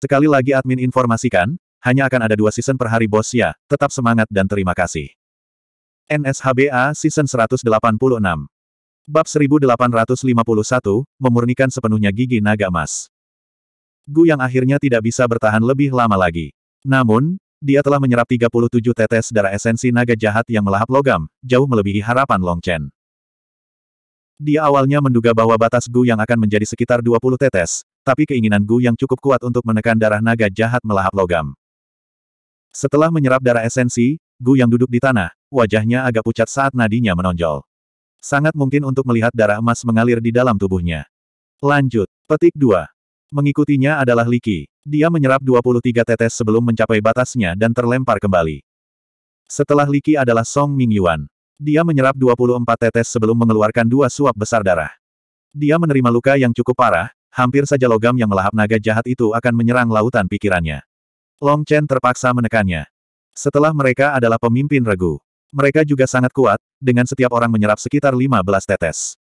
Sekali lagi admin informasikan, hanya akan ada dua season per hari bos ya, tetap semangat dan terima kasih. NSHBA Season 186 Bab 1851, memurnikan sepenuhnya gigi naga emas. Gu yang akhirnya tidak bisa bertahan lebih lama lagi. Namun, dia telah menyerap 37 tetes darah esensi naga jahat yang melahap logam, jauh melebihi harapan Long Chen. Dia awalnya menduga bahwa batas Gu yang akan menjadi sekitar 20 tetes, tapi keinginan Gu yang cukup kuat untuk menekan darah naga jahat melahap logam. Setelah menyerap darah esensi, Gu yang duduk di tanah, wajahnya agak pucat saat nadinya menonjol. Sangat mungkin untuk melihat darah emas mengalir di dalam tubuhnya. Lanjut, petik 2. Mengikutinya adalah Liki. Dia menyerap 23 tetes sebelum mencapai batasnya dan terlempar kembali. Setelah Liki adalah Song Mingyuan. Dia menyerap 24 tetes sebelum mengeluarkan dua suap besar darah. Dia menerima luka yang cukup parah, hampir saja logam yang melahap naga jahat itu akan menyerang lautan pikirannya. Long Chen terpaksa menekannya. Setelah mereka adalah pemimpin regu. Mereka juga sangat kuat, dengan setiap orang menyerap sekitar 15 tetes.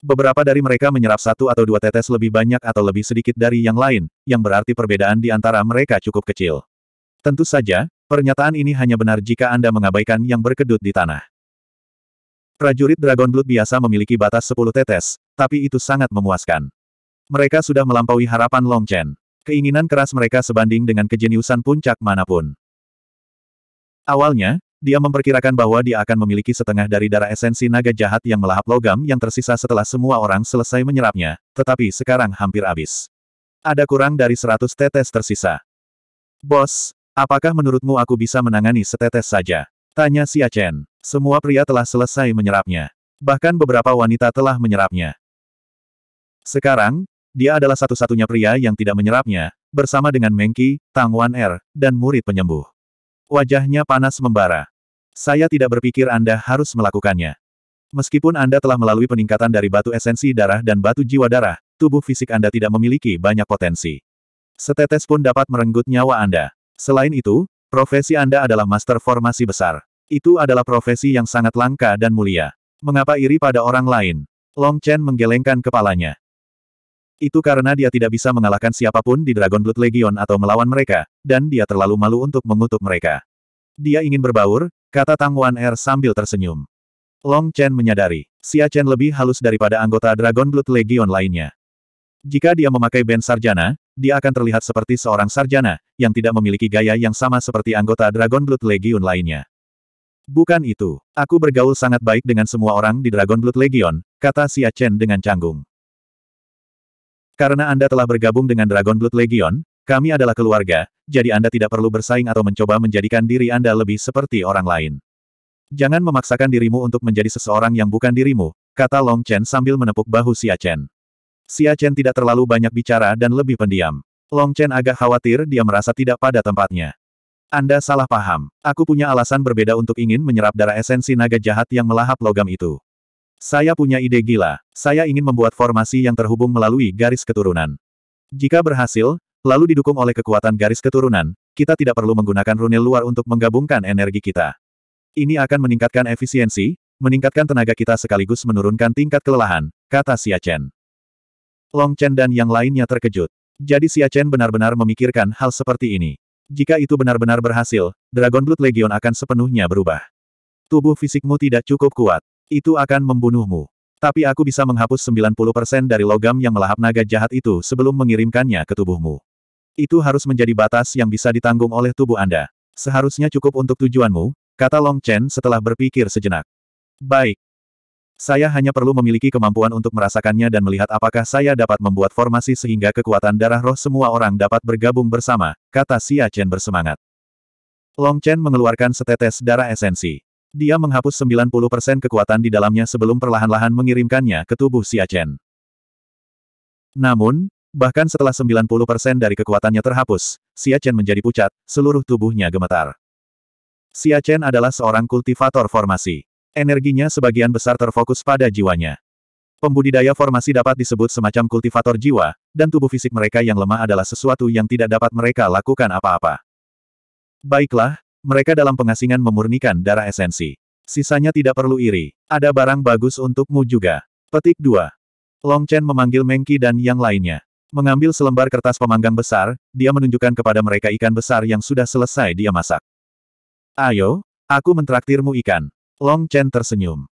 Beberapa dari mereka menyerap satu atau dua tetes lebih banyak atau lebih sedikit dari yang lain, yang berarti perbedaan di antara mereka cukup kecil. Tentu saja, pernyataan ini hanya benar jika Anda mengabaikan yang berkedut di tanah. Prajurit Dragon Blood biasa memiliki batas 10 tetes, tapi itu sangat memuaskan. Mereka sudah melampaui harapan Long Chen. Keinginan keras mereka sebanding dengan kejeniusan puncak manapun. Awalnya, dia memperkirakan bahwa dia akan memiliki setengah dari darah esensi naga jahat yang melahap logam yang tersisa setelah semua orang selesai menyerapnya, tetapi sekarang hampir habis. Ada kurang dari 100 tetes tersisa. Bos, apakah menurutmu aku bisa menangani setetes saja? Tanya Xia Chen. Semua pria telah selesai menyerapnya. Bahkan beberapa wanita telah menyerapnya. Sekarang, dia adalah satu-satunya pria yang tidak menyerapnya, bersama dengan Mengki, Tang Wan Er, dan murid penyembuh. Wajahnya panas membara. Saya tidak berpikir Anda harus melakukannya. Meskipun Anda telah melalui peningkatan dari batu esensi darah dan batu jiwa darah, tubuh fisik Anda tidak memiliki banyak potensi. Setetes pun dapat merenggut nyawa Anda. Selain itu, profesi Anda adalah master formasi besar. Itu adalah profesi yang sangat langka dan mulia. Mengapa iri pada orang lain? Long Chen menggelengkan kepalanya. Itu karena dia tidak bisa mengalahkan siapapun di Dragon Blood Legion atau melawan mereka, dan dia terlalu malu untuk mengutuk mereka. Dia ingin berbaur, kata Tang Wan Er sambil tersenyum. Long Chen menyadari, Xia Chen lebih halus daripada anggota Dragon Blood Legion lainnya. Jika dia memakai band sarjana, dia akan terlihat seperti seorang sarjana, yang tidak memiliki gaya yang sama seperti anggota Dragon Blood Legion lainnya. Bukan itu. Aku bergaul sangat baik dengan semua orang di Dragon Blood Legion, kata Xia Chen dengan canggung. Karena Anda telah bergabung dengan Dragon Blood Legion, kami adalah keluarga, jadi Anda tidak perlu bersaing atau mencoba menjadikan diri Anda lebih seperti orang lain. Jangan memaksakan dirimu untuk menjadi seseorang yang bukan dirimu, kata Long Chen sambil menepuk bahu Xia Chen. Xia Chen tidak terlalu banyak bicara dan lebih pendiam. Long Chen agak khawatir dia merasa tidak pada tempatnya. Anda salah paham. Aku punya alasan berbeda untuk ingin menyerap darah esensi naga jahat yang melahap logam itu. Saya punya ide gila. Saya ingin membuat formasi yang terhubung melalui garis keturunan. Jika berhasil, lalu didukung oleh kekuatan garis keturunan, kita tidak perlu menggunakan rune luar untuk menggabungkan energi kita. Ini akan meningkatkan efisiensi, meningkatkan tenaga kita sekaligus menurunkan tingkat kelelahan, kata Xia Chen. Long Chen dan yang lainnya terkejut. Jadi Xia Chen benar-benar memikirkan hal seperti ini. Jika itu benar-benar berhasil, Dragon Blood Legion akan sepenuhnya berubah. Tubuh fisikmu tidak cukup kuat. Itu akan membunuhmu. Tapi aku bisa menghapus 90% dari logam yang melahap naga jahat itu sebelum mengirimkannya ke tubuhmu. Itu harus menjadi batas yang bisa ditanggung oleh tubuh Anda. Seharusnya cukup untuk tujuanmu, kata Long Chen setelah berpikir sejenak. Baik, saya hanya perlu memiliki kemampuan untuk merasakannya dan melihat apakah saya dapat membuat formasi sehingga kekuatan darah roh semua orang dapat bergabung bersama, kata Xia Chen bersemangat. Long Chen mengeluarkan setetes darah esensi. Dia menghapus 90% kekuatan di dalamnya sebelum perlahan-lahan mengirimkannya ke tubuh Xia Chen. Namun, bahkan setelah 90% dari kekuatannya terhapus, Xia Chen menjadi pucat, seluruh tubuhnya gemetar. Xia Chen adalah seorang kultivator formasi. Energinya sebagian besar terfokus pada jiwanya. Pembudidaya formasi dapat disebut semacam kultivator jiwa, dan tubuh fisik mereka yang lemah adalah sesuatu yang tidak dapat mereka lakukan apa-apa. Baiklah, mereka dalam pengasingan memurnikan darah esensi. Sisanya tidak perlu iri. Ada barang bagus untukmu juga. Petik 2. Long Chen memanggil Mengki dan yang lainnya. Mengambil selembar kertas pemanggang besar, dia menunjukkan kepada mereka ikan besar yang sudah selesai dia masak. Ayo, aku mentraktirmu ikan. Long Chen tersenyum.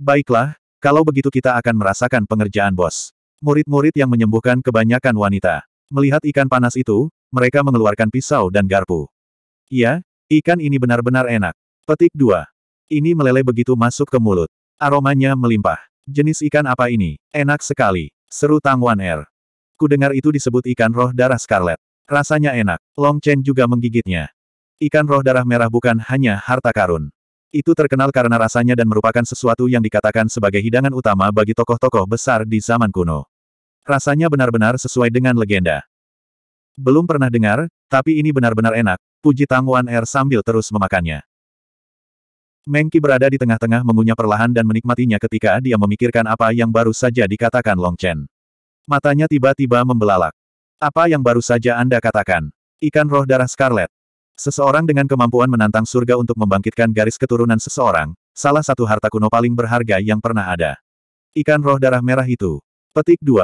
Baiklah, kalau begitu kita akan merasakan pengerjaan bos. Murid-murid yang menyembuhkan kebanyakan wanita. Melihat ikan panas itu, mereka mengeluarkan pisau dan garpu. Iya, ikan ini benar-benar enak. Petik 2. Ini meleleh begitu masuk ke mulut. Aromanya melimpah. Jenis ikan apa ini? Enak sekali. Seru Tang Wan Er. Kudengar itu disebut ikan roh darah scarlet. Rasanya enak. Long Chen juga menggigitnya. Ikan roh darah merah bukan hanya harta karun. Itu terkenal karena rasanya dan merupakan sesuatu yang dikatakan sebagai hidangan utama bagi tokoh-tokoh besar di zaman kuno. Rasanya benar-benar sesuai dengan legenda. Belum pernah dengar, tapi ini benar-benar enak, puji Tang Wan Er sambil terus memakannya. Mengki berada di tengah-tengah mengunyah perlahan dan menikmatinya ketika dia memikirkan apa yang baru saja dikatakan Long Chen. Matanya tiba-tiba membelalak. Apa yang baru saja Anda katakan? Ikan roh darah Scarlet. Seseorang dengan kemampuan menantang surga untuk membangkitkan garis keturunan seseorang, salah satu harta kuno paling berharga yang pernah ada. Ikan roh darah merah itu. Petik 2.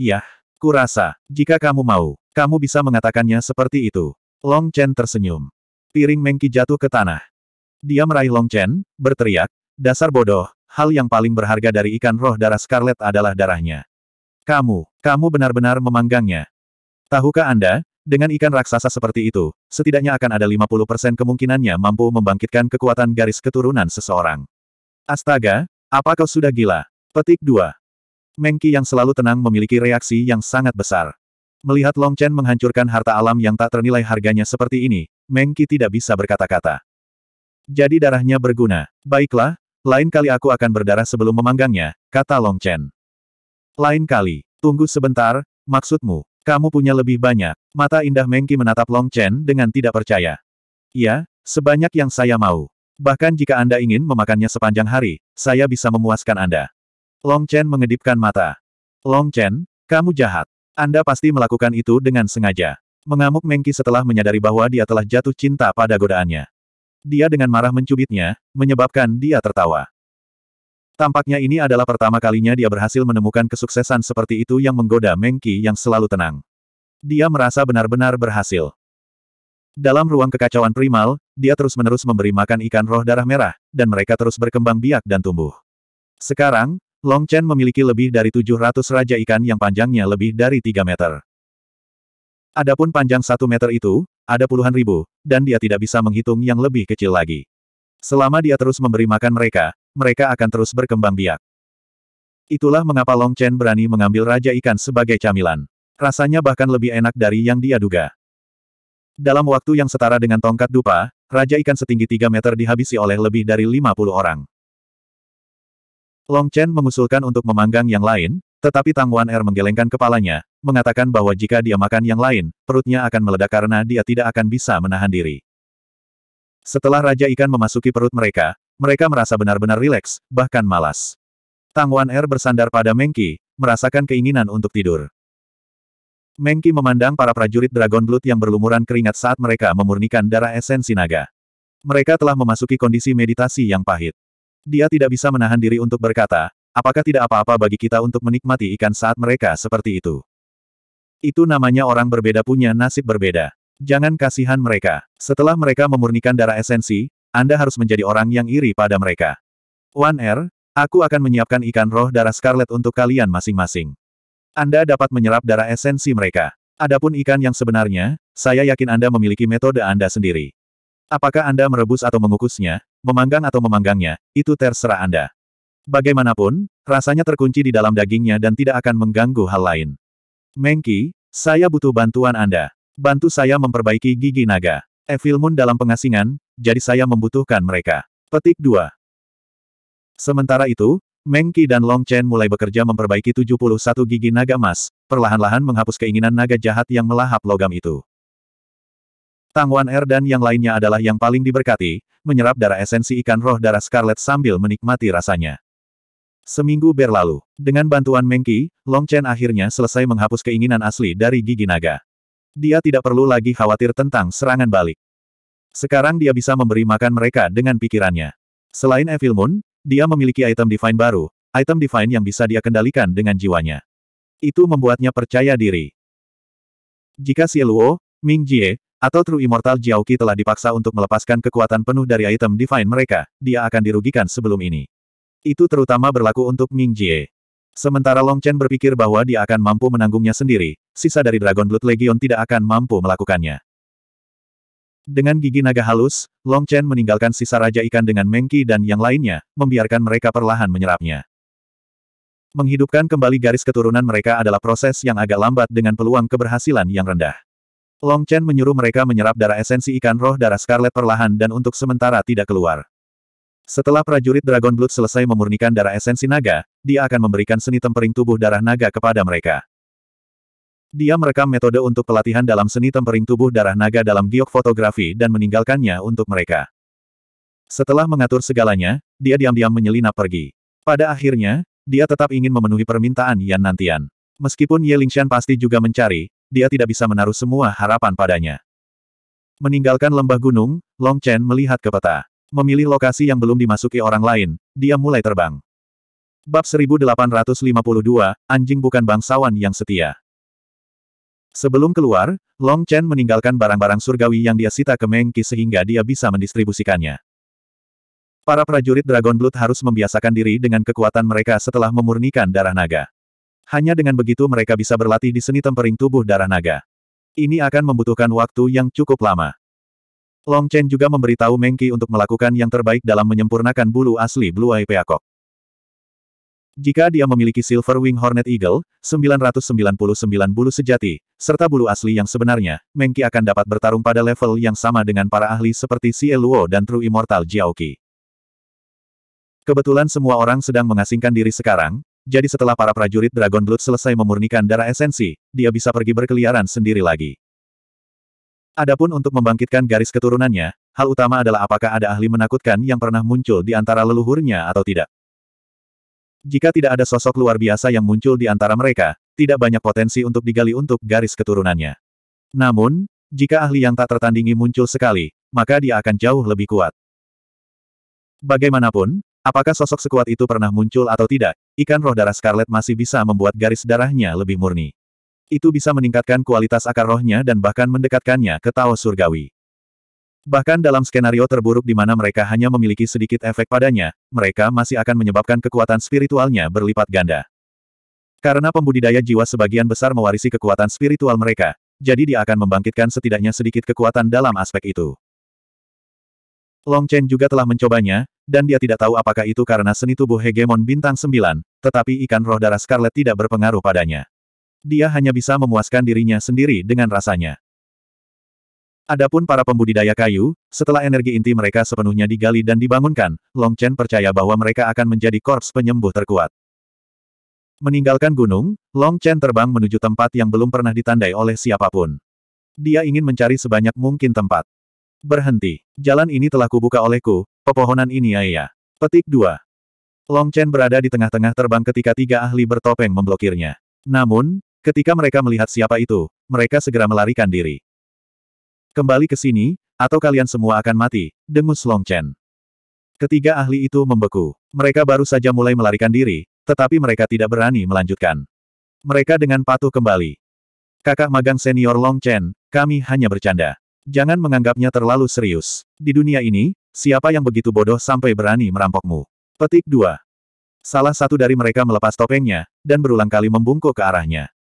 Yah, kurasa, jika kamu mau, kamu bisa mengatakannya seperti itu. Long Chen tersenyum. Piring Mengki jatuh ke tanah. Dia meraih Long Chen, berteriak, dasar bodoh, hal yang paling berharga dari ikan roh darah Scarlet adalah darahnya. Kamu, kamu benar-benar memanggangnya. Tahukah Anda, dengan ikan raksasa seperti itu, setidaknya akan ada 50% kemungkinannya mampu membangkitkan kekuatan garis keturunan seseorang. Astaga, apa kau sudah gila? Petik 2. Mengki yang selalu tenang memiliki reaksi yang sangat besar. Melihat Long Chen menghancurkan harta alam yang tak ternilai harganya seperti ini, Mengki tidak bisa berkata-kata. Jadi darahnya berguna. Baiklah, lain kali aku akan berdarah sebelum memanggangnya, kata Long Chen. Lain kali, tunggu sebentar, maksudmu, kamu punya lebih banyak. Mata indah Mengki menatap Long Chen dengan tidak percaya. Ya, sebanyak yang saya mau. Bahkan jika Anda ingin memakannya sepanjang hari, saya bisa memuaskan Anda. Long Chen mengedipkan mata. Long Chen, kamu jahat. Anda pasti melakukan itu dengan sengaja. Mengamuk Mengki setelah menyadari bahwa dia telah jatuh cinta pada godaannya. Dia dengan marah mencubitnya, menyebabkan dia tertawa. Tampaknya ini adalah pertama kalinya dia berhasil menemukan kesuksesan seperti itu yang menggoda Mengki yang selalu tenang. Dia merasa benar-benar berhasil. Dalam ruang kekacauan primal, dia terus-menerus memberi makan ikan roh darah merah, dan mereka terus berkembang biak dan tumbuh. Sekarang, Long Chen memiliki lebih dari 700 raja ikan yang panjangnya lebih dari 3 meter. Adapun panjang 1 meter itu, ada puluhan ribu, dan dia tidak bisa menghitung yang lebih kecil lagi. Selama dia terus memberi makan mereka, mereka akan terus berkembang biak. Itulah mengapa Long Chen berani mengambil Raja Ikan sebagai camilan. Rasanya bahkan lebih enak dari yang dia duga. Dalam waktu yang setara dengan tongkat dupa, Raja Ikan setinggi 3 meter dihabisi oleh lebih dari 50 orang. Long Chen mengusulkan untuk memanggang yang lain, tetapi Tang Wan Er menggelengkan kepalanya, mengatakan bahwa jika dia makan yang lain, perutnya akan meledak karena dia tidak akan bisa menahan diri. Setelah Raja Ikan memasuki perut mereka, mereka merasa benar-benar rileks, bahkan malas. Tang Wan Er bersandar pada Mengki, merasakan keinginan untuk tidur. Mengki memandang para prajurit Dragon Blood yang berlumuran keringat saat mereka memurnikan darah esensi naga. Mereka telah memasuki kondisi meditasi yang pahit. Dia tidak bisa menahan diri untuk berkata, apakah tidak apa-apa bagi kita untuk menikmati ikan saat mereka seperti itu. Itu namanya orang berbeda punya nasib berbeda. Jangan kasihan mereka. Setelah mereka memurnikan darah esensi, anda harus menjadi orang yang iri pada mereka. One R, aku akan menyiapkan ikan roh darah scarlet untuk kalian masing-masing. Anda dapat menyerap darah esensi mereka. Adapun ikan yang sebenarnya, saya yakin Anda memiliki metode Anda sendiri. Apakah Anda merebus atau mengukusnya, memanggang atau memanggangnya, itu terserah Anda. Bagaimanapun, rasanya terkunci di dalam dagingnya dan tidak akan mengganggu hal lain. Mengki, saya butuh bantuan Anda. Bantu saya memperbaiki gigi naga. Moon dalam pengasingan, jadi saya membutuhkan mereka. Petik 2. Sementara itu, Meng Qi dan Long Chen mulai bekerja memperbaiki 71 gigi naga emas, perlahan-lahan menghapus keinginan naga jahat yang melahap logam itu. Tang Wan Er dan yang lainnya adalah yang paling diberkati, menyerap darah esensi ikan roh darah Scarlet sambil menikmati rasanya. Seminggu berlalu, dengan bantuan Meng Qi, Long Chen akhirnya selesai menghapus keinginan asli dari gigi naga. Dia tidak perlu lagi khawatir tentang serangan balik. Sekarang dia bisa memberi makan mereka dengan pikirannya. Selain Evil Moon, dia memiliki item Divine baru, item Divine yang bisa dia kendalikan dengan jiwanya. Itu membuatnya percaya diri. Jika Luo, Ming Jie, atau True Immortal Jiao Qi telah dipaksa untuk melepaskan kekuatan penuh dari item Divine mereka, dia akan dirugikan sebelum ini. Itu terutama berlaku untuk Ming Jie. Sementara Long Chen berpikir bahwa dia akan mampu menanggungnya sendiri, sisa dari Dragon Blood Legion tidak akan mampu melakukannya. Dengan gigi naga halus, Long Chen meninggalkan sisa Raja Ikan dengan Mengki dan yang lainnya, membiarkan mereka perlahan menyerapnya. Menghidupkan kembali garis keturunan mereka adalah proses yang agak lambat dengan peluang keberhasilan yang rendah. Long Chen menyuruh mereka menyerap darah esensi ikan roh darah Scarlet perlahan dan untuk sementara tidak keluar. Setelah prajurit Dragon Blood selesai memurnikan darah esensi naga, dia akan memberikan seni tempering tubuh darah naga kepada mereka. Dia merekam metode untuk pelatihan dalam seni tempering tubuh darah naga dalam giok fotografi dan meninggalkannya untuk mereka. Setelah mengatur segalanya, dia diam-diam menyelinap pergi. Pada akhirnya, dia tetap ingin memenuhi permintaan Yan Nantian. Meskipun Ye Lingshan pasti juga mencari, dia tidak bisa menaruh semua harapan padanya. Meninggalkan lembah gunung, Long Chen melihat ke peta. Memilih lokasi yang belum dimasuki orang lain, dia mulai terbang. Bab 1852, Anjing Bukan Bangsawan Yang Setia Sebelum keluar, Long Chen meninggalkan barang-barang surgawi yang dia sita ke Mengki sehingga dia bisa mendistribusikannya. Para prajurit Dragon Blood harus membiasakan diri dengan kekuatan mereka setelah memurnikan darah naga. Hanya dengan begitu mereka bisa berlatih di seni tempering tubuh darah naga. Ini akan membutuhkan waktu yang cukup lama. Long Chen juga memberitahu Mengki untuk melakukan yang terbaik dalam menyempurnakan bulu asli Blue Eye Peacock. Jika dia memiliki Silver Wing Hornet Eagle, 999 bulu sejati, serta bulu asli yang sebenarnya, Mengki akan dapat bertarung pada level yang sama dengan para ahli seperti Si Eluo dan True Immortal Jiaoqi. Kebetulan semua orang sedang mengasingkan diri sekarang, jadi setelah para prajurit Dragon Blood selesai memurnikan darah esensi, dia bisa pergi berkeliaran sendiri lagi. Adapun untuk membangkitkan garis keturunannya, hal utama adalah apakah ada ahli menakutkan yang pernah muncul di antara leluhurnya atau tidak. Jika tidak ada sosok luar biasa yang muncul di antara mereka, tidak banyak potensi untuk digali untuk garis keturunannya. Namun, jika ahli yang tak tertandingi muncul sekali, maka dia akan jauh lebih kuat. Bagaimanapun, apakah sosok sekuat itu pernah muncul atau tidak, ikan roh darah Scarlet masih bisa membuat garis darahnya lebih murni. Itu bisa meningkatkan kualitas akar rohnya dan bahkan mendekatkannya ke Tao Surgawi. Bahkan dalam skenario terburuk di mana mereka hanya memiliki sedikit efek padanya, mereka masih akan menyebabkan kekuatan spiritualnya berlipat ganda. Karena pembudidaya jiwa sebagian besar mewarisi kekuatan spiritual mereka, jadi dia akan membangkitkan setidaknya sedikit kekuatan dalam aspek itu. Long Chen juga telah mencobanya, dan dia tidak tahu apakah itu karena seni tubuh hegemon bintang sembilan, tetapi ikan roh darah Scarlet tidak berpengaruh padanya. Dia hanya bisa memuaskan dirinya sendiri dengan rasanya. Adapun para pembudidaya kayu, setelah energi inti mereka sepenuhnya digali dan dibangunkan, Long Chen percaya bahwa mereka akan menjadi korps penyembuh terkuat. Meninggalkan gunung, Long Chen terbang menuju tempat yang belum pernah ditandai oleh siapapun. Dia ingin mencari sebanyak mungkin tempat. Berhenti. Jalan ini telah kubuka olehku, pepohonan ini ayah. Ya. Petik 2. Long Chen berada di tengah-tengah terbang ketika tiga ahli bertopeng memblokirnya. Namun, ketika mereka melihat siapa itu, mereka segera melarikan diri. Kembali ke sini, atau kalian semua akan mati, dengus Long Chen. Ketiga ahli itu membeku. Mereka baru saja mulai melarikan diri, tetapi mereka tidak berani melanjutkan. Mereka dengan patuh kembali. Kakak magang senior Long Chen, kami hanya bercanda. Jangan menganggapnya terlalu serius. Di dunia ini, siapa yang begitu bodoh sampai berani merampokmu? Petik 2. Salah satu dari mereka melepas topengnya, dan berulang kali membungkuk ke arahnya.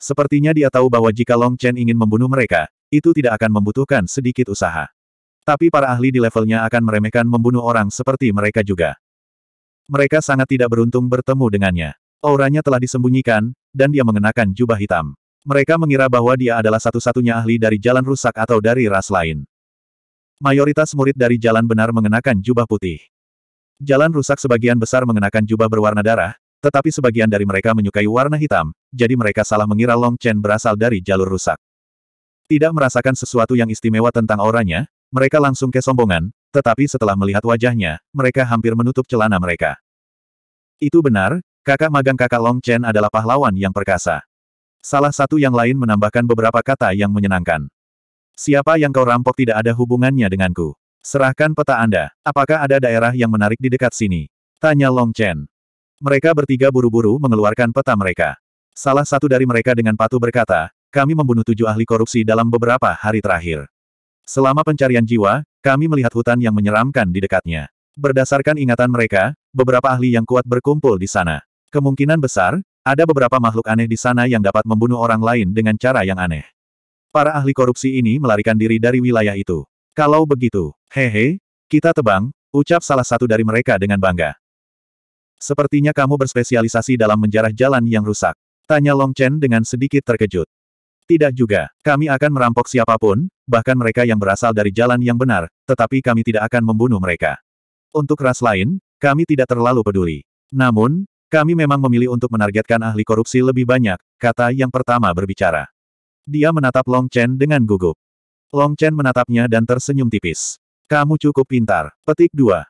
Sepertinya dia tahu bahwa jika Long Chen ingin membunuh mereka, itu tidak akan membutuhkan sedikit usaha. Tapi para ahli di levelnya akan meremehkan membunuh orang seperti mereka juga. Mereka sangat tidak beruntung bertemu dengannya. Auranya telah disembunyikan, dan dia mengenakan jubah hitam. Mereka mengira bahwa dia adalah satu-satunya ahli dari jalan rusak atau dari ras lain. Mayoritas murid dari jalan benar mengenakan jubah putih. Jalan rusak sebagian besar mengenakan jubah berwarna darah, tetapi sebagian dari mereka menyukai warna hitam, jadi mereka salah mengira Long Chen berasal dari jalur rusak. Tidak merasakan sesuatu yang istimewa tentang auranya, mereka langsung kesombongan, tetapi setelah melihat wajahnya, mereka hampir menutup celana mereka. Itu benar, kakak magang kakak Long Chen adalah pahlawan yang perkasa. Salah satu yang lain menambahkan beberapa kata yang menyenangkan. Siapa yang kau rampok tidak ada hubungannya denganku. Serahkan peta Anda. Apakah ada daerah yang menarik di dekat sini? Tanya Long Chen. Mereka bertiga buru-buru mengeluarkan peta mereka. Salah satu dari mereka dengan patuh berkata, kami membunuh tujuh ahli korupsi dalam beberapa hari terakhir. Selama pencarian jiwa, kami melihat hutan yang menyeramkan di dekatnya. Berdasarkan ingatan mereka, beberapa ahli yang kuat berkumpul di sana. Kemungkinan besar, ada beberapa makhluk aneh di sana yang dapat membunuh orang lain dengan cara yang aneh. Para ahli korupsi ini melarikan diri dari wilayah itu. Kalau begitu, hehe, kita tebang, ucap salah satu dari mereka dengan bangga. Sepertinya kamu berspesialisasi dalam menjarah jalan yang rusak. Tanya Long Chen dengan sedikit terkejut. Tidak juga. Kami akan merampok siapapun, bahkan mereka yang berasal dari jalan yang benar, tetapi kami tidak akan membunuh mereka. Untuk ras lain, kami tidak terlalu peduli. Namun, kami memang memilih untuk menargetkan ahli korupsi lebih banyak, kata yang pertama berbicara. Dia menatap Long Chen dengan gugup. Long Chen menatapnya dan tersenyum tipis. Kamu cukup pintar. Petik dua.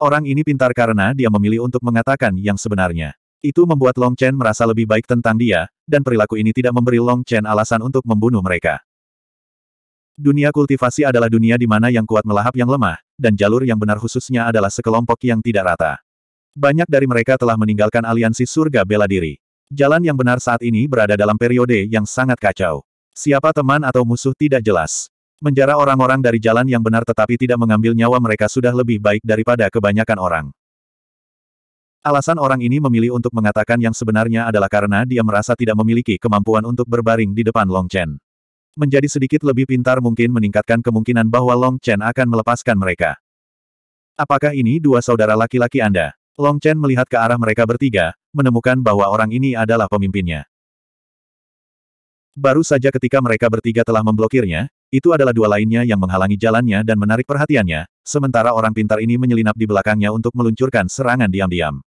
Orang ini pintar karena dia memilih untuk mengatakan yang sebenarnya. Itu membuat Long Chen merasa lebih baik tentang dia, dan perilaku ini tidak memberi Long Chen alasan untuk membunuh mereka. Dunia kultivasi adalah dunia di mana yang kuat melahap yang lemah, dan jalur yang benar khususnya adalah sekelompok yang tidak rata. Banyak dari mereka telah meninggalkan aliansi surga bela diri. Jalan yang benar saat ini berada dalam periode yang sangat kacau. Siapa teman atau musuh tidak jelas. Menjara orang-orang dari jalan yang benar tetapi tidak mengambil nyawa mereka sudah lebih baik daripada kebanyakan orang. Alasan orang ini memilih untuk mengatakan yang sebenarnya adalah karena dia merasa tidak memiliki kemampuan untuk berbaring di depan Long Chen. Menjadi sedikit lebih pintar mungkin meningkatkan kemungkinan bahwa Long Chen akan melepaskan mereka. Apakah ini dua saudara laki-laki Anda? Long Chen melihat ke arah mereka bertiga, menemukan bahwa orang ini adalah pemimpinnya. Baru saja ketika mereka bertiga telah memblokirnya, itu adalah dua lainnya yang menghalangi jalannya dan menarik perhatiannya, sementara orang pintar ini menyelinap di belakangnya untuk meluncurkan serangan diam-diam.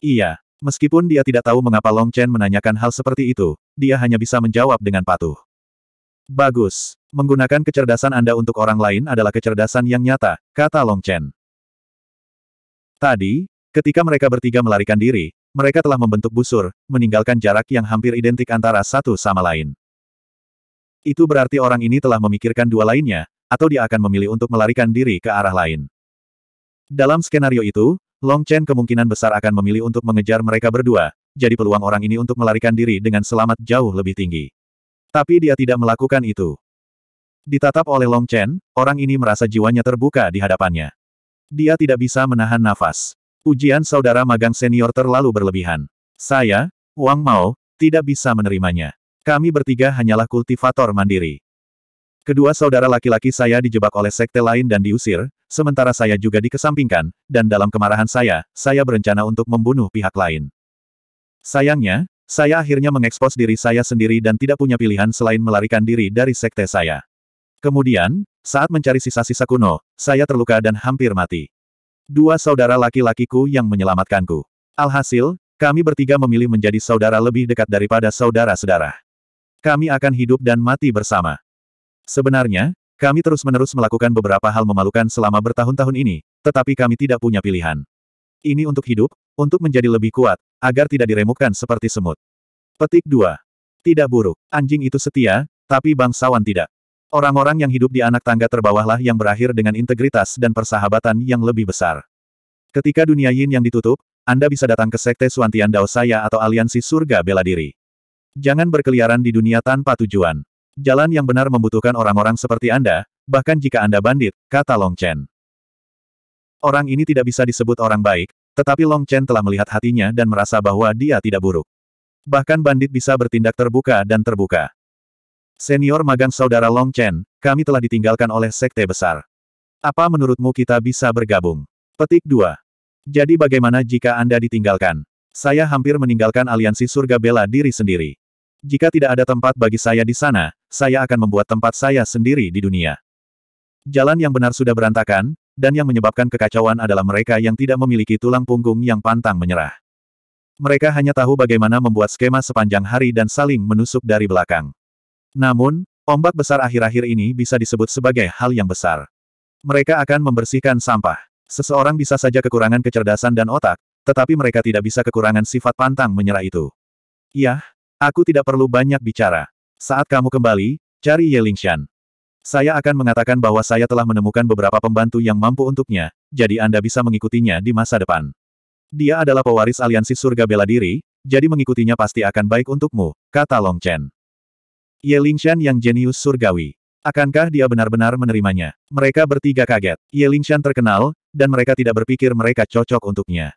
Iya. Meskipun dia tidak tahu mengapa Long Chen menanyakan hal seperti itu, dia hanya bisa menjawab dengan patuh. Bagus. Menggunakan kecerdasan Anda untuk orang lain adalah kecerdasan yang nyata, kata Long Chen. Tadi, ketika mereka bertiga melarikan diri, mereka telah membentuk busur, meninggalkan jarak yang hampir identik antara satu sama lain. Itu berarti orang ini telah memikirkan dua lainnya, atau dia akan memilih untuk melarikan diri ke arah lain. Dalam skenario itu, Long Chen kemungkinan besar akan memilih untuk mengejar mereka berdua, jadi peluang orang ini untuk melarikan diri dengan selamat jauh lebih tinggi. Tapi dia tidak melakukan itu. Ditatap oleh Long Chen, orang ini merasa jiwanya terbuka di hadapannya. Dia tidak bisa menahan nafas. Ujian saudara magang senior terlalu berlebihan. Saya, Wang Mao, tidak bisa menerimanya. Kami bertiga hanyalah kultivator mandiri. Kedua saudara laki-laki saya dijebak oleh sekte lain dan diusir, sementara saya juga dikesampingkan, dan dalam kemarahan saya, saya berencana untuk membunuh pihak lain. Sayangnya, saya akhirnya mengekspos diri saya sendiri dan tidak punya pilihan selain melarikan diri dari sekte saya. Kemudian, saat mencari sisa-sisa kuno, saya terluka dan hampir mati. Dua saudara laki-lakiku yang menyelamatkanku. Alhasil, kami bertiga memilih menjadi saudara lebih dekat daripada saudara sedarah. Kami akan hidup dan mati bersama. Sebenarnya, kami terus-menerus melakukan beberapa hal memalukan selama bertahun-tahun ini, tetapi kami tidak punya pilihan. Ini untuk hidup, untuk menjadi lebih kuat, agar tidak diremukkan seperti semut. Petik 2. Tidak buruk, anjing itu setia, tapi bangsawan tidak. Orang-orang yang hidup di anak tangga terbawahlah yang berakhir dengan integritas dan persahabatan yang lebih besar. Ketika dunia yin yang ditutup, Anda bisa datang ke Sekte Suantian Dao saya atau Aliansi Surga Bela Diri. Jangan berkeliaran di dunia tanpa tujuan. Jalan yang benar membutuhkan orang-orang seperti Anda, bahkan jika Anda bandit, kata Long Chen. Orang ini tidak bisa disebut orang baik, tetapi Long Chen telah melihat hatinya dan merasa bahwa dia tidak buruk. Bahkan bandit bisa bertindak terbuka dan terbuka. Senior magang saudara Long Chen, kami telah ditinggalkan oleh sekte besar. Apa menurutmu kita bisa bergabung? Petik 2. Jadi bagaimana jika Anda ditinggalkan? Saya hampir meninggalkan aliansi surga bela diri sendiri. Jika tidak ada tempat bagi saya di sana, saya akan membuat tempat saya sendiri di dunia. Jalan yang benar sudah berantakan, dan yang menyebabkan kekacauan adalah mereka yang tidak memiliki tulang punggung yang pantang menyerah. Mereka hanya tahu bagaimana membuat skema sepanjang hari dan saling menusuk dari belakang. Namun, ombak besar akhir-akhir ini bisa disebut sebagai hal yang besar. Mereka akan membersihkan sampah. Seseorang bisa saja kekurangan kecerdasan dan otak, tetapi mereka tidak bisa kekurangan sifat pantang menyerah itu. Yah, aku tidak perlu banyak bicara. Saat kamu kembali, cari Ye Yelingshan. Saya akan mengatakan bahwa saya telah menemukan beberapa pembantu yang mampu untuknya, jadi Anda bisa mengikutinya di masa depan. Dia adalah pewaris aliansi surga bela diri, jadi mengikutinya pasti akan baik untukmu, kata Long Chen. Ye Yelingshan yang jenius surgawi. Akankah dia benar-benar menerimanya? Mereka bertiga kaget. Ye Yelingshan terkenal, dan mereka tidak berpikir mereka cocok untuknya.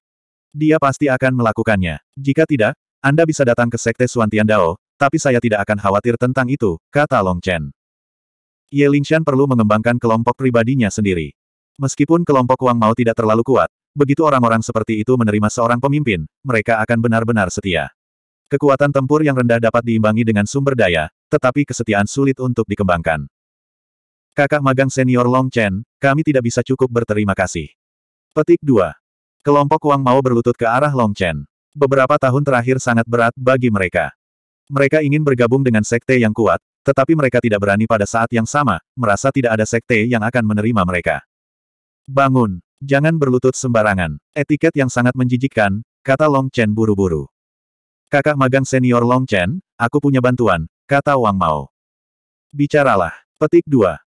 Dia pasti akan melakukannya. Jika tidak, Anda bisa datang ke Sekte Suantian Dao, tapi saya tidak akan khawatir tentang itu, kata Long Chen. Ye Lingshan perlu mengembangkan kelompok pribadinya sendiri. Meskipun kelompok Wang Mao tidak terlalu kuat, begitu orang-orang seperti itu menerima seorang pemimpin, mereka akan benar-benar setia. Kekuatan tempur yang rendah dapat diimbangi dengan sumber daya, tetapi kesetiaan sulit untuk dikembangkan. Kakak magang senior Long Chen, kami tidak bisa cukup berterima kasih. Petik 2. Kelompok Wang Mao berlutut ke arah Long Chen. Beberapa tahun terakhir sangat berat bagi mereka. Mereka ingin bergabung dengan sekte yang kuat, tetapi mereka tidak berani pada saat yang sama, merasa tidak ada sekte yang akan menerima mereka. Bangun, jangan berlutut sembarangan. Etiket yang sangat menjijikkan, kata Long Chen buru-buru. Kakak magang senior Long Chen, aku punya bantuan, kata Wang Mao. Bicaralah, petik dua.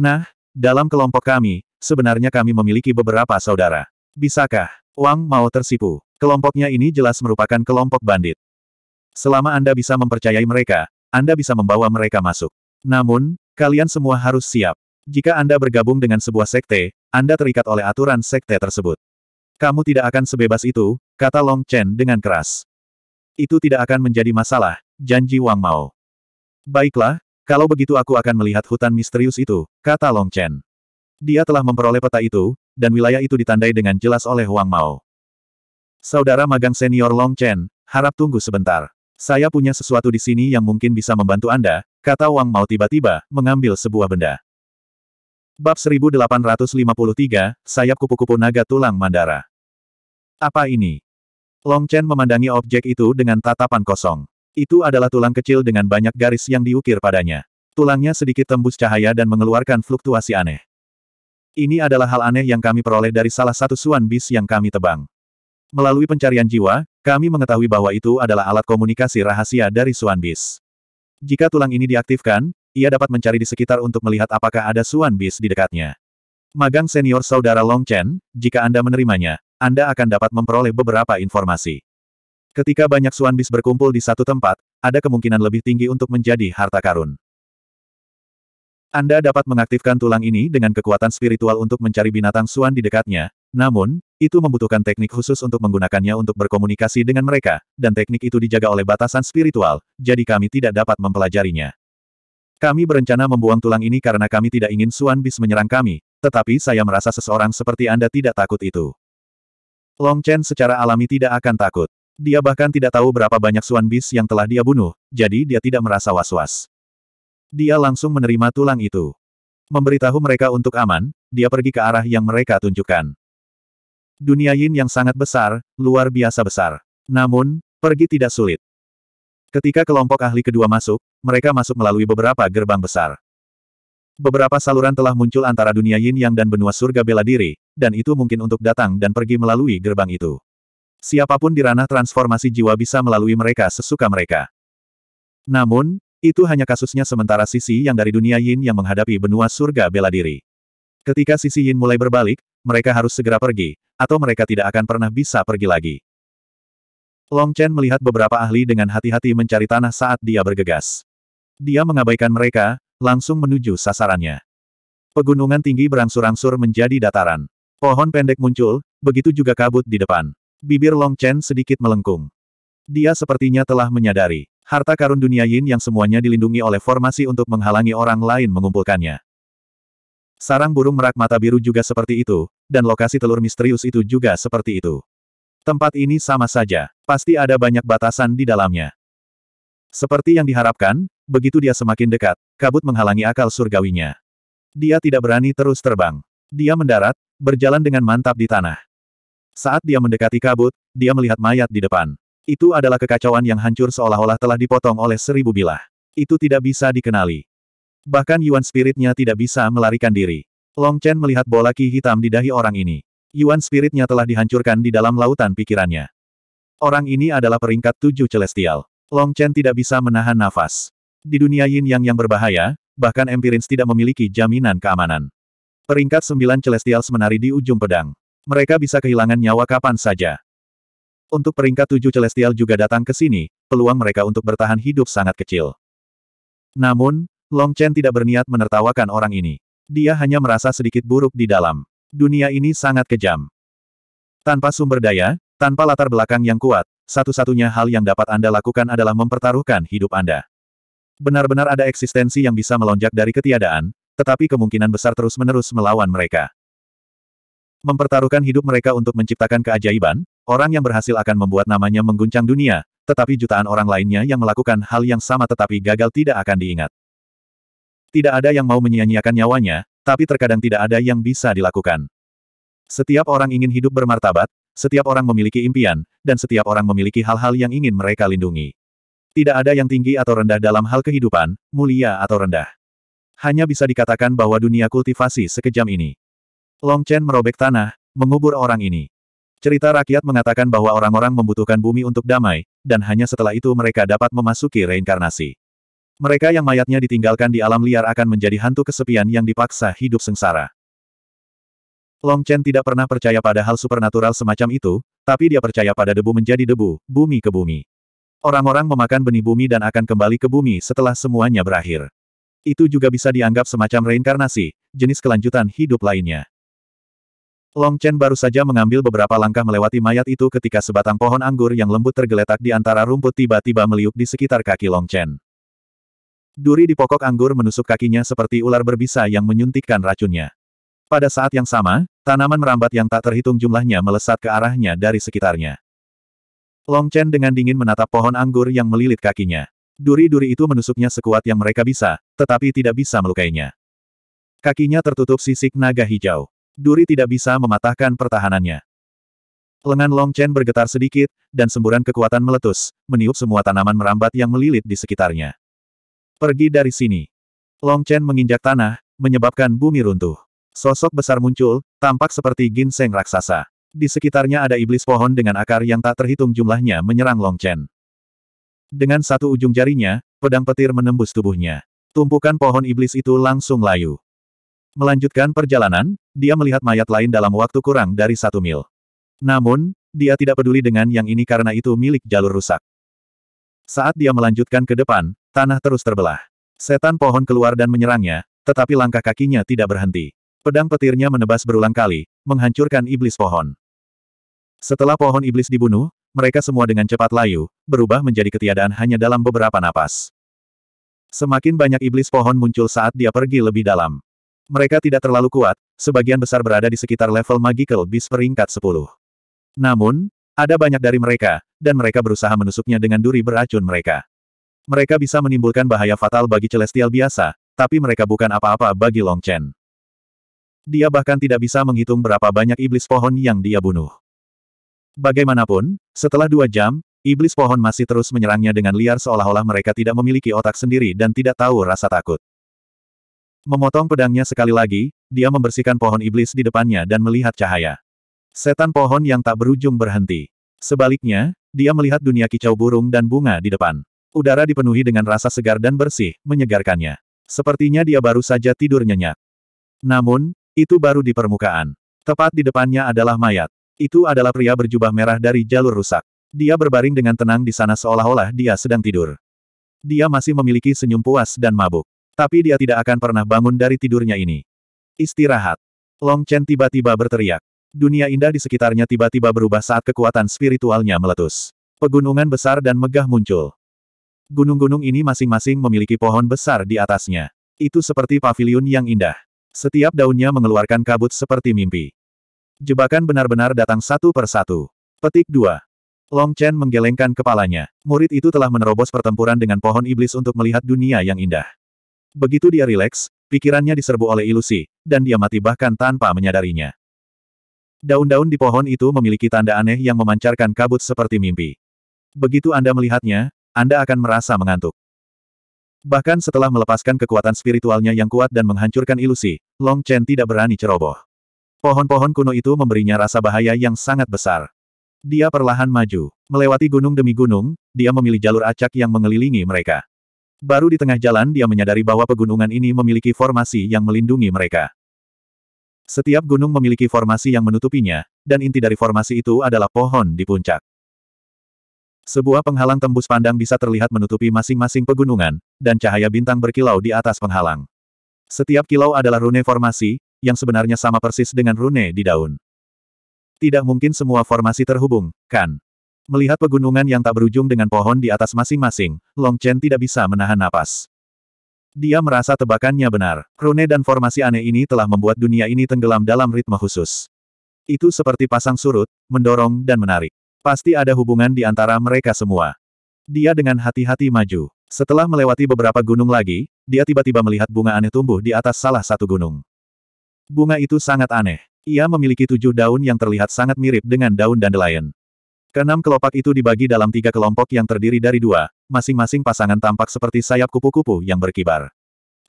Nah, dalam kelompok kami, sebenarnya kami memiliki beberapa saudara. Bisakah? Wang Mao tersipu. Kelompoknya ini jelas merupakan kelompok bandit. Selama Anda bisa mempercayai mereka, Anda bisa membawa mereka masuk. Namun, kalian semua harus siap. Jika Anda bergabung dengan sebuah sekte, Anda terikat oleh aturan sekte tersebut. Kamu tidak akan sebebas itu, kata Long Chen dengan keras. Itu tidak akan menjadi masalah, janji Wang Mao. Baiklah, kalau begitu aku akan melihat hutan misterius itu, kata Long Chen. Dia telah memperoleh peta itu, dan wilayah itu ditandai dengan jelas oleh Wang Mao. Saudara magang senior Long Chen, harap tunggu sebentar. Saya punya sesuatu di sini yang mungkin bisa membantu Anda, kata Wang Mao tiba-tiba, mengambil sebuah benda. Bab 1853, Sayap Kupu-Kupu Naga Tulang Mandara. Apa ini? Long Chen memandangi objek itu dengan tatapan kosong. Itu adalah tulang kecil dengan banyak garis yang diukir padanya. Tulangnya sedikit tembus cahaya dan mengeluarkan fluktuasi aneh. Ini adalah hal aneh yang kami peroleh dari salah satu suan bis yang kami tebang. Melalui pencarian jiwa, kami mengetahui bahwa itu adalah alat komunikasi rahasia dari Suan Bis. Jika tulang ini diaktifkan, ia dapat mencari di sekitar untuk melihat apakah ada Suan Bis di dekatnya. Magang senior saudara Long Chen, jika Anda menerimanya, Anda akan dapat memperoleh beberapa informasi. Ketika banyak Suan Bis berkumpul di satu tempat, ada kemungkinan lebih tinggi untuk menjadi harta karun. Anda dapat mengaktifkan tulang ini dengan kekuatan spiritual untuk mencari binatang Suan di dekatnya, namun, itu membutuhkan teknik khusus untuk menggunakannya untuk berkomunikasi dengan mereka, dan teknik itu dijaga oleh batasan spiritual, jadi kami tidak dapat mempelajarinya. Kami berencana membuang tulang ini karena kami tidak ingin Suan Bis menyerang kami, tetapi saya merasa seseorang seperti Anda tidak takut itu. Long Chen secara alami tidak akan takut. Dia bahkan tidak tahu berapa banyak Suan Bis yang telah dia bunuh, jadi dia tidak merasa was-was. Dia langsung menerima tulang itu. Memberitahu mereka untuk aman, dia pergi ke arah yang mereka tunjukkan. Dunia yin yang sangat besar, luar biasa besar. Namun, pergi tidak sulit. Ketika kelompok ahli kedua masuk, mereka masuk melalui beberapa gerbang besar. Beberapa saluran telah muncul antara dunia yin yang dan benua surga bela diri, dan itu mungkin untuk datang dan pergi melalui gerbang itu. Siapapun di ranah transformasi jiwa bisa melalui mereka sesuka mereka. Namun, itu hanya kasusnya sementara sisi yang dari dunia yin yang menghadapi benua surga bela diri. Ketika sisi yin mulai berbalik, mereka harus segera pergi, atau mereka tidak akan pernah bisa pergi lagi. Long Chen melihat beberapa ahli dengan hati-hati mencari tanah saat dia bergegas. Dia mengabaikan mereka, langsung menuju sasarannya. Pegunungan tinggi berangsur-angsur menjadi dataran. Pohon pendek muncul, begitu juga kabut di depan. Bibir Long Chen sedikit melengkung. Dia sepertinya telah menyadari, harta karun dunia Yin yang semuanya dilindungi oleh formasi untuk menghalangi orang lain mengumpulkannya. Sarang burung merak mata biru juga seperti itu, dan lokasi telur misterius itu juga seperti itu. Tempat ini sama saja, pasti ada banyak batasan di dalamnya. Seperti yang diharapkan, begitu dia semakin dekat, kabut menghalangi akal surgawinya. Dia tidak berani terus terbang. Dia mendarat, berjalan dengan mantap di tanah. Saat dia mendekati kabut, dia melihat mayat di depan. Itu adalah kekacauan yang hancur seolah-olah telah dipotong oleh seribu bilah. Itu tidak bisa dikenali. Bahkan Yuan Spiritnya tidak bisa melarikan diri. Long Chen melihat bola ki hitam di dahi orang ini. Yuan Spiritnya telah dihancurkan di dalam lautan pikirannya. Orang ini adalah peringkat tujuh celestial. Long Chen tidak bisa menahan nafas. Di dunia yin yang yang berbahaya, bahkan Empirins tidak memiliki jaminan keamanan. Peringkat sembilan celestial semenari di ujung pedang. Mereka bisa kehilangan nyawa kapan saja. Untuk peringkat tujuh celestial juga datang ke sini, peluang mereka untuk bertahan hidup sangat kecil. Namun, Long Chen tidak berniat menertawakan orang ini. Dia hanya merasa sedikit buruk di dalam. Dunia ini sangat kejam. Tanpa sumber daya, tanpa latar belakang yang kuat, satu-satunya hal yang dapat Anda lakukan adalah mempertaruhkan hidup Anda. Benar-benar ada eksistensi yang bisa melonjak dari ketiadaan, tetapi kemungkinan besar terus-menerus melawan mereka. Mempertaruhkan hidup mereka untuk menciptakan keajaiban, orang yang berhasil akan membuat namanya mengguncang dunia, tetapi jutaan orang lainnya yang melakukan hal yang sama tetapi gagal tidak akan diingat. Tidak ada yang mau menyia-nyiakan nyawanya, tapi terkadang tidak ada yang bisa dilakukan. Setiap orang ingin hidup bermartabat, setiap orang memiliki impian, dan setiap orang memiliki hal-hal yang ingin mereka lindungi. Tidak ada yang tinggi atau rendah dalam hal kehidupan, mulia atau rendah. Hanya bisa dikatakan bahwa dunia kultivasi sekejam ini. Long Chen merobek tanah, mengubur orang ini. Cerita rakyat mengatakan bahwa orang-orang membutuhkan bumi untuk damai, dan hanya setelah itu mereka dapat memasuki reinkarnasi. Mereka yang mayatnya ditinggalkan di alam liar akan menjadi hantu kesepian yang dipaksa hidup sengsara. Long Chen tidak pernah percaya pada hal supernatural semacam itu, tapi dia percaya pada debu menjadi debu, bumi ke bumi. Orang-orang memakan benih bumi dan akan kembali ke bumi setelah semuanya berakhir. Itu juga bisa dianggap semacam reinkarnasi, jenis kelanjutan hidup lainnya. Long Chen baru saja mengambil beberapa langkah melewati mayat itu ketika sebatang pohon anggur yang lembut tergeletak di antara rumput tiba-tiba meliuk di sekitar kaki Long Chen. Duri di pokok anggur menusuk kakinya seperti ular berbisa yang menyuntikkan racunnya. Pada saat yang sama, tanaman merambat yang tak terhitung jumlahnya melesat ke arahnya dari sekitarnya. Long Chen dengan dingin menatap pohon anggur yang melilit kakinya. Duri-duri itu menusuknya sekuat yang mereka bisa, tetapi tidak bisa melukainya. Kakinya tertutup sisik naga hijau. Duri tidak bisa mematahkan pertahanannya. Lengan Long Chen bergetar sedikit, dan semburan kekuatan meletus, meniup semua tanaman merambat yang melilit di sekitarnya. Pergi dari sini. Long Chen menginjak tanah, menyebabkan bumi runtuh. Sosok besar muncul, tampak seperti ginseng raksasa. Di sekitarnya ada iblis pohon dengan akar yang tak terhitung jumlahnya menyerang Long Chen. Dengan satu ujung jarinya, pedang petir menembus tubuhnya. Tumpukan pohon iblis itu langsung layu. Melanjutkan perjalanan, dia melihat mayat lain dalam waktu kurang dari satu mil. Namun, dia tidak peduli dengan yang ini karena itu milik jalur rusak. Saat dia melanjutkan ke depan, tanah terus terbelah. Setan pohon keluar dan menyerangnya, tetapi langkah kakinya tidak berhenti. Pedang petirnya menebas berulang kali, menghancurkan iblis pohon. Setelah pohon iblis dibunuh, mereka semua dengan cepat layu, berubah menjadi ketiadaan hanya dalam beberapa napas. Semakin banyak iblis pohon muncul saat dia pergi lebih dalam. Mereka tidak terlalu kuat, sebagian besar berada di sekitar level magical beast peringkat 10. Namun, ada banyak dari mereka, dan mereka berusaha menusuknya dengan duri beracun mereka. Mereka bisa menimbulkan bahaya fatal bagi Celestial biasa, tapi mereka bukan apa-apa bagi Long Chen. Dia bahkan tidak bisa menghitung berapa banyak iblis pohon yang dia bunuh. Bagaimanapun, setelah dua jam, iblis pohon masih terus menyerangnya dengan liar seolah-olah mereka tidak memiliki otak sendiri dan tidak tahu rasa takut. Memotong pedangnya sekali lagi, dia membersihkan pohon iblis di depannya dan melihat cahaya. Setan pohon yang tak berujung berhenti. Sebaliknya, dia melihat dunia kicau burung dan bunga di depan. Udara dipenuhi dengan rasa segar dan bersih, menyegarkannya. Sepertinya dia baru saja tidur nyenyak. Namun, itu baru di permukaan. Tepat di depannya adalah mayat. Itu adalah pria berjubah merah dari jalur rusak. Dia berbaring dengan tenang di sana seolah-olah dia sedang tidur. Dia masih memiliki senyum puas dan mabuk. Tapi dia tidak akan pernah bangun dari tidurnya ini. Istirahat. Long Chen tiba-tiba berteriak. Dunia indah di sekitarnya tiba-tiba berubah saat kekuatan spiritualnya meletus. Pegunungan besar dan megah muncul. Gunung-gunung ini masing-masing memiliki pohon besar di atasnya. Itu seperti paviliun yang indah. Setiap daunnya mengeluarkan kabut seperti mimpi. Jebakan benar-benar datang satu per satu. Petik 2. Long Chen menggelengkan kepalanya. Murid itu telah menerobos pertempuran dengan pohon iblis untuk melihat dunia yang indah. Begitu dia rileks, pikirannya diserbu oleh ilusi, dan dia mati bahkan tanpa menyadarinya. Daun-daun di pohon itu memiliki tanda aneh yang memancarkan kabut seperti mimpi. Begitu Anda melihatnya, Anda akan merasa mengantuk. Bahkan setelah melepaskan kekuatan spiritualnya yang kuat dan menghancurkan ilusi, Long Chen tidak berani ceroboh. Pohon-pohon kuno itu memberinya rasa bahaya yang sangat besar. Dia perlahan maju. Melewati gunung demi gunung, dia memilih jalur acak yang mengelilingi mereka. Baru di tengah jalan dia menyadari bahwa pegunungan ini memiliki formasi yang melindungi mereka. Setiap gunung memiliki formasi yang menutupinya, dan inti dari formasi itu adalah pohon di puncak. Sebuah penghalang tembus pandang bisa terlihat menutupi masing-masing pegunungan, dan cahaya bintang berkilau di atas penghalang. Setiap kilau adalah rune formasi, yang sebenarnya sama persis dengan rune di daun. Tidak mungkin semua formasi terhubung, kan? Melihat pegunungan yang tak berujung dengan pohon di atas masing-masing, Long Chen tidak bisa menahan napas. Dia merasa tebakannya benar. Rune dan formasi aneh ini telah membuat dunia ini tenggelam dalam ritme khusus. Itu seperti pasang surut, mendorong dan menarik. Pasti ada hubungan di antara mereka semua. Dia dengan hati-hati maju. Setelah melewati beberapa gunung lagi, dia tiba-tiba melihat bunga aneh tumbuh di atas salah satu gunung. Bunga itu sangat aneh. Ia memiliki tujuh daun yang terlihat sangat mirip dengan daun dandelion. Keenam kelopak itu dibagi dalam tiga kelompok yang terdiri dari dua, masing-masing pasangan tampak seperti sayap kupu-kupu yang berkibar.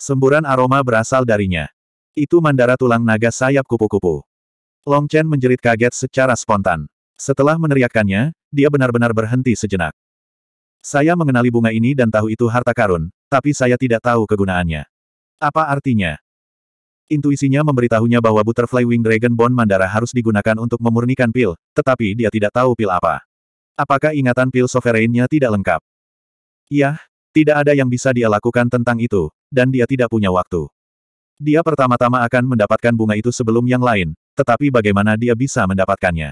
Semburan aroma berasal darinya. Itu mandara tulang naga sayap kupu-kupu. Long Chen menjerit kaget secara spontan. Setelah meneriakkannya, dia benar-benar berhenti sejenak. Saya mengenali bunga ini dan tahu itu harta karun, tapi saya tidak tahu kegunaannya. Apa artinya? Intuisinya memberitahunya bahwa Butterfly Wing Dragon Bone Mandara harus digunakan untuk memurnikan pil, tetapi dia tidak tahu pil apa. Apakah ingatan pil sovereignnya tidak lengkap? Yah, tidak ada yang bisa dia lakukan tentang itu, dan dia tidak punya waktu. Dia pertama-tama akan mendapatkan bunga itu sebelum yang lain, tetapi bagaimana dia bisa mendapatkannya?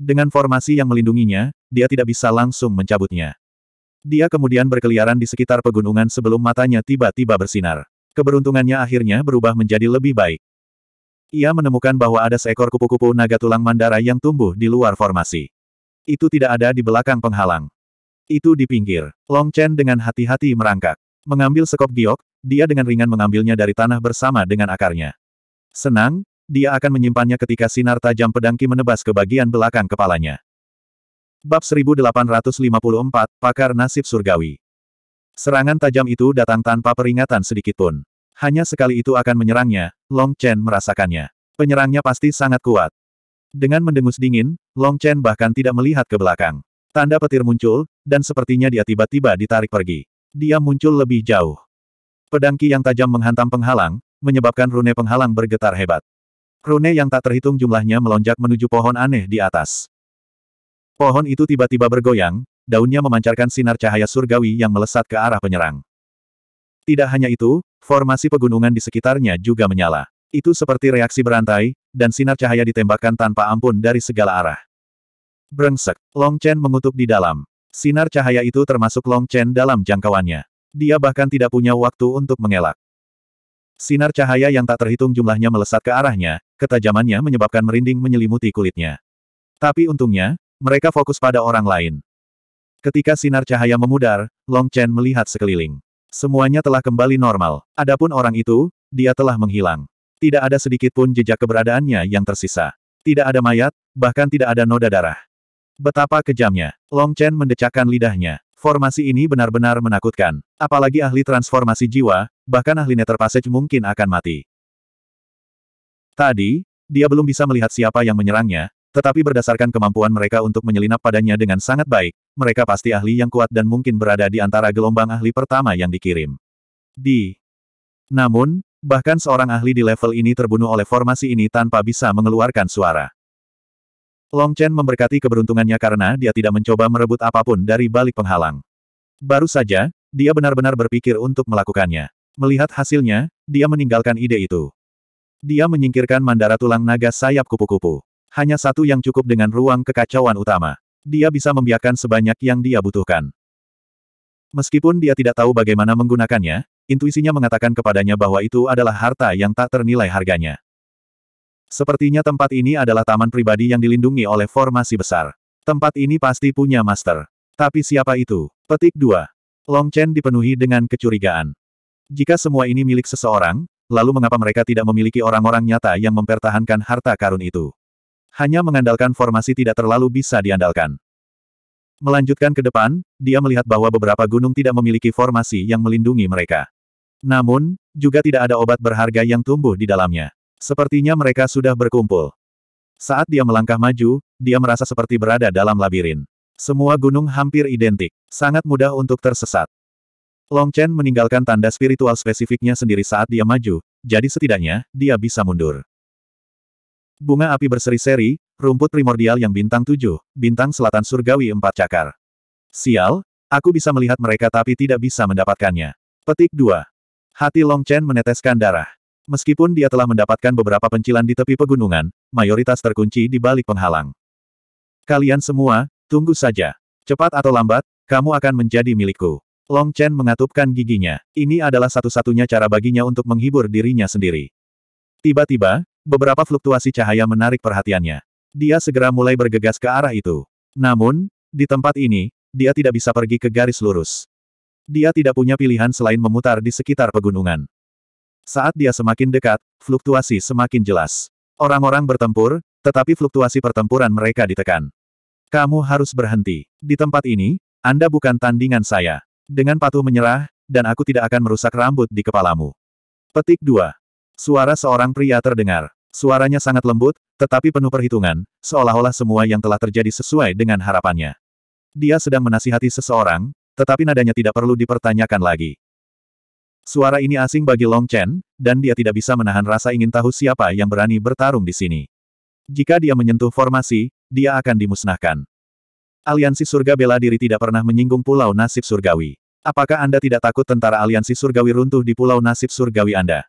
Dengan formasi yang melindunginya, dia tidak bisa langsung mencabutnya. Dia kemudian berkeliaran di sekitar pegunungan sebelum matanya tiba-tiba bersinar. Keberuntungannya akhirnya berubah menjadi lebih baik. Ia menemukan bahwa ada seekor kupu-kupu naga tulang mandara yang tumbuh di luar formasi. Itu tidak ada di belakang penghalang. Itu di pinggir. Long Chen dengan hati-hati merangkak. Mengambil sekop giok, dia dengan ringan mengambilnya dari tanah bersama dengan akarnya. Senang, dia akan menyimpannya ketika sinar tajam pedangki menebas ke bagian belakang kepalanya. Bab 1854, Pakar Nasib Surgawi Serangan tajam itu datang tanpa peringatan sedikitpun. Hanya sekali itu akan menyerangnya, Long Chen merasakannya. Penyerangnya pasti sangat kuat. Dengan mendengus dingin, Long Chen bahkan tidak melihat ke belakang. Tanda petir muncul, dan sepertinya dia tiba-tiba ditarik pergi. Dia muncul lebih jauh. Pedangki yang tajam menghantam penghalang, menyebabkan rune penghalang bergetar hebat. Rune yang tak terhitung jumlahnya melonjak menuju pohon aneh di atas. Pohon itu tiba-tiba bergoyang, daunnya memancarkan sinar cahaya surgawi yang melesat ke arah penyerang. Tidak hanya itu, formasi pegunungan di sekitarnya juga menyala. Itu seperti reaksi berantai, dan sinar cahaya ditembakkan tanpa ampun dari segala arah. Brengsek, Long Chen mengutuk di dalam. Sinar cahaya itu termasuk Long Chen dalam jangkauannya. Dia bahkan tidak punya waktu untuk mengelak. Sinar cahaya yang tak terhitung jumlahnya melesat ke arahnya, ketajamannya menyebabkan merinding menyelimuti kulitnya. Tapi untungnya, mereka fokus pada orang lain. Ketika sinar cahaya memudar, Long Chen melihat sekeliling. Semuanya telah kembali normal. Adapun orang itu, dia telah menghilang. Tidak ada sedikit pun jejak keberadaannya yang tersisa. Tidak ada mayat, bahkan tidak ada noda darah. Betapa kejamnya. Long Chen mendecakkan lidahnya. Formasi ini benar-benar menakutkan. Apalagi ahli transformasi jiwa, bahkan ahli Nether Passage mungkin akan mati. Tadi, dia belum bisa melihat siapa yang menyerangnya, tetapi berdasarkan kemampuan mereka untuk menyelinap padanya dengan sangat baik, mereka pasti ahli yang kuat dan mungkin berada di antara gelombang ahli pertama yang dikirim. Di. Namun, bahkan seorang ahli di level ini terbunuh oleh formasi ini tanpa bisa mengeluarkan suara. Long Chen memberkati keberuntungannya karena dia tidak mencoba merebut apapun dari balik penghalang. Baru saja, dia benar-benar berpikir untuk melakukannya. Melihat hasilnya, dia meninggalkan ide itu. Dia menyingkirkan mandara tulang naga sayap kupu-kupu. Hanya satu yang cukup dengan ruang kekacauan utama. Dia bisa membiarkan sebanyak yang dia butuhkan. Meskipun dia tidak tahu bagaimana menggunakannya, intuisinya mengatakan kepadanya bahwa itu adalah harta yang tak ternilai harganya. Sepertinya tempat ini adalah taman pribadi yang dilindungi oleh formasi besar. Tempat ini pasti punya master. Tapi siapa itu? Petik 2. Long Chen dipenuhi dengan kecurigaan. Jika semua ini milik seseorang, lalu mengapa mereka tidak memiliki orang-orang nyata yang mempertahankan harta karun itu? hanya mengandalkan formasi tidak terlalu bisa diandalkan. Melanjutkan ke depan, dia melihat bahwa beberapa gunung tidak memiliki formasi yang melindungi mereka. Namun, juga tidak ada obat berharga yang tumbuh di dalamnya. Sepertinya mereka sudah berkumpul. Saat dia melangkah maju, dia merasa seperti berada dalam labirin. Semua gunung hampir identik, sangat mudah untuk tersesat. Long Chen meninggalkan tanda spiritual spesifiknya sendiri saat dia maju, jadi setidaknya, dia bisa mundur. Bunga api berseri-seri, rumput primordial yang bintang tujuh, bintang selatan surgawi empat cakar. Sial, aku bisa melihat mereka tapi tidak bisa mendapatkannya. Petik 2. Hati Long Chen meneteskan darah. Meskipun dia telah mendapatkan beberapa pencilan di tepi pegunungan, mayoritas terkunci di balik penghalang. Kalian semua, tunggu saja. Cepat atau lambat, kamu akan menjadi milikku. Long Chen mengatupkan giginya. Ini adalah satu-satunya cara baginya untuk menghibur dirinya sendiri. Tiba-tiba, Beberapa fluktuasi cahaya menarik perhatiannya. Dia segera mulai bergegas ke arah itu. Namun, di tempat ini, dia tidak bisa pergi ke garis lurus. Dia tidak punya pilihan selain memutar di sekitar pegunungan. Saat dia semakin dekat, fluktuasi semakin jelas. Orang-orang bertempur, tetapi fluktuasi pertempuran mereka ditekan. Kamu harus berhenti. Di tempat ini, Anda bukan tandingan saya. Dengan patuh menyerah, dan aku tidak akan merusak rambut di kepalamu. Petik 2. Suara seorang pria terdengar. Suaranya sangat lembut, tetapi penuh perhitungan, seolah-olah semua yang telah terjadi sesuai dengan harapannya. Dia sedang menasihati seseorang, tetapi nadanya tidak perlu dipertanyakan lagi. Suara ini asing bagi Long Chen, dan dia tidak bisa menahan rasa ingin tahu siapa yang berani bertarung di sini. Jika dia menyentuh formasi, dia akan dimusnahkan. Aliansi Surga Bela Diri tidak pernah menyinggung Pulau Nasib Surgawi. Apakah Anda tidak takut tentara aliansi surgawi runtuh di pulau nasib surgawi Anda?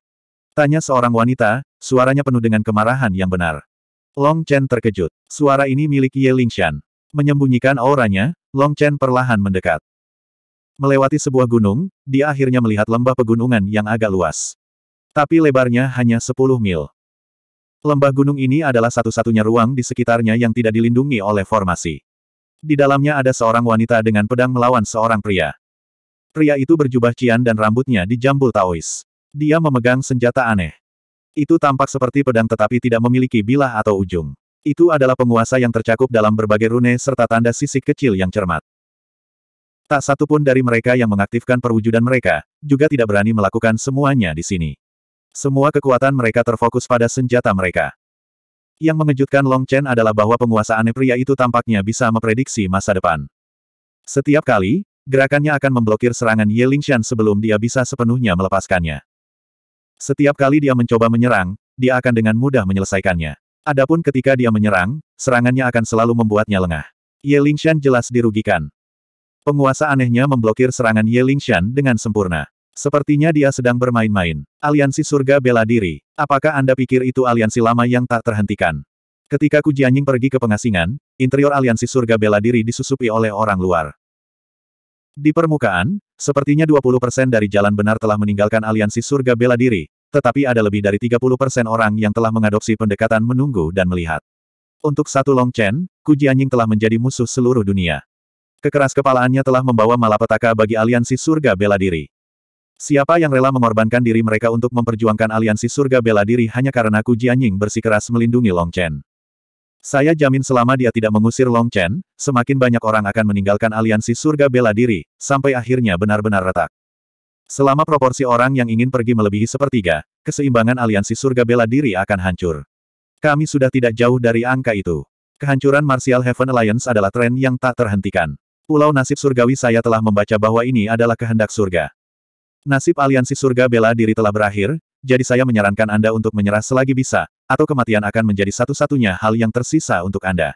Tanya seorang wanita, Suaranya penuh dengan kemarahan yang benar. Long Chen terkejut. Suara ini milik Ye Lingshan. Menyembunyikan auranya, Long Chen perlahan mendekat. Melewati sebuah gunung, dia akhirnya melihat lembah pegunungan yang agak luas. Tapi lebarnya hanya 10 mil. Lembah gunung ini adalah satu-satunya ruang di sekitarnya yang tidak dilindungi oleh formasi. Di dalamnya ada seorang wanita dengan pedang melawan seorang pria. Pria itu berjubah cian dan rambutnya dijambul taois. Dia memegang senjata aneh. Itu tampak seperti pedang tetapi tidak memiliki bilah atau ujung. Itu adalah penguasa yang tercakup dalam berbagai rune serta tanda sisik kecil yang cermat. Tak satu pun dari mereka yang mengaktifkan perwujudan mereka, juga tidak berani melakukan semuanya di sini. Semua kekuatan mereka terfokus pada senjata mereka. Yang mengejutkan Long Chen adalah bahwa penguasa aneh pria itu tampaknya bisa memprediksi masa depan. Setiap kali, gerakannya akan memblokir serangan Ye Lingshan sebelum dia bisa sepenuhnya melepaskannya. Setiap kali dia mencoba menyerang, dia akan dengan mudah menyelesaikannya. Adapun ketika dia menyerang, serangannya akan selalu membuatnya lengah. Ye Lingshan jelas dirugikan. Penguasa anehnya memblokir serangan Ye Lingshan dengan sempurna. Sepertinya dia sedang bermain-main. Aliansi surga bela diri. Apakah Anda pikir itu aliansi lama yang tak terhentikan? Ketika Jianying pergi ke pengasingan, interior aliansi surga bela diri disusupi oleh orang luar. Di permukaan, Sepertinya 20% dari jalan benar telah meninggalkan aliansi surga bela diri, tetapi ada lebih dari 30% orang yang telah mengadopsi pendekatan menunggu dan melihat. Untuk satu Long Chen, Kuji Anjing telah menjadi musuh seluruh dunia. Kekeras kepalaannya telah membawa malapetaka bagi aliansi surga bela diri. Siapa yang rela mengorbankan diri mereka untuk memperjuangkan aliansi surga bela diri hanya karena Kuji Anjing bersikeras melindungi Long Chen? Saya jamin selama dia tidak mengusir Long Chen, semakin banyak orang akan meninggalkan aliansi surga bela diri, sampai akhirnya benar-benar retak. Selama proporsi orang yang ingin pergi melebihi sepertiga, keseimbangan aliansi surga bela diri akan hancur. Kami sudah tidak jauh dari angka itu. Kehancuran Martial Heaven Alliance adalah tren yang tak terhentikan. Pulau nasib surgawi saya telah membaca bahwa ini adalah kehendak surga. Nasib aliansi surga bela diri telah berakhir, jadi saya menyarankan Anda untuk menyerah selagi bisa, atau kematian akan menjadi satu-satunya hal yang tersisa untuk Anda.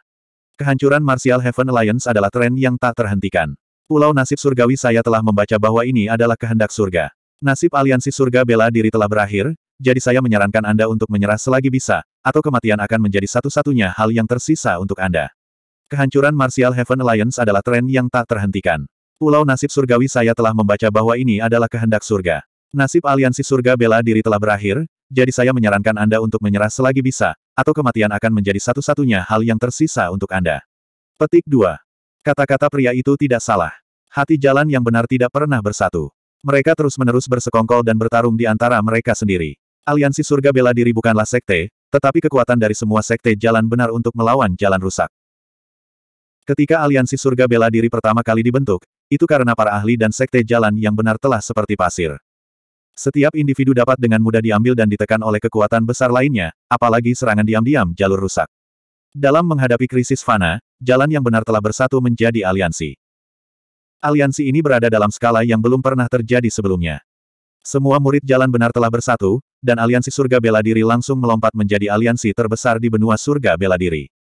Kehancuran Martial Heaven Alliance adalah tren yang tak terhentikan. Pulau nasib surgawi saya telah membaca bahwa ini adalah kehendak surga. Nasib aliansi surga bela diri telah berakhir, jadi saya menyarankan Anda untuk menyerah selagi bisa, atau kematian akan menjadi satu-satunya hal yang tersisa untuk Anda. Kehancuran Martial Heaven Alliance adalah tren yang tak terhentikan. Pulau nasib surgawi saya telah membaca bahwa ini adalah kehendak surga. Nasib aliansi surga bela diri telah berakhir, jadi saya menyarankan Anda untuk menyerah selagi bisa, atau kematian akan menjadi satu-satunya hal yang tersisa untuk Anda. Petik 2. Kata-kata pria itu tidak salah. Hati jalan yang benar tidak pernah bersatu. Mereka terus-menerus bersekongkol dan bertarung di antara mereka sendiri. Aliansi surga bela diri bukanlah sekte, tetapi kekuatan dari semua sekte jalan benar untuk melawan jalan rusak. Ketika aliansi surga bela diri pertama kali dibentuk, itu karena para ahli dan sekte jalan yang benar telah seperti pasir. Setiap individu dapat dengan mudah diambil dan ditekan oleh kekuatan besar lainnya, apalagi serangan diam-diam jalur rusak. Dalam menghadapi krisis fana, jalan yang benar telah bersatu menjadi aliansi. Aliansi ini berada dalam skala yang belum pernah terjadi sebelumnya. Semua murid jalan benar telah bersatu, dan aliansi surga bela diri langsung melompat menjadi aliansi terbesar di benua surga bela diri.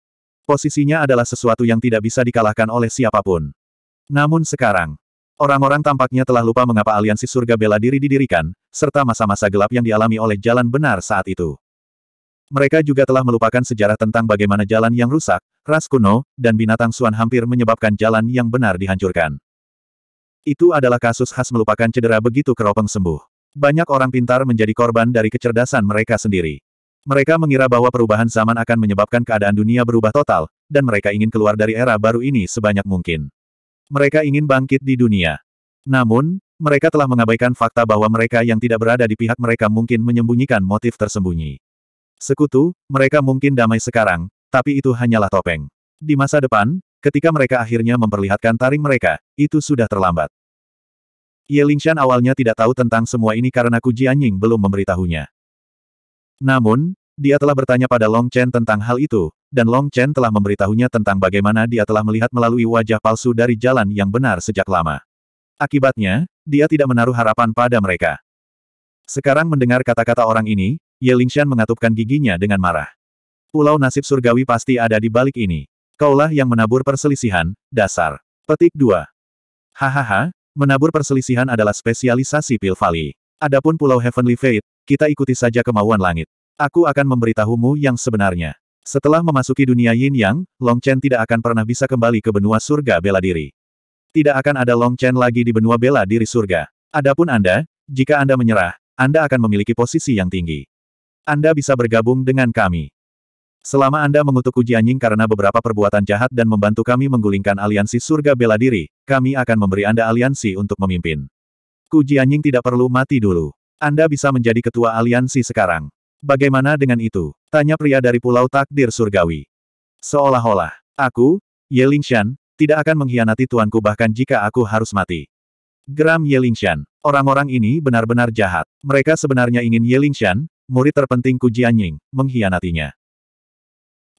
Posisinya adalah sesuatu yang tidak bisa dikalahkan oleh siapapun. Namun sekarang, Orang-orang tampaknya telah lupa mengapa aliansi surga bela diri didirikan, serta masa-masa gelap yang dialami oleh jalan benar saat itu. Mereka juga telah melupakan sejarah tentang bagaimana jalan yang rusak, ras kuno, dan binatang suan hampir menyebabkan jalan yang benar dihancurkan. Itu adalah kasus khas melupakan cedera begitu keropeng sembuh. Banyak orang pintar menjadi korban dari kecerdasan mereka sendiri. Mereka mengira bahwa perubahan zaman akan menyebabkan keadaan dunia berubah total, dan mereka ingin keluar dari era baru ini sebanyak mungkin. Mereka ingin bangkit di dunia. Namun, mereka telah mengabaikan fakta bahwa mereka yang tidak berada di pihak mereka mungkin menyembunyikan motif tersembunyi. Sekutu, mereka mungkin damai sekarang, tapi itu hanyalah topeng. Di masa depan, ketika mereka akhirnya memperlihatkan taring mereka, itu sudah terlambat. Ye Lingshan awalnya tidak tahu tentang semua ini karena Ku Jianying belum memberitahunya. Namun, dia telah bertanya pada Long Chen tentang hal itu, dan Long Chen telah memberitahunya tentang bagaimana dia telah melihat melalui wajah palsu dari jalan yang benar sejak lama. Akibatnya, dia tidak menaruh harapan pada mereka. Sekarang mendengar kata-kata orang ini, Ye Lingshan mengatupkan giginya dengan marah. Pulau nasib surgawi pasti ada di balik ini. Kaulah yang menabur perselisihan, dasar. Petik 2. Hahaha, menabur perselisihan adalah spesialisasi Pilvali. Adapun Pulau Heavenly Fate, kita ikuti saja kemauan langit. Aku akan memberitahumu yang sebenarnya. Setelah memasuki dunia Yin Yang, Long Chen tidak akan pernah bisa kembali ke benua surga bela diri. Tidak akan ada Long Chen lagi di benua bela diri surga. Adapun Anda, jika Anda menyerah, Anda akan memiliki posisi yang tinggi. Anda bisa bergabung dengan kami. Selama Anda mengutuk uji anjing karena beberapa perbuatan jahat dan membantu kami menggulingkan aliansi surga bela diri, kami akan memberi Anda aliansi untuk memimpin. Kuji anjing tidak perlu mati dulu. Anda bisa menjadi ketua aliansi sekarang. Bagaimana dengan itu? Tanya pria dari Pulau Takdir Surgawi. Seolah-olah, aku, Ye Yelingshan, tidak akan mengkhianati tuanku bahkan jika aku harus mati. Geram Yelingshan. Orang-orang ini benar-benar jahat. Mereka sebenarnya ingin Ye Yelingshan, murid terpenting Ku Jianying, mengkhianatinya.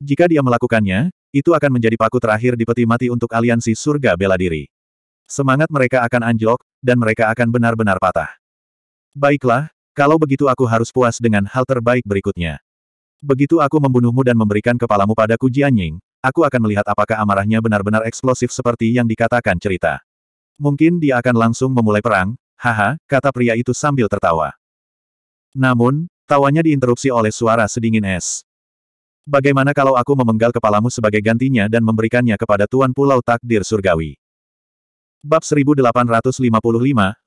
Jika dia melakukannya, itu akan menjadi paku terakhir di peti mati untuk aliansi surga bela diri. Semangat mereka akan anjlok, dan mereka akan benar-benar patah. Baiklah, kalau begitu aku harus puas dengan hal terbaik berikutnya. Begitu aku membunuhmu dan memberikan kepalamu pada Ku Jianying, aku akan melihat apakah amarahnya benar-benar eksplosif seperti yang dikatakan cerita. Mungkin dia akan langsung memulai perang, haha, kata pria itu sambil tertawa. Namun, tawanya diinterupsi oleh suara sedingin es. Bagaimana kalau aku memenggal kepalamu sebagai gantinya dan memberikannya kepada Tuan Pulau Takdir Surgawi? Bab 1855,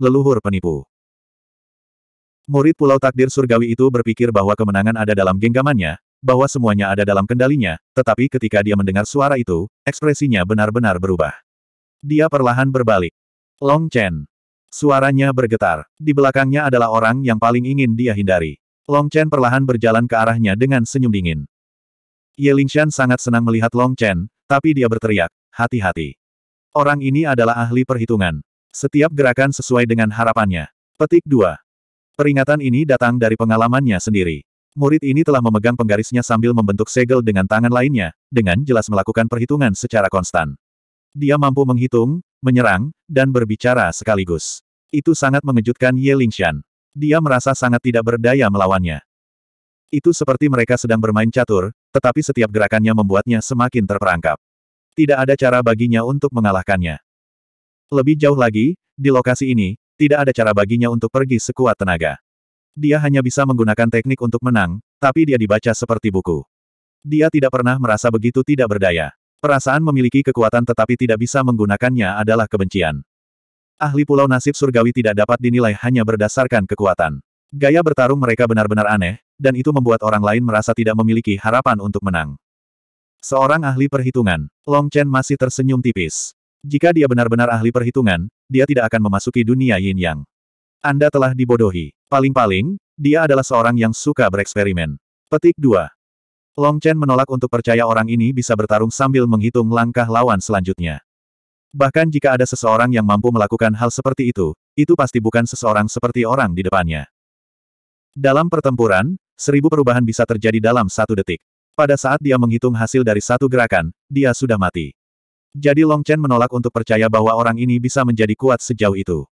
Leluhur Penipu Murid Pulau Takdir Surgawi itu berpikir bahwa kemenangan ada dalam genggamannya, bahwa semuanya ada dalam kendalinya, tetapi ketika dia mendengar suara itu, ekspresinya benar-benar berubah. Dia perlahan berbalik. Long Chen. Suaranya bergetar. Di belakangnya adalah orang yang paling ingin dia hindari. Long Chen perlahan berjalan ke arahnya dengan senyum dingin. Ye Lingshan sangat senang melihat Long Chen, tapi dia berteriak, hati-hati. Orang ini adalah ahli perhitungan. Setiap gerakan sesuai dengan harapannya. Petik 2. Peringatan ini datang dari pengalamannya sendiri. Murid ini telah memegang penggarisnya sambil membentuk segel dengan tangan lainnya, dengan jelas melakukan perhitungan secara konstan. Dia mampu menghitung, menyerang, dan berbicara sekaligus. Itu sangat mengejutkan Ye Lingshan. Dia merasa sangat tidak berdaya melawannya. Itu seperti mereka sedang bermain catur, tetapi setiap gerakannya membuatnya semakin terperangkap. Tidak ada cara baginya untuk mengalahkannya. Lebih jauh lagi, di lokasi ini, tidak ada cara baginya untuk pergi sekuat tenaga. Dia hanya bisa menggunakan teknik untuk menang, tapi dia dibaca seperti buku. Dia tidak pernah merasa begitu tidak berdaya. Perasaan memiliki kekuatan tetapi tidak bisa menggunakannya adalah kebencian. Ahli pulau nasib surgawi tidak dapat dinilai hanya berdasarkan kekuatan. Gaya bertarung mereka benar-benar aneh, dan itu membuat orang lain merasa tidak memiliki harapan untuk menang. Seorang ahli perhitungan, Long Chen masih tersenyum tipis. Jika dia benar-benar ahli perhitungan, dia tidak akan memasuki dunia yin yang. Anda telah dibodohi. Paling-paling, dia adalah seorang yang suka bereksperimen. Petik 2. Long Chen menolak untuk percaya orang ini bisa bertarung sambil menghitung langkah lawan selanjutnya. Bahkan jika ada seseorang yang mampu melakukan hal seperti itu, itu pasti bukan seseorang seperti orang di depannya. Dalam pertempuran, seribu perubahan bisa terjadi dalam satu detik. Pada saat dia menghitung hasil dari satu gerakan, dia sudah mati. Jadi Long Chen menolak untuk percaya bahwa orang ini bisa menjadi kuat sejauh itu.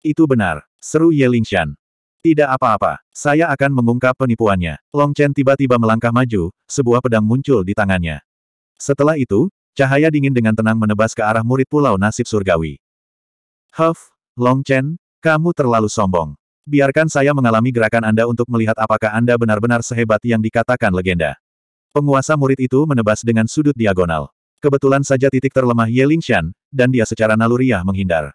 Itu benar, seru Ye Lingshan. Tidak apa-apa, saya akan mengungkap penipuannya. Long Chen tiba-tiba melangkah maju, sebuah pedang muncul di tangannya. Setelah itu, cahaya dingin dengan tenang menebas ke arah murid pulau nasib surgawi. Huff, Long Chen, kamu terlalu sombong. Biarkan saya mengalami gerakan Anda untuk melihat apakah Anda benar-benar sehebat yang dikatakan legenda. Penguasa murid itu menebas dengan sudut diagonal. Kebetulan saja titik terlemah Ye Lingshan, dan dia secara naluriah menghindar.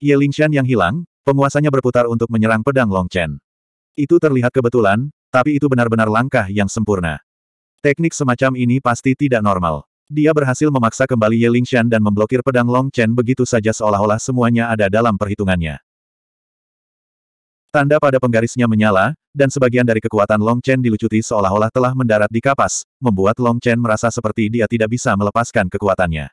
Ye Lingshan yang hilang, penguasanya berputar untuk menyerang pedang Long Chen. Itu terlihat kebetulan, tapi itu benar-benar langkah yang sempurna. Teknik semacam ini pasti tidak normal. Dia berhasil memaksa kembali Ye Lingshan dan memblokir pedang Long Chen begitu saja seolah-olah semuanya ada dalam perhitungannya. Tanda pada penggarisnya menyala, dan sebagian dari kekuatan Long Chen dilucuti seolah-olah telah mendarat di kapas, membuat Long Chen merasa seperti dia tidak bisa melepaskan kekuatannya.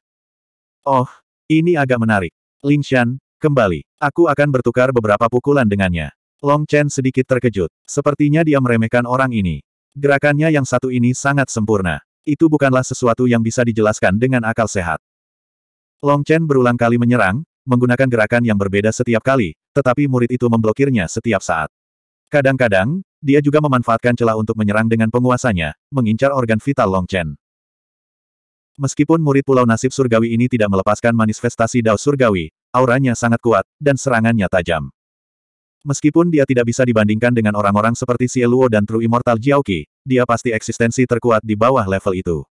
Oh, ini agak menarik. Lin Shan, kembali. Aku akan bertukar beberapa pukulan dengannya. Long Chen sedikit terkejut. Sepertinya dia meremehkan orang ini. Gerakannya yang satu ini sangat sempurna. Itu bukanlah sesuatu yang bisa dijelaskan dengan akal sehat. Long Chen berulang kali menyerang, menggunakan gerakan yang berbeda setiap kali, tetapi murid itu memblokirnya setiap saat. Kadang-kadang, dia juga memanfaatkan celah untuk menyerang dengan penguasanya, mengincar organ vital Long Chen. Meskipun murid Pulau Nasib Surgawi ini tidak melepaskan manifestasi Dao Surgawi, auranya sangat kuat, dan serangannya tajam. Meskipun dia tidak bisa dibandingkan dengan orang-orang seperti Xie Luo dan True Immortal Jiaoqi, dia pasti eksistensi terkuat di bawah level itu.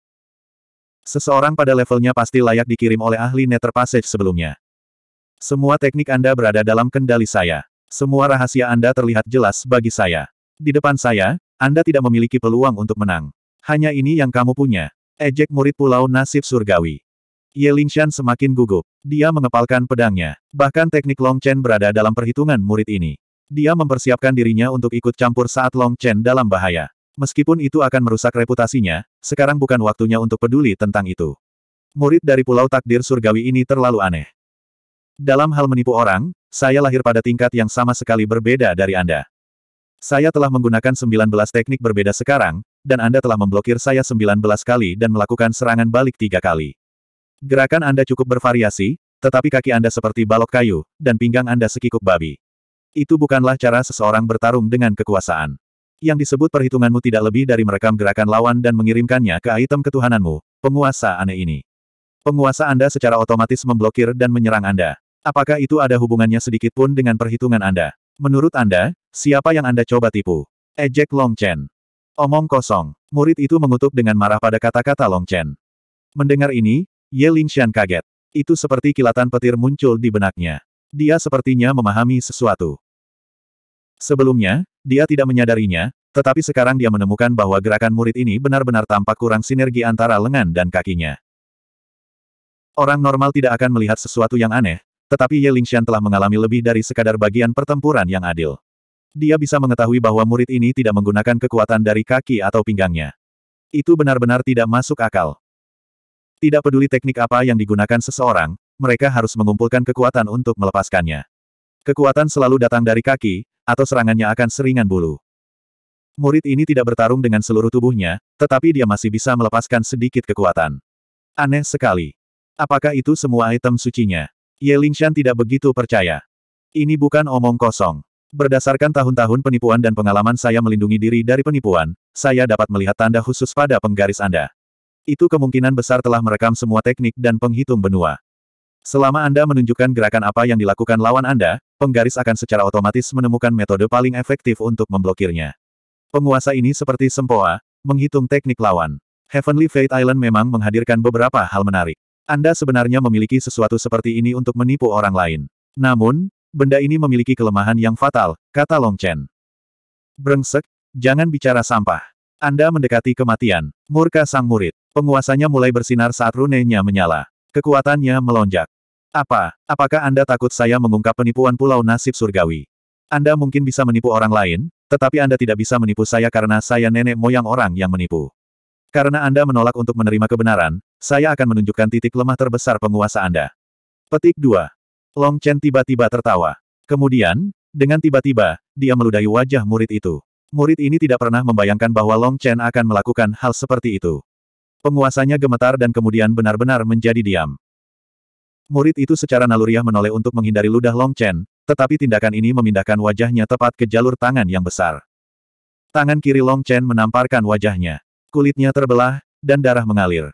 Seseorang pada levelnya pasti layak dikirim oleh ahli Nether Passage sebelumnya. Semua teknik Anda berada dalam kendali saya. Semua rahasia Anda terlihat jelas bagi saya. Di depan saya, Anda tidak memiliki peluang untuk menang. Hanya ini yang kamu punya. Ejek murid pulau nasib surgawi. Ye Lingshan semakin gugup. Dia mengepalkan pedangnya. Bahkan teknik Long Chen berada dalam perhitungan murid ini. Dia mempersiapkan dirinya untuk ikut campur saat Long Chen dalam bahaya. Meskipun itu akan merusak reputasinya, sekarang bukan waktunya untuk peduli tentang itu. Murid dari Pulau Takdir Surgawi ini terlalu aneh. Dalam hal menipu orang, saya lahir pada tingkat yang sama sekali berbeda dari Anda. Saya telah menggunakan 19 teknik berbeda sekarang, dan Anda telah memblokir saya 19 kali dan melakukan serangan balik tiga kali. Gerakan Anda cukup bervariasi, tetapi kaki Anda seperti balok kayu, dan pinggang Anda sekikuk babi. Itu bukanlah cara seseorang bertarung dengan kekuasaan. Yang disebut perhitunganmu tidak lebih dari merekam gerakan lawan dan mengirimkannya ke item ketuhananmu, penguasa aneh ini. Penguasa Anda secara otomatis memblokir dan menyerang Anda. Apakah itu ada hubungannya sedikit pun dengan perhitungan Anda? Menurut Anda, siapa yang Anda coba tipu? Ejek Long Chen. Omong kosong. Murid itu mengutuk dengan marah pada kata-kata Long Chen. Mendengar ini, Ye Xian kaget. Itu seperti kilatan petir muncul di benaknya. Dia sepertinya memahami sesuatu. Sebelumnya, dia tidak menyadarinya, tetapi sekarang dia menemukan bahwa gerakan murid ini benar-benar tampak kurang sinergi antara lengan dan kakinya. Orang normal tidak akan melihat sesuatu yang aneh, tetapi Ye Lingxian telah mengalami lebih dari sekadar bagian pertempuran yang adil. Dia bisa mengetahui bahwa murid ini tidak menggunakan kekuatan dari kaki atau pinggangnya. Itu benar-benar tidak masuk akal. Tidak peduli teknik apa yang digunakan seseorang, mereka harus mengumpulkan kekuatan untuk melepaskannya. Kekuatan selalu datang dari kaki, atau serangannya akan seringan bulu. Murid ini tidak bertarung dengan seluruh tubuhnya, tetapi dia masih bisa melepaskan sedikit kekuatan. Aneh sekali. Apakah itu semua item sucinya? Ye Lingshan tidak begitu percaya. Ini bukan omong kosong. Berdasarkan tahun-tahun penipuan dan pengalaman saya melindungi diri dari penipuan, saya dapat melihat tanda khusus pada penggaris Anda. Itu kemungkinan besar telah merekam semua teknik dan penghitung benua. Selama Anda menunjukkan gerakan apa yang dilakukan lawan Anda, penggaris akan secara otomatis menemukan metode paling efektif untuk memblokirnya. Penguasa ini seperti Sempoa, menghitung teknik lawan. Heavenly Fate Island memang menghadirkan beberapa hal menarik. Anda sebenarnya memiliki sesuatu seperti ini untuk menipu orang lain. Namun, benda ini memiliki kelemahan yang fatal, kata Long Chen. Brengsek, jangan bicara sampah. Anda mendekati kematian, murka sang murid. Penguasanya mulai bersinar saat runenya menyala. Kekuatannya melonjak. Apa, apakah Anda takut saya mengungkap penipuan pulau nasib surgawi? Anda mungkin bisa menipu orang lain, tetapi Anda tidak bisa menipu saya karena saya nenek moyang orang yang menipu. Karena Anda menolak untuk menerima kebenaran, saya akan menunjukkan titik lemah terbesar penguasa Anda. Petik 2. Long Chen tiba-tiba tertawa. Kemudian, dengan tiba-tiba, dia meludahi wajah murid itu. Murid ini tidak pernah membayangkan bahwa Long Chen akan melakukan hal seperti itu. Penguasanya gemetar dan kemudian benar-benar menjadi diam. Murid itu secara naluriah menoleh untuk menghindari ludah Long Chen, tetapi tindakan ini memindahkan wajahnya tepat ke jalur tangan yang besar. Tangan kiri Long Chen menamparkan wajahnya kulitnya terbelah, dan darah mengalir.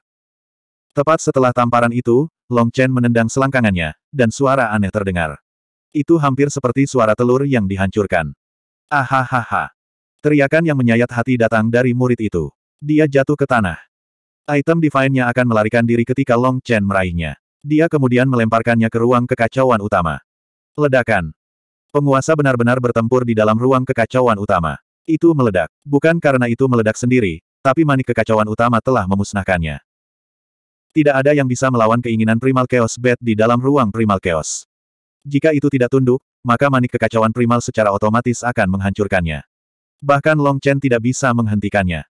Tepat setelah tamparan itu, Long Chen menendang selangkangannya, dan suara aneh terdengar. Itu hampir seperti suara telur yang dihancurkan. Ahahaha. Teriakan yang menyayat hati datang dari murid itu. Dia jatuh ke tanah. Item divine-nya akan melarikan diri ketika Long Chen meraihnya. Dia kemudian melemparkannya ke ruang kekacauan utama. Ledakan. Penguasa benar-benar bertempur di dalam ruang kekacauan utama. Itu meledak. Bukan karena itu meledak sendiri, tapi manik kekacauan utama telah memusnahkannya. Tidak ada yang bisa melawan keinginan primal chaos bed di dalam ruang primal chaos. Jika itu tidak tunduk, maka manik kekacauan primal secara otomatis akan menghancurkannya. Bahkan Long Chen tidak bisa menghentikannya.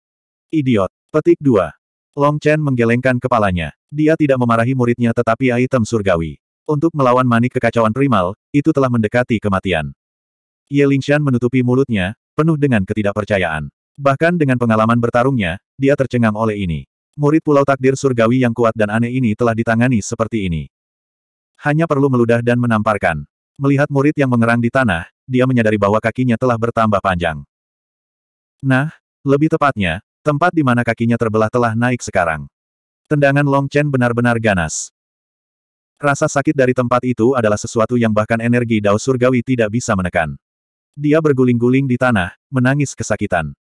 Idiot. Petik 2. Long Chen menggelengkan kepalanya. Dia tidak memarahi muridnya tetapi item surgawi. Untuk melawan manik kekacauan primal, itu telah mendekati kematian. Ye Lingshan menutupi mulutnya, penuh dengan ketidakpercayaan. Bahkan dengan pengalaman bertarungnya, dia tercengang oleh ini. Murid pulau takdir surgawi yang kuat dan aneh ini telah ditangani seperti ini. Hanya perlu meludah dan menamparkan. Melihat murid yang mengerang di tanah, dia menyadari bahwa kakinya telah bertambah panjang. Nah, lebih tepatnya, tempat di mana kakinya terbelah telah naik sekarang. Tendangan Long Chen benar-benar ganas. Rasa sakit dari tempat itu adalah sesuatu yang bahkan energi Dao Surgawi tidak bisa menekan. Dia berguling-guling di tanah, menangis kesakitan.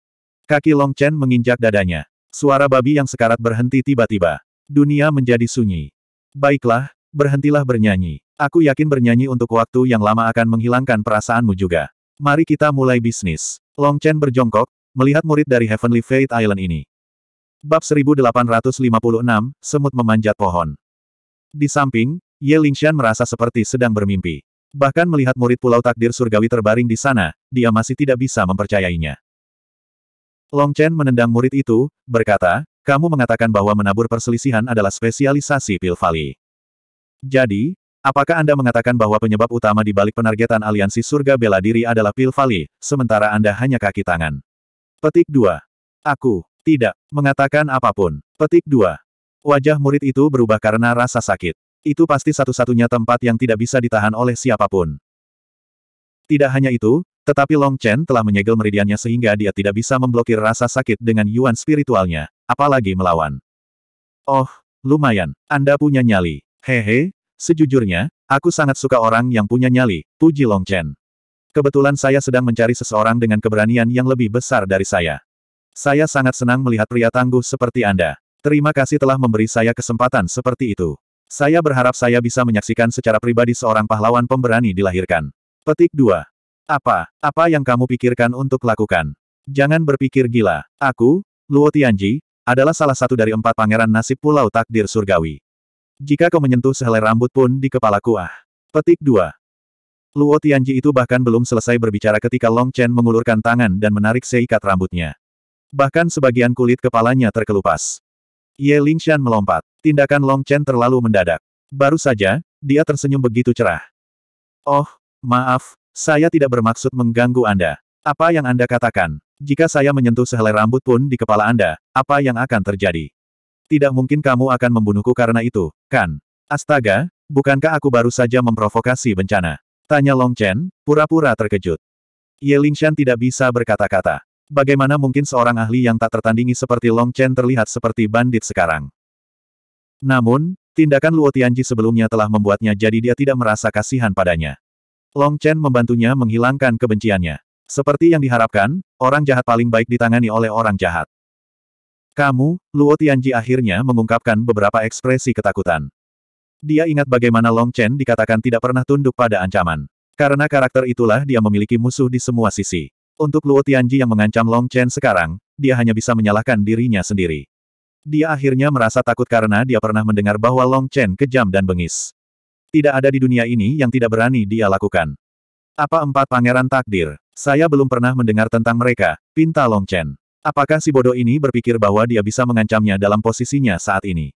Kaki Long Chen menginjak dadanya. Suara babi yang sekarat berhenti tiba-tiba. Dunia menjadi sunyi. Baiklah, berhentilah bernyanyi. Aku yakin bernyanyi untuk waktu yang lama akan menghilangkan perasaanmu juga. Mari kita mulai bisnis. Long Chen berjongkok, melihat murid dari Heavenly Fate Island ini. Bab 1856, Semut Memanjat Pohon. Di samping, Ye Lingshan merasa seperti sedang bermimpi. Bahkan melihat murid pulau takdir surgawi terbaring di sana, dia masih tidak bisa mempercayainya. Long Chen menendang murid itu, berkata, kamu mengatakan bahwa menabur perselisihan adalah spesialisasi Pil Jadi, apakah Anda mengatakan bahwa penyebab utama di balik penargetan aliansi surga bela diri adalah Pil sementara Anda hanya kaki tangan? Petik 2. Aku, tidak, mengatakan apapun. Petik 2. Wajah murid itu berubah karena rasa sakit. Itu pasti satu-satunya tempat yang tidak bisa ditahan oleh siapapun. Tidak hanya itu, tetapi Long Chen telah menyegel meridiannya sehingga dia tidak bisa memblokir rasa sakit dengan yuan spiritualnya, apalagi melawan. Oh, lumayan, Anda punya nyali. Hehe, sejujurnya, aku sangat suka orang yang punya nyali, puji Long Chen. Kebetulan saya sedang mencari seseorang dengan keberanian yang lebih besar dari saya. Saya sangat senang melihat pria tangguh seperti Anda. Terima kasih telah memberi saya kesempatan seperti itu. Saya berharap saya bisa menyaksikan secara pribadi seorang pahlawan pemberani dilahirkan. Petik 2. Apa, apa yang kamu pikirkan untuk lakukan? Jangan berpikir gila. Aku, Luo Tianji, adalah salah satu dari empat pangeran nasib pulau takdir surgawi. Jika kau menyentuh sehelai rambut pun di kepalaku ah. Petik 2. Luo Tianji itu bahkan belum selesai berbicara ketika Long Chen mengulurkan tangan dan menarik seikat rambutnya. Bahkan sebagian kulit kepalanya terkelupas. Ye Lingshan melompat. Tindakan Long Chen terlalu mendadak. Baru saja, dia tersenyum begitu cerah. Oh, maaf, saya tidak bermaksud mengganggu Anda. Apa yang Anda katakan? Jika saya menyentuh sehelai rambut pun di kepala Anda, apa yang akan terjadi? Tidak mungkin kamu akan membunuhku karena itu, kan? Astaga, bukankah aku baru saja memprovokasi bencana? Tanya Long Chen, pura-pura terkejut. Ye Lingshan tidak bisa berkata-kata. Bagaimana mungkin seorang ahli yang tak tertandingi seperti Long Chen terlihat seperti bandit sekarang? Namun, tindakan Luo Tianji sebelumnya telah membuatnya jadi dia tidak merasa kasihan padanya. Long Chen membantunya menghilangkan kebenciannya. Seperti yang diharapkan, orang jahat paling baik ditangani oleh orang jahat. Kamu, Luo Tianji akhirnya mengungkapkan beberapa ekspresi ketakutan. Dia ingat bagaimana Long Chen dikatakan tidak pernah tunduk pada ancaman. Karena karakter itulah dia memiliki musuh di semua sisi. Untuk Luo Tianji yang mengancam Long Chen sekarang, dia hanya bisa menyalahkan dirinya sendiri. Dia akhirnya merasa takut karena dia pernah mendengar bahwa Long Chen kejam dan bengis. Tidak ada di dunia ini yang tidak berani dia lakukan. Apa empat pangeran takdir? Saya belum pernah mendengar tentang mereka, pinta Long Chen. Apakah si bodoh ini berpikir bahwa dia bisa mengancamnya dalam posisinya saat ini?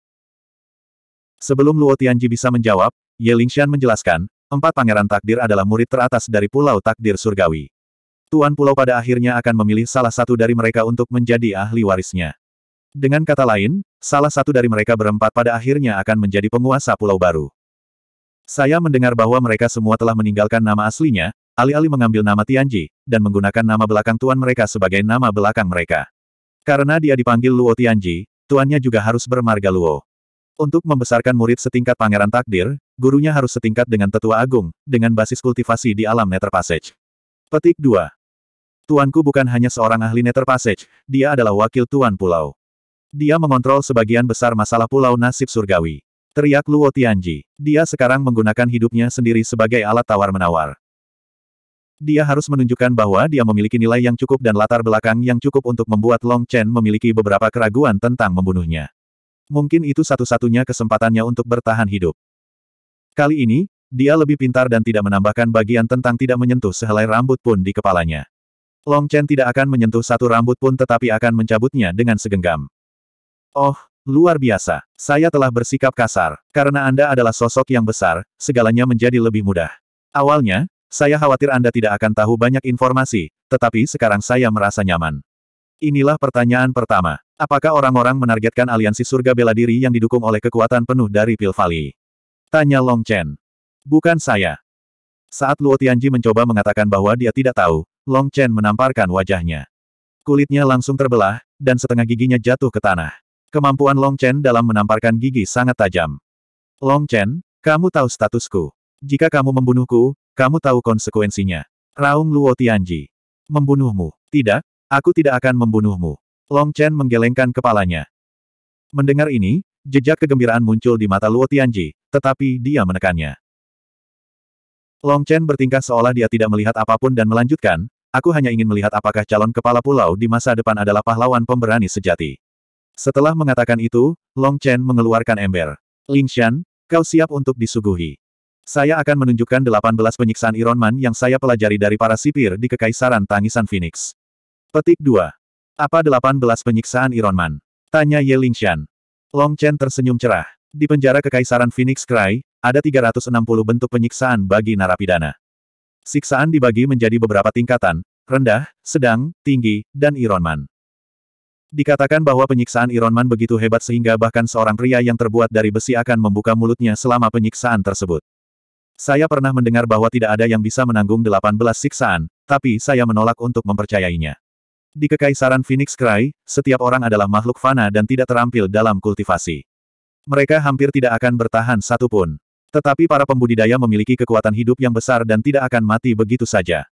Sebelum Luo Tianji bisa menjawab, Ye Lingxian menjelaskan, empat pangeran takdir adalah murid teratas dari Pulau Takdir Surgawi. Tuan Pulau pada akhirnya akan memilih salah satu dari mereka untuk menjadi ahli warisnya. Dengan kata lain, salah satu dari mereka berempat pada akhirnya akan menjadi penguasa pulau baru. Saya mendengar bahwa mereka semua telah meninggalkan nama aslinya, alih-alih mengambil nama Tianji, dan menggunakan nama belakang tuan mereka sebagai nama belakang mereka. Karena dia dipanggil Luo Tianji, tuannya juga harus bermarga Luo. Untuk membesarkan murid setingkat pangeran takdir, gurunya harus setingkat dengan tetua agung, dengan basis kultivasi di alam Nether Passage. Petik 2. Tuanku bukan hanya seorang ahli Nether Passage, dia adalah wakil Tuan Pulau. Dia mengontrol sebagian besar masalah Pulau Nasib Surgawi. Teriak Luo Tianji. Dia sekarang menggunakan hidupnya sendiri sebagai alat tawar-menawar. Dia harus menunjukkan bahwa dia memiliki nilai yang cukup dan latar belakang yang cukup untuk membuat Long Chen memiliki beberapa keraguan tentang membunuhnya. Mungkin itu satu-satunya kesempatannya untuk bertahan hidup. Kali ini, dia lebih pintar dan tidak menambahkan bagian tentang tidak menyentuh sehelai rambut pun di kepalanya. Long Chen tidak akan menyentuh satu rambut pun tetapi akan mencabutnya dengan segenggam. Oh, Luar biasa. Saya telah bersikap kasar. Karena Anda adalah sosok yang besar, segalanya menjadi lebih mudah. Awalnya, saya khawatir Anda tidak akan tahu banyak informasi, tetapi sekarang saya merasa nyaman. Inilah pertanyaan pertama. Apakah orang-orang menargetkan aliansi surga bela diri yang didukung oleh kekuatan penuh dari Pil Valley? Tanya Long Chen. Bukan saya. Saat Luo Tianji mencoba mengatakan bahwa dia tidak tahu, Long Chen menamparkan wajahnya. Kulitnya langsung terbelah, dan setengah giginya jatuh ke tanah. Kemampuan Long Chen dalam menamparkan gigi sangat tajam. Long Chen, kamu tahu statusku. Jika kamu membunuhku, kamu tahu konsekuensinya. Raung Luo Tianji. Membunuhmu. Tidak, aku tidak akan membunuhmu. Long Chen menggelengkan kepalanya. Mendengar ini, jejak kegembiraan muncul di mata Luo Tianji, tetapi dia menekannya. Long Chen bertingkah seolah dia tidak melihat apapun dan melanjutkan, aku hanya ingin melihat apakah calon kepala pulau di masa depan adalah pahlawan pemberani sejati. Setelah mengatakan itu, Long Chen mengeluarkan ember. Ling Shan, kau siap untuk disuguhi. Saya akan menunjukkan 18 penyiksaan Iron Man yang saya pelajari dari para sipir di Kekaisaran Tangisan Phoenix. Petik 2. Apa 18 penyiksaan Iron Man? Tanya Ye Ling Lingshan. Long Chen tersenyum cerah. Di penjara Kekaisaran Phoenix Cry, ada 360 bentuk penyiksaan bagi narapidana. Siksaan dibagi menjadi beberapa tingkatan, rendah, sedang, tinggi, dan Iron Man. Dikatakan bahwa penyiksaan Iron Man begitu hebat sehingga bahkan seorang pria yang terbuat dari besi akan membuka mulutnya selama penyiksaan tersebut. Saya pernah mendengar bahwa tidak ada yang bisa menanggung 18 siksaan, tapi saya menolak untuk mempercayainya. Di Kekaisaran Phoenix Cry, setiap orang adalah makhluk fana dan tidak terampil dalam kultivasi. Mereka hampir tidak akan bertahan satupun. Tetapi para pembudidaya memiliki kekuatan hidup yang besar dan tidak akan mati begitu saja.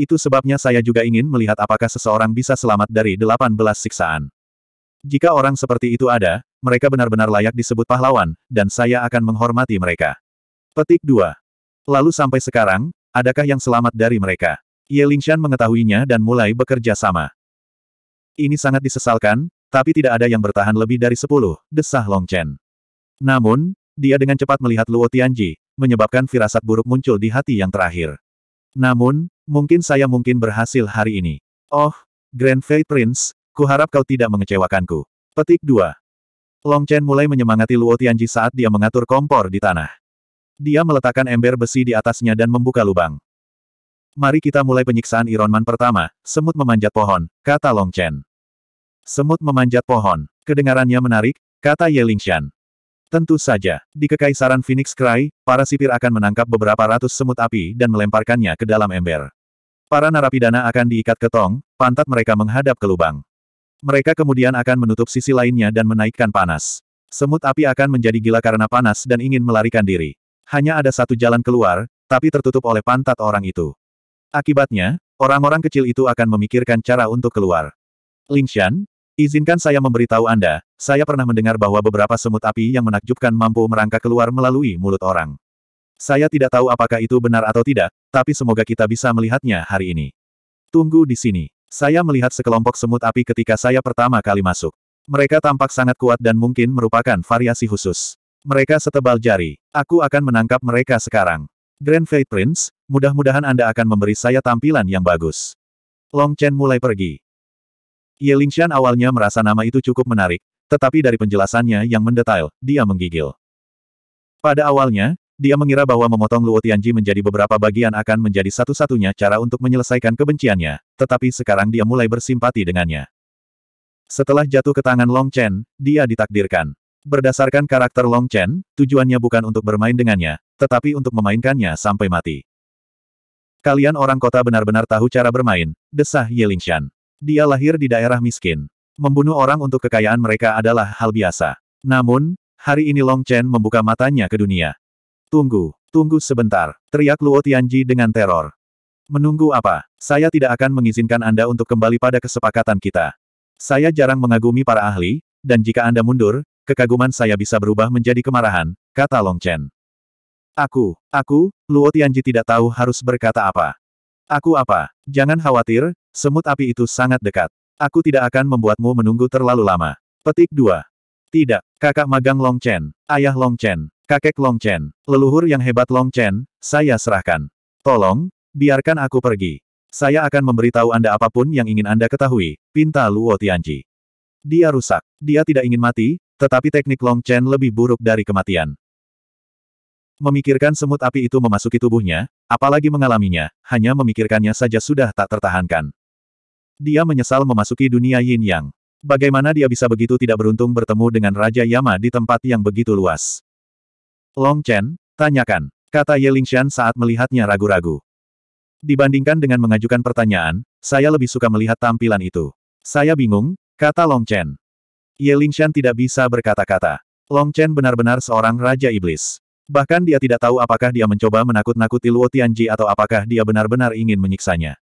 Itu sebabnya saya juga ingin melihat apakah seseorang bisa selamat dari 18 siksaan. Jika orang seperti itu ada, mereka benar-benar layak disebut pahlawan, dan saya akan menghormati mereka. Petik 2. Lalu sampai sekarang, adakah yang selamat dari mereka? Ye Lingshan mengetahuinya dan mulai bekerja sama. Ini sangat disesalkan, tapi tidak ada yang bertahan lebih dari sepuluh, desah Long Chen. Namun, dia dengan cepat melihat Luo Tianji, menyebabkan firasat buruk muncul di hati yang terakhir. Namun, mungkin saya mungkin berhasil hari ini. Oh, Grand Fate Prince, kuharap kau tidak mengecewakanku. Petik 2. Long Chen mulai menyemangati Luo Tianji saat dia mengatur kompor di tanah. Dia meletakkan ember besi di atasnya dan membuka lubang. Mari kita mulai penyiksaan Ironman pertama, semut memanjat pohon, kata Long Chen. Semut memanjat pohon, kedengarannya menarik, kata Ye Lingshan. Tentu saja, di Kekaisaran Phoenix Cry, para sipir akan menangkap beberapa ratus semut api dan melemparkannya ke dalam ember. Para narapidana akan diikat ke tong, pantat mereka menghadap ke lubang. Mereka kemudian akan menutup sisi lainnya dan menaikkan panas. Semut api akan menjadi gila karena panas dan ingin melarikan diri. Hanya ada satu jalan keluar, tapi tertutup oleh pantat orang itu. Akibatnya, orang-orang kecil itu akan memikirkan cara untuk keluar. Lingshan, Izinkan saya memberitahu Anda, saya pernah mendengar bahwa beberapa semut api yang menakjubkan mampu merangkak keluar melalui mulut orang. Saya tidak tahu apakah itu benar atau tidak, tapi semoga kita bisa melihatnya hari ini. Tunggu di sini. Saya melihat sekelompok semut api ketika saya pertama kali masuk. Mereka tampak sangat kuat dan mungkin merupakan variasi khusus. Mereka setebal jari. Aku akan menangkap mereka sekarang. Grand Fate Prince, mudah-mudahan Anda akan memberi saya tampilan yang bagus. Long Chen mulai pergi. Ye Lingshan awalnya merasa nama itu cukup menarik, tetapi dari penjelasannya yang mendetail, dia menggigil. Pada awalnya, dia mengira bahwa memotong Luo Tianji menjadi beberapa bagian akan menjadi satu-satunya cara untuk menyelesaikan kebenciannya, tetapi sekarang dia mulai bersimpati dengannya. Setelah jatuh ke tangan Long Chen, dia ditakdirkan. Berdasarkan karakter Long Chen, tujuannya bukan untuk bermain dengannya, tetapi untuk memainkannya sampai mati. Kalian orang kota benar-benar tahu cara bermain, desah Ye Lingshan. Dia lahir di daerah miskin. Membunuh orang untuk kekayaan mereka adalah hal biasa. Namun, hari ini Long Chen membuka matanya ke dunia. Tunggu, tunggu sebentar, teriak Luo Tianji dengan teror. Menunggu apa? Saya tidak akan mengizinkan Anda untuk kembali pada kesepakatan kita. Saya jarang mengagumi para ahli, dan jika Anda mundur, kekaguman saya bisa berubah menjadi kemarahan, kata Long Chen. Aku, aku, Luo Tianji tidak tahu harus berkata apa. Aku apa? Jangan khawatir, Semut api itu sangat dekat. Aku tidak akan membuatmu menunggu terlalu lama. Petik 2. Tidak, kakak magang Long Chen, ayah Long Chen, kakek Long Chen, leluhur yang hebat Long Chen, saya serahkan. Tolong, biarkan aku pergi. Saya akan memberitahu Anda apapun yang ingin Anda ketahui, pinta Luo Tianji. Dia rusak. Dia tidak ingin mati, tetapi teknik Long Chen lebih buruk dari kematian. Memikirkan semut api itu memasuki tubuhnya, apalagi mengalaminya, hanya memikirkannya saja sudah tak tertahankan. Dia menyesal memasuki dunia yin yang. Bagaimana dia bisa begitu tidak beruntung bertemu dengan Raja Yama di tempat yang begitu luas? Long Chen, tanyakan, kata Ye Lingshan saat melihatnya ragu-ragu. Dibandingkan dengan mengajukan pertanyaan, saya lebih suka melihat tampilan itu. Saya bingung, kata Long Chen. Ye Lingshan tidak bisa berkata-kata. Long Chen benar-benar seorang Raja Iblis. Bahkan dia tidak tahu apakah dia mencoba menakut-nakuti Luo Tianji atau apakah dia benar-benar ingin menyiksanya.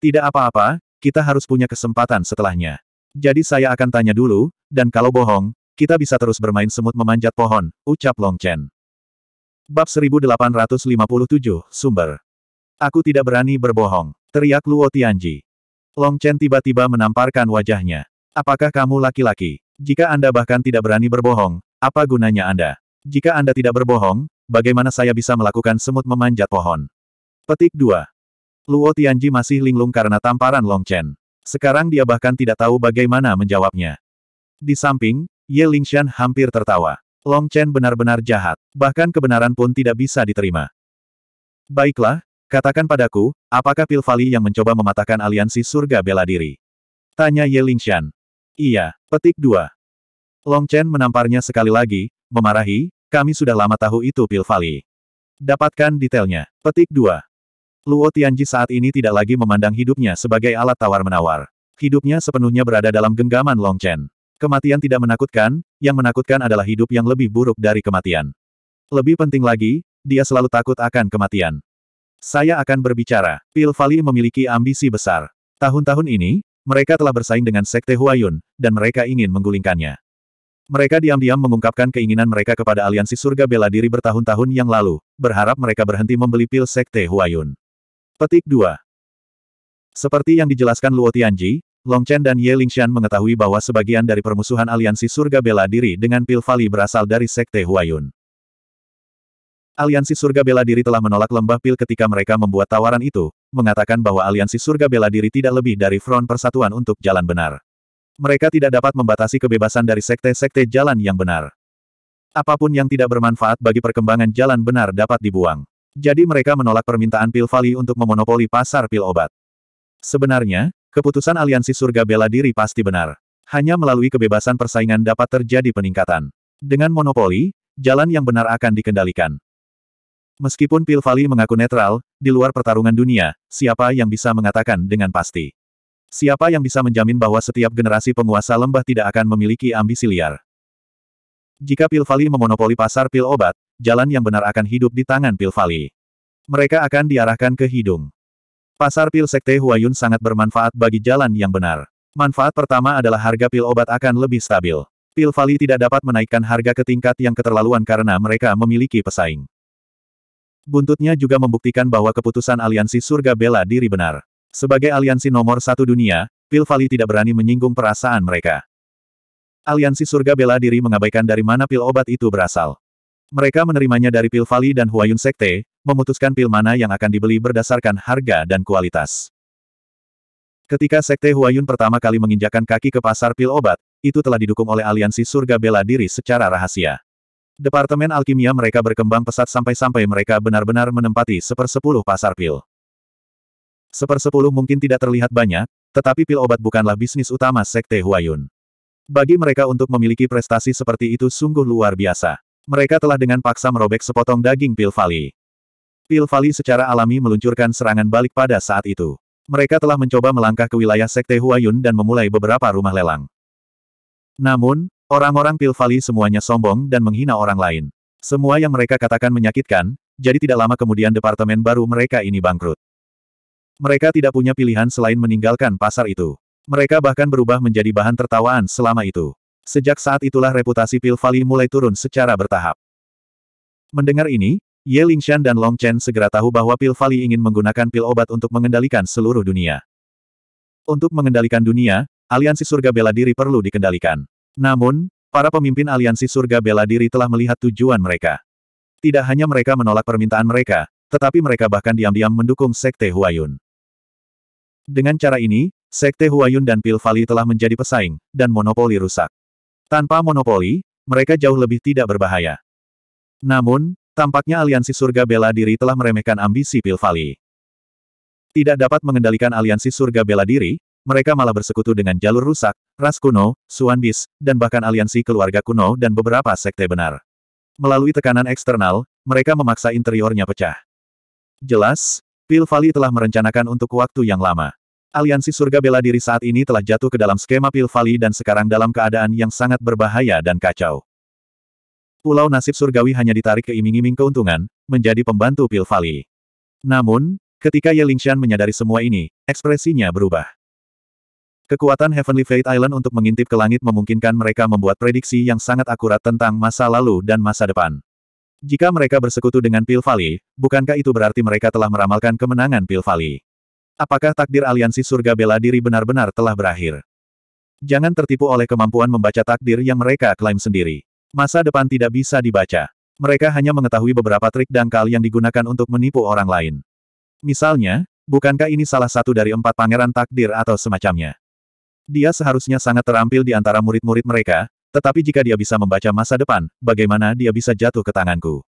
Tidak apa-apa, kita harus punya kesempatan setelahnya. Jadi saya akan tanya dulu, dan kalau bohong, kita bisa terus bermain semut memanjat pohon, ucap Long Chen. Bab 1857, Sumber Aku tidak berani berbohong, teriak Luo Tianji. Long Chen tiba-tiba menamparkan wajahnya. Apakah kamu laki-laki? Jika Anda bahkan tidak berani berbohong, apa gunanya Anda? Jika Anda tidak berbohong, bagaimana saya bisa melakukan semut memanjat pohon? Petik 2. Luo Tianji masih linglung karena tamparan Long Chen. Sekarang dia bahkan tidak tahu bagaimana menjawabnya. Di samping, Ye Lingshan hampir tertawa. Long Chen benar-benar jahat, bahkan kebenaran pun tidak bisa diterima. Baiklah, katakan padaku, apakah Pilvali yang mencoba mematahkan aliansi surga bela diri? Tanya Ye Lingshan. Iya, petik dua. Long Chen menamparnya sekali lagi, memarahi, kami sudah lama tahu itu Pilvali. Dapatkan detailnya. Petik dua. Luo Tianji saat ini tidak lagi memandang hidupnya sebagai alat tawar-menawar. Hidupnya sepenuhnya berada dalam genggaman Long Chen. Kematian tidak menakutkan, yang menakutkan adalah hidup yang lebih buruk dari kematian. Lebih penting lagi, dia selalu takut akan kematian. Saya akan berbicara, Pil Fali memiliki ambisi besar. Tahun-tahun ini, mereka telah bersaing dengan Sekte Huayun, dan mereka ingin menggulingkannya. Mereka diam-diam mengungkapkan keinginan mereka kepada aliansi surga bela diri bertahun-tahun yang lalu, berharap mereka berhenti membeli pil Sekte Huayun. Petik 2. Seperti yang dijelaskan Luo Tianji, Long Chen dan Ye Lingxian mengetahui bahwa sebagian dari permusuhan aliansi surga bela diri dengan Pil Vali berasal dari Sekte Huayun. Aliansi surga bela diri telah menolak lembah pil ketika mereka membuat tawaran itu, mengatakan bahwa aliansi surga bela diri tidak lebih dari front persatuan untuk jalan benar. Mereka tidak dapat membatasi kebebasan dari sekte-sekte jalan yang benar. Apapun yang tidak bermanfaat bagi perkembangan jalan benar dapat dibuang. Jadi mereka menolak permintaan pil Valley untuk memonopoli pasar pil obat. Sebenarnya, keputusan aliansi surga bela diri pasti benar. Hanya melalui kebebasan persaingan dapat terjadi peningkatan. Dengan monopoli, jalan yang benar akan dikendalikan. Meskipun pil Valley mengaku netral, di luar pertarungan dunia, siapa yang bisa mengatakan dengan pasti? Siapa yang bisa menjamin bahwa setiap generasi penguasa lembah tidak akan memiliki ambisi liar? Jika pil Valley memonopoli pasar pil obat, jalan yang benar akan hidup di tangan pil Valley. Mereka akan diarahkan ke hidung. Pasar pil Sekte Huayun sangat bermanfaat bagi jalan yang benar. Manfaat pertama adalah harga pil obat akan lebih stabil. Pil Valley tidak dapat menaikkan harga ke tingkat yang keterlaluan karena mereka memiliki pesaing. Buntutnya juga membuktikan bahwa keputusan aliansi surga bela diri benar. Sebagai aliansi nomor satu dunia, Pil Valley tidak berani menyinggung perasaan mereka. Aliansi Surga Bela Diri mengabaikan dari mana pil obat itu berasal. Mereka menerimanya dari pil Vali dan Huayun Sekte, memutuskan pil mana yang akan dibeli berdasarkan harga dan kualitas. Ketika Sekte Huayun pertama kali menginjakan kaki ke pasar pil obat, itu telah didukung oleh Aliansi Surga Bela Diri secara rahasia. Departemen alkimia mereka berkembang pesat sampai-sampai mereka benar-benar menempati sepersepuluh pasar pil. Sepersepuluh mungkin tidak terlihat banyak, tetapi pil obat bukanlah bisnis utama Sekte Huayun. Bagi mereka untuk memiliki prestasi seperti itu sungguh luar biasa. Mereka telah dengan paksa merobek sepotong daging Pil Pilvali Pil secara alami meluncurkan serangan balik pada saat itu. Mereka telah mencoba melangkah ke wilayah Sekte Huayun dan memulai beberapa rumah lelang. Namun, orang-orang Pil semuanya sombong dan menghina orang lain. Semua yang mereka katakan menyakitkan, jadi tidak lama kemudian departemen baru mereka ini bangkrut. Mereka tidak punya pilihan selain meninggalkan pasar itu. Mereka bahkan berubah menjadi bahan tertawaan selama itu. Sejak saat itulah reputasi Pil Valley mulai turun secara bertahap. Mendengar ini, Ye Lingshan dan Long Chen segera tahu bahwa Pil Valley ingin menggunakan pil obat untuk mengendalikan seluruh dunia. Untuk mengendalikan dunia, aliansi surga bela diri perlu dikendalikan. Namun, para pemimpin aliansi surga bela diri telah melihat tujuan mereka. Tidak hanya mereka menolak permintaan mereka, tetapi mereka bahkan diam-diam mendukung Sekte Huayun. Dengan cara ini, Sekte Huayun dan Pil telah menjadi pesaing, dan monopoli rusak. Tanpa monopoli, mereka jauh lebih tidak berbahaya. Namun, tampaknya aliansi surga bela diri telah meremehkan ambisi Pil Tidak dapat mengendalikan aliansi surga bela diri, mereka malah bersekutu dengan jalur rusak, ras kuno, suanbis, dan bahkan aliansi keluarga kuno dan beberapa sekte benar. Melalui tekanan eksternal, mereka memaksa interiornya pecah. Jelas, Pil telah merencanakan untuk waktu yang lama aliansi surga bela diri saat ini telah jatuh ke dalam skema Pil dan sekarang dalam keadaan yang sangat berbahaya dan kacau. Pulau nasib surgawi hanya ditarik ke iming-iming keuntungan, menjadi pembantu Pil Namun, ketika Ye Lingshan menyadari semua ini, ekspresinya berubah. Kekuatan Heavenly Fate Island untuk mengintip ke langit memungkinkan mereka membuat prediksi yang sangat akurat tentang masa lalu dan masa depan. Jika mereka bersekutu dengan Pilvali, bukankah itu berarti mereka telah meramalkan kemenangan Pilvali? Apakah takdir aliansi surga bela diri benar-benar telah berakhir? Jangan tertipu oleh kemampuan membaca takdir yang mereka klaim sendiri. Masa depan tidak bisa dibaca. Mereka hanya mengetahui beberapa trik dangkal yang digunakan untuk menipu orang lain. Misalnya, bukankah ini salah satu dari empat pangeran takdir atau semacamnya? Dia seharusnya sangat terampil di antara murid-murid mereka, tetapi jika dia bisa membaca masa depan, bagaimana dia bisa jatuh ke tanganku?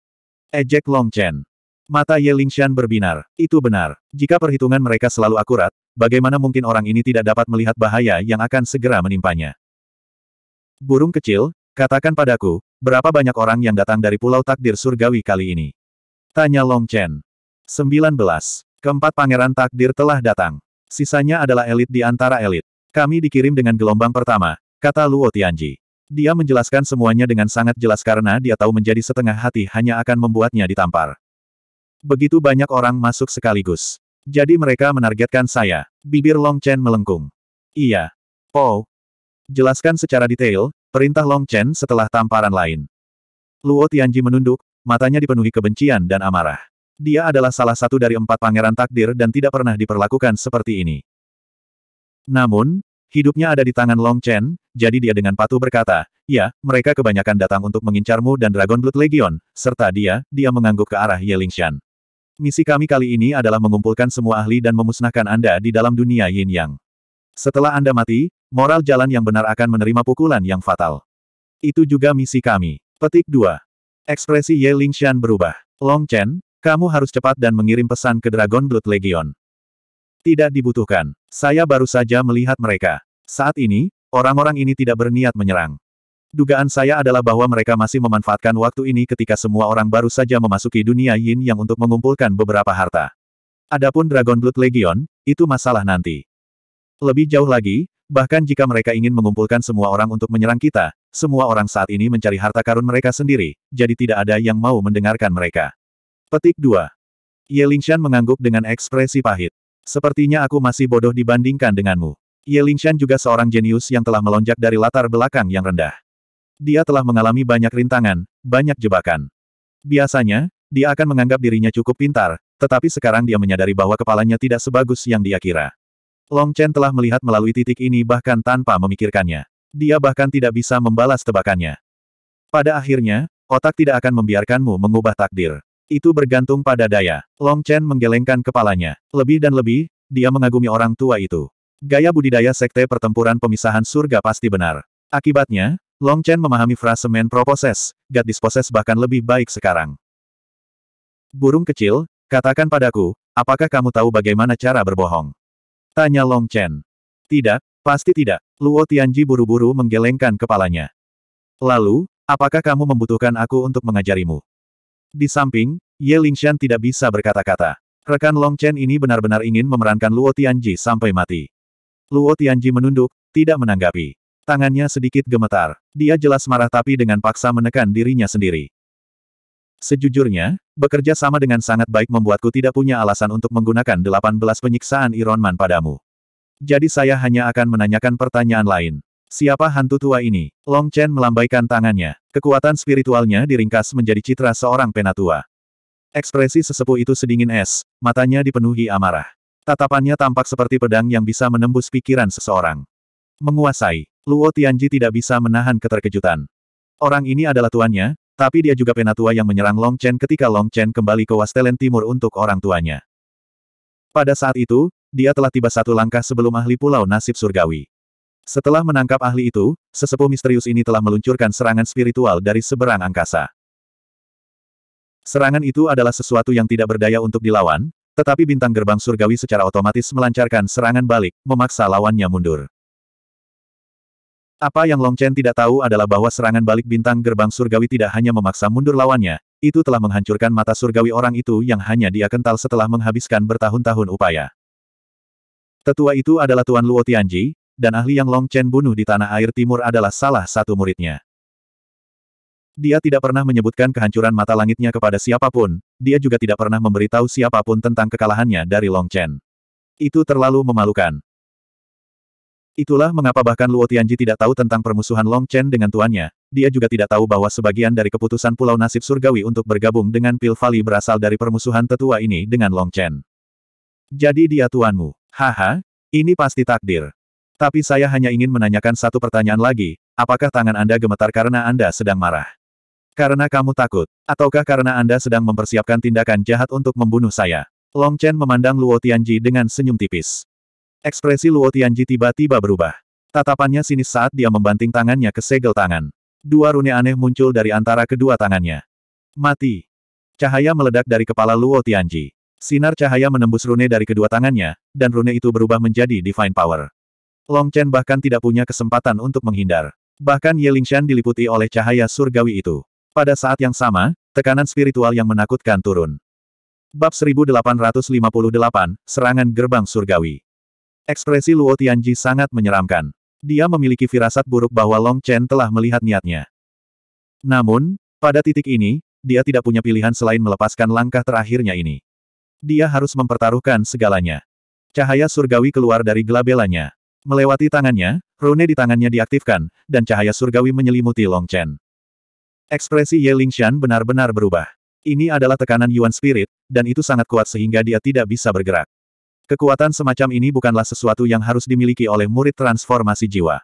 Ejek Long Chen. Mata Ye Lingshan berbinar. Itu benar. Jika perhitungan mereka selalu akurat, bagaimana mungkin orang ini tidak dapat melihat bahaya yang akan segera menimpanya? Burung kecil, katakan padaku, berapa banyak orang yang datang dari Pulau Takdir Surgawi kali ini? Tanya Long Chen. 19. Keempat pangeran takdir telah datang. Sisanya adalah elit di antara elit. Kami dikirim dengan gelombang pertama, kata Luo Tianji. Dia menjelaskan semuanya dengan sangat jelas karena dia tahu menjadi setengah hati hanya akan membuatnya ditampar. Begitu banyak orang masuk sekaligus. Jadi mereka menargetkan saya. Bibir Long Chen melengkung. Iya. Oh. Jelaskan secara detail, perintah Long Chen setelah tamparan lain. Luo Tianji menunduk, matanya dipenuhi kebencian dan amarah. Dia adalah salah satu dari empat pangeran takdir dan tidak pernah diperlakukan seperti ini. Namun, hidupnya ada di tangan Long Chen, jadi dia dengan patuh berkata, ya, mereka kebanyakan datang untuk mengincarmu dan Dragon Blood Legion, serta dia, dia mengangguk ke arah Ye Lingxian. Misi kami kali ini adalah mengumpulkan semua ahli dan memusnahkan Anda di dalam dunia yin yang. Setelah Anda mati, moral jalan yang benar akan menerima pukulan yang fatal. Itu juga misi kami. Petik 2. Ekspresi Ye Lingshan berubah. Long Chen, kamu harus cepat dan mengirim pesan ke Dragon Blood Legion. Tidak dibutuhkan. Saya baru saja melihat mereka. Saat ini, orang-orang ini tidak berniat menyerang. Dugaan saya adalah bahwa mereka masih memanfaatkan waktu ini ketika semua orang baru saja memasuki dunia Yin yang untuk mengumpulkan beberapa harta. Adapun Dragon Blood Legion, itu masalah nanti. Lebih jauh lagi, bahkan jika mereka ingin mengumpulkan semua orang untuk menyerang kita, semua orang saat ini mencari harta karun mereka sendiri, jadi tidak ada yang mau mendengarkan mereka. Petik 2. Ye Lingshan mengangguk dengan ekspresi pahit. Sepertinya aku masih bodoh dibandingkan denganmu. Ye Lingshan juga seorang jenius yang telah melonjak dari latar belakang yang rendah. Dia telah mengalami banyak rintangan, banyak jebakan. Biasanya, dia akan menganggap dirinya cukup pintar, tetapi sekarang dia menyadari bahwa kepalanya tidak sebagus yang dia kira. Long Chen telah melihat melalui titik ini bahkan tanpa memikirkannya. Dia bahkan tidak bisa membalas tebakannya. Pada akhirnya, otak tidak akan membiarkanmu mengubah takdir. Itu bergantung pada daya. Long Chen menggelengkan kepalanya. Lebih dan lebih, dia mengagumi orang tua itu. Gaya budidaya sekte pertempuran pemisahan surga pasti benar. Akibatnya, Long Chen memahami frase men proposes, God disposes bahkan lebih baik sekarang. Burung kecil, katakan padaku, apakah kamu tahu bagaimana cara berbohong? Tanya Long Chen. Tidak, pasti tidak. Luo Tianji buru-buru menggelengkan kepalanya. Lalu, apakah kamu membutuhkan aku untuk mengajarimu? Di samping, Ye Lingshan tidak bisa berkata-kata. Rekan Long Chen ini benar-benar ingin memerankan Luo Tianji sampai mati. Luo Tianji menunduk, tidak menanggapi. Tangannya sedikit gemetar. Dia jelas marah tapi dengan paksa menekan dirinya sendiri. Sejujurnya, bekerja sama dengan sangat baik membuatku tidak punya alasan untuk menggunakan 18 penyiksaan Iron Man padamu. Jadi saya hanya akan menanyakan pertanyaan lain. Siapa hantu tua ini? Long Chen melambaikan tangannya. Kekuatan spiritualnya diringkas menjadi citra seorang penatua. Ekspresi sesepuh itu sedingin es, matanya dipenuhi amarah. Tatapannya tampak seperti pedang yang bisa menembus pikiran seseorang. Menguasai, Luo Tianji tidak bisa menahan keterkejutan. Orang ini adalah tuannya, tapi dia juga penatua yang menyerang Long Chen ketika Long Chen kembali ke Wastelen Timur untuk orang tuanya. Pada saat itu, dia telah tiba satu langkah sebelum ahli pulau nasib surgawi. Setelah menangkap ahli itu, sesepuh misterius ini telah meluncurkan serangan spiritual dari seberang angkasa. Serangan itu adalah sesuatu yang tidak berdaya untuk dilawan, tetapi bintang gerbang surgawi secara otomatis melancarkan serangan balik, memaksa lawannya mundur. Apa yang Long Chen tidak tahu adalah bahwa serangan balik bintang gerbang surgawi tidak hanya memaksa mundur lawannya, itu telah menghancurkan mata surgawi orang itu yang hanya dia kental setelah menghabiskan bertahun-tahun upaya. Tetua itu adalah Tuan Luo Tianji, dan ahli yang Long Chen bunuh di tanah air timur adalah salah satu muridnya. Dia tidak pernah menyebutkan kehancuran mata langitnya kepada siapapun, dia juga tidak pernah memberitahu siapapun tentang kekalahannya dari Long Chen. Itu terlalu memalukan. Itulah mengapa bahkan Luo Tianji tidak tahu tentang permusuhan Long Chen dengan tuannya, dia juga tidak tahu bahwa sebagian dari keputusan Pulau Nasib Surgawi untuk bergabung dengan Pil Valley berasal dari permusuhan tetua ini dengan Long Chen. Jadi dia tuanmu. Haha, ini pasti takdir. Tapi saya hanya ingin menanyakan satu pertanyaan lagi, apakah tangan Anda gemetar karena Anda sedang marah? Karena kamu takut, ataukah karena Anda sedang mempersiapkan tindakan jahat untuk membunuh saya? Long Chen memandang Luo Tianji dengan senyum tipis. Ekspresi Luo Tianji tiba-tiba berubah. Tatapannya sinis saat dia membanting tangannya ke segel tangan. Dua rune aneh muncul dari antara kedua tangannya. Mati. Cahaya meledak dari kepala Luo Tianji. Sinar cahaya menembus rune dari kedua tangannya, dan rune itu berubah menjadi Divine Power. Long Chen bahkan tidak punya kesempatan untuk menghindar. Bahkan Ye Lingshan diliputi oleh cahaya surgawi itu. Pada saat yang sama, tekanan spiritual yang menakutkan turun. Bab 1858, Serangan Gerbang Surgawi Ekspresi Luo Tianji sangat menyeramkan. Dia memiliki firasat buruk bahwa Long Chen telah melihat niatnya. Namun, pada titik ini, dia tidak punya pilihan selain melepaskan langkah terakhirnya ini. Dia harus mempertaruhkan segalanya. Cahaya surgawi keluar dari gelabelanya. Melewati tangannya, rune di tangannya diaktifkan, dan cahaya surgawi menyelimuti Long Chen. Ekspresi Ye Lingshan benar-benar berubah. Ini adalah tekanan Yuan Spirit, dan itu sangat kuat sehingga dia tidak bisa bergerak. Kekuatan semacam ini bukanlah sesuatu yang harus dimiliki oleh murid transformasi jiwa.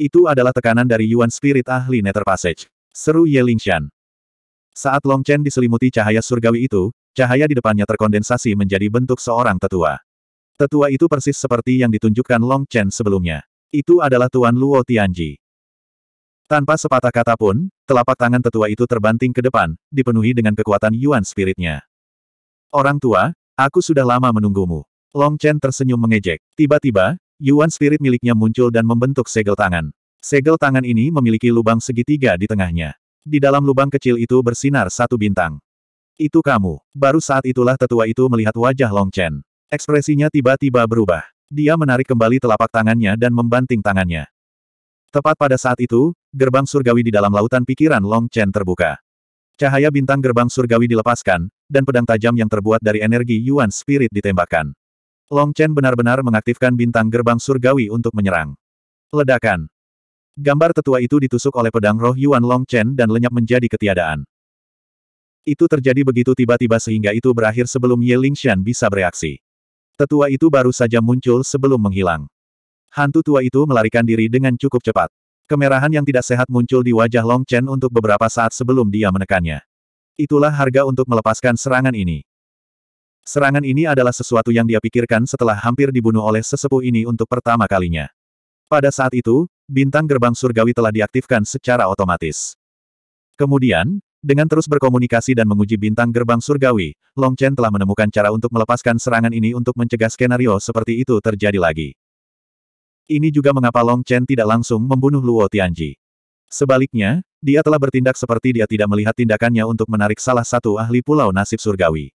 Itu adalah tekanan dari Yuan Spirit ahli Nether Passage. Seru Ye Lingshan. Saat Long Chen diselimuti cahaya surgawi itu, cahaya di depannya terkondensasi menjadi bentuk seorang tetua. Tetua itu persis seperti yang ditunjukkan Long Chen sebelumnya. Itu adalah Tuan Luo Tianji. Tanpa sepatah kata pun, telapak tangan tetua itu terbanting ke depan, dipenuhi dengan kekuatan Yuan Spiritnya. Orang tua, Aku sudah lama menunggumu. Long Chen tersenyum mengejek. Tiba-tiba, Yuan Spirit miliknya muncul dan membentuk segel tangan. Segel tangan ini memiliki lubang segitiga di tengahnya. Di dalam lubang kecil itu bersinar satu bintang. Itu kamu. Baru saat itulah tetua itu melihat wajah Long Chen. Ekspresinya tiba-tiba berubah. Dia menarik kembali telapak tangannya dan membanting tangannya. Tepat pada saat itu, gerbang surgawi di dalam lautan pikiran Long Chen terbuka. Cahaya bintang gerbang surgawi dilepaskan, dan pedang tajam yang terbuat dari energi Yuan Spirit ditembakkan. Long Chen benar-benar mengaktifkan bintang gerbang surgawi untuk menyerang. Ledakan. Gambar tetua itu ditusuk oleh pedang roh Yuan Long Chen dan lenyap menjadi ketiadaan. Itu terjadi begitu tiba-tiba sehingga itu berakhir sebelum Ye Lingxian bisa bereaksi. Tetua itu baru saja muncul sebelum menghilang. Hantu tua itu melarikan diri dengan cukup cepat. Kemerahan yang tidak sehat muncul di wajah Long Chen untuk beberapa saat sebelum dia menekannya. Itulah harga untuk melepaskan serangan ini. Serangan ini adalah sesuatu yang dia pikirkan setelah hampir dibunuh oleh sesepuh ini untuk pertama kalinya. Pada saat itu, bintang gerbang surgawi telah diaktifkan secara otomatis. Kemudian, dengan terus berkomunikasi dan menguji bintang gerbang surgawi, Long Chen telah menemukan cara untuk melepaskan serangan ini untuk mencegah skenario seperti itu terjadi lagi. Ini juga mengapa Long Chen tidak langsung membunuh Luo Tianji. Sebaliknya, dia telah bertindak seperti dia tidak melihat tindakannya untuk menarik salah satu ahli pulau nasib surgawi.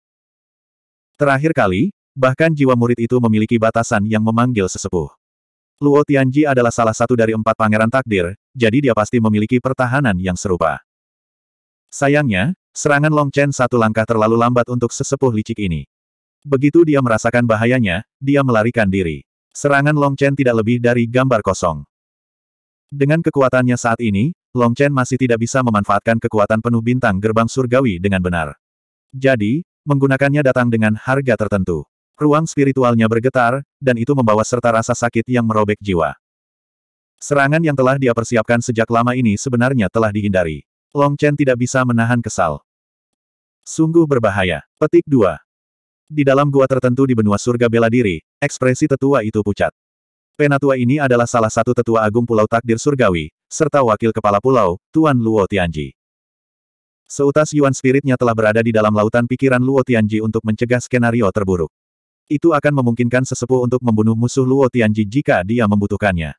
Terakhir kali, bahkan jiwa murid itu memiliki batasan yang memanggil sesepuh. Luo Tianji adalah salah satu dari empat pangeran takdir, jadi dia pasti memiliki pertahanan yang serupa. Sayangnya, serangan Long Chen satu langkah terlalu lambat untuk sesepuh licik ini. Begitu dia merasakan bahayanya, dia melarikan diri. Serangan Long Chen tidak lebih dari gambar kosong. Dengan kekuatannya saat ini, Long Chen masih tidak bisa memanfaatkan kekuatan penuh bintang gerbang surgawi dengan benar. Jadi, menggunakannya datang dengan harga tertentu. Ruang spiritualnya bergetar, dan itu membawa serta rasa sakit yang merobek jiwa. Serangan yang telah dia persiapkan sejak lama ini sebenarnya telah dihindari. Long Chen tidak bisa menahan kesal. Sungguh berbahaya. Petik 2. Di dalam gua tertentu di benua surga bela diri, ekspresi tetua itu pucat. Penatua ini adalah salah satu tetua agung Pulau Takdir Surgawi, serta wakil kepala pulau, Tuan Luo Tianji. Seutas Yuan Spiritnya telah berada di dalam lautan pikiran Luo Tianji untuk mencegah skenario terburuk. Itu akan memungkinkan sesepuh untuk membunuh musuh Luo Tianji jika dia membutuhkannya.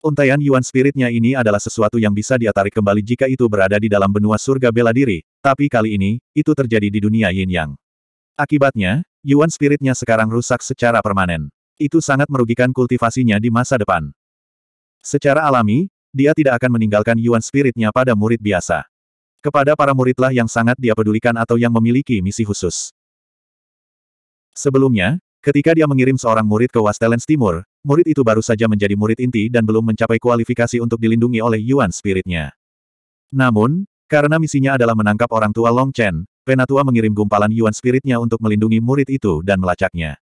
Untaian Yuan Spiritnya ini adalah sesuatu yang bisa dia tarik kembali jika itu berada di dalam benua surga bela diri, tapi kali ini, itu terjadi di dunia Yin Yang. Akibatnya, Yuan Spiritnya sekarang rusak secara permanen. Itu sangat merugikan kultivasinya di masa depan. Secara alami, dia tidak akan meninggalkan Yuan Spiritnya pada murid biasa. Kepada para muridlah yang sangat dia pedulikan atau yang memiliki misi khusus. Sebelumnya, ketika dia mengirim seorang murid ke Wastelens Timur, murid itu baru saja menjadi murid inti dan belum mencapai kualifikasi untuk dilindungi oleh Yuan Spiritnya. Namun, karena misinya adalah menangkap orang tua Long Chen, Penatua mengirim gumpalan Yuan Spiritnya untuk melindungi murid itu dan melacaknya.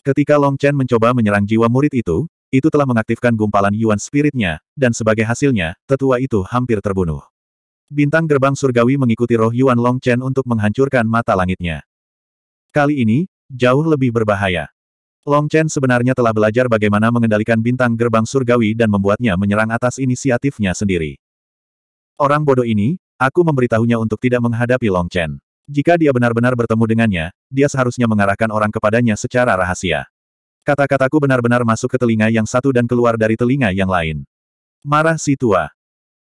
Ketika Long Chen mencoba menyerang jiwa murid itu, itu telah mengaktifkan gumpalan Yuan Spiritnya, dan sebagai hasilnya, tetua itu hampir terbunuh. Bintang gerbang surgawi mengikuti roh Yuan Long Chen untuk menghancurkan mata langitnya. Kali ini, jauh lebih berbahaya. Long Chen sebenarnya telah belajar bagaimana mengendalikan bintang gerbang surgawi dan membuatnya menyerang atas inisiatifnya sendiri. Orang bodoh ini, aku memberitahunya untuk tidak menghadapi Long Chen. Jika dia benar-benar bertemu dengannya, dia seharusnya mengarahkan orang kepadanya secara rahasia. Kata-kataku benar-benar masuk ke telinga yang satu dan keluar dari telinga yang lain. Marah si tua.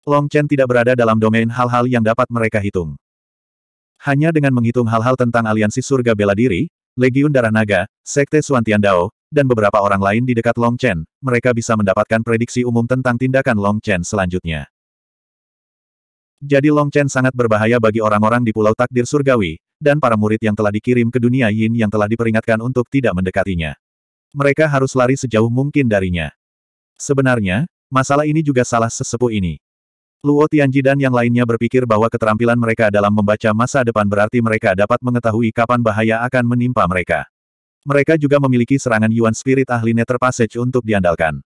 Long Chen tidak berada dalam domain hal-hal yang dapat mereka hitung. Hanya dengan menghitung hal-hal tentang aliansi surga bela diri, Legiun Darah Naga, Sekte suantian dao, dan beberapa orang lain di dekat Long Chen, mereka bisa mendapatkan prediksi umum tentang tindakan Long Chen selanjutnya. Jadi Long Chen sangat berbahaya bagi orang-orang di Pulau Takdir Surgawi, dan para murid yang telah dikirim ke dunia Yin yang telah diperingatkan untuk tidak mendekatinya. Mereka harus lari sejauh mungkin darinya. Sebenarnya, masalah ini juga salah sesepuh ini. Luo Tianji dan yang lainnya berpikir bahwa keterampilan mereka dalam membaca masa depan berarti mereka dapat mengetahui kapan bahaya akan menimpa mereka. Mereka juga memiliki serangan Yuan Spirit ahli Nether Passage untuk diandalkan.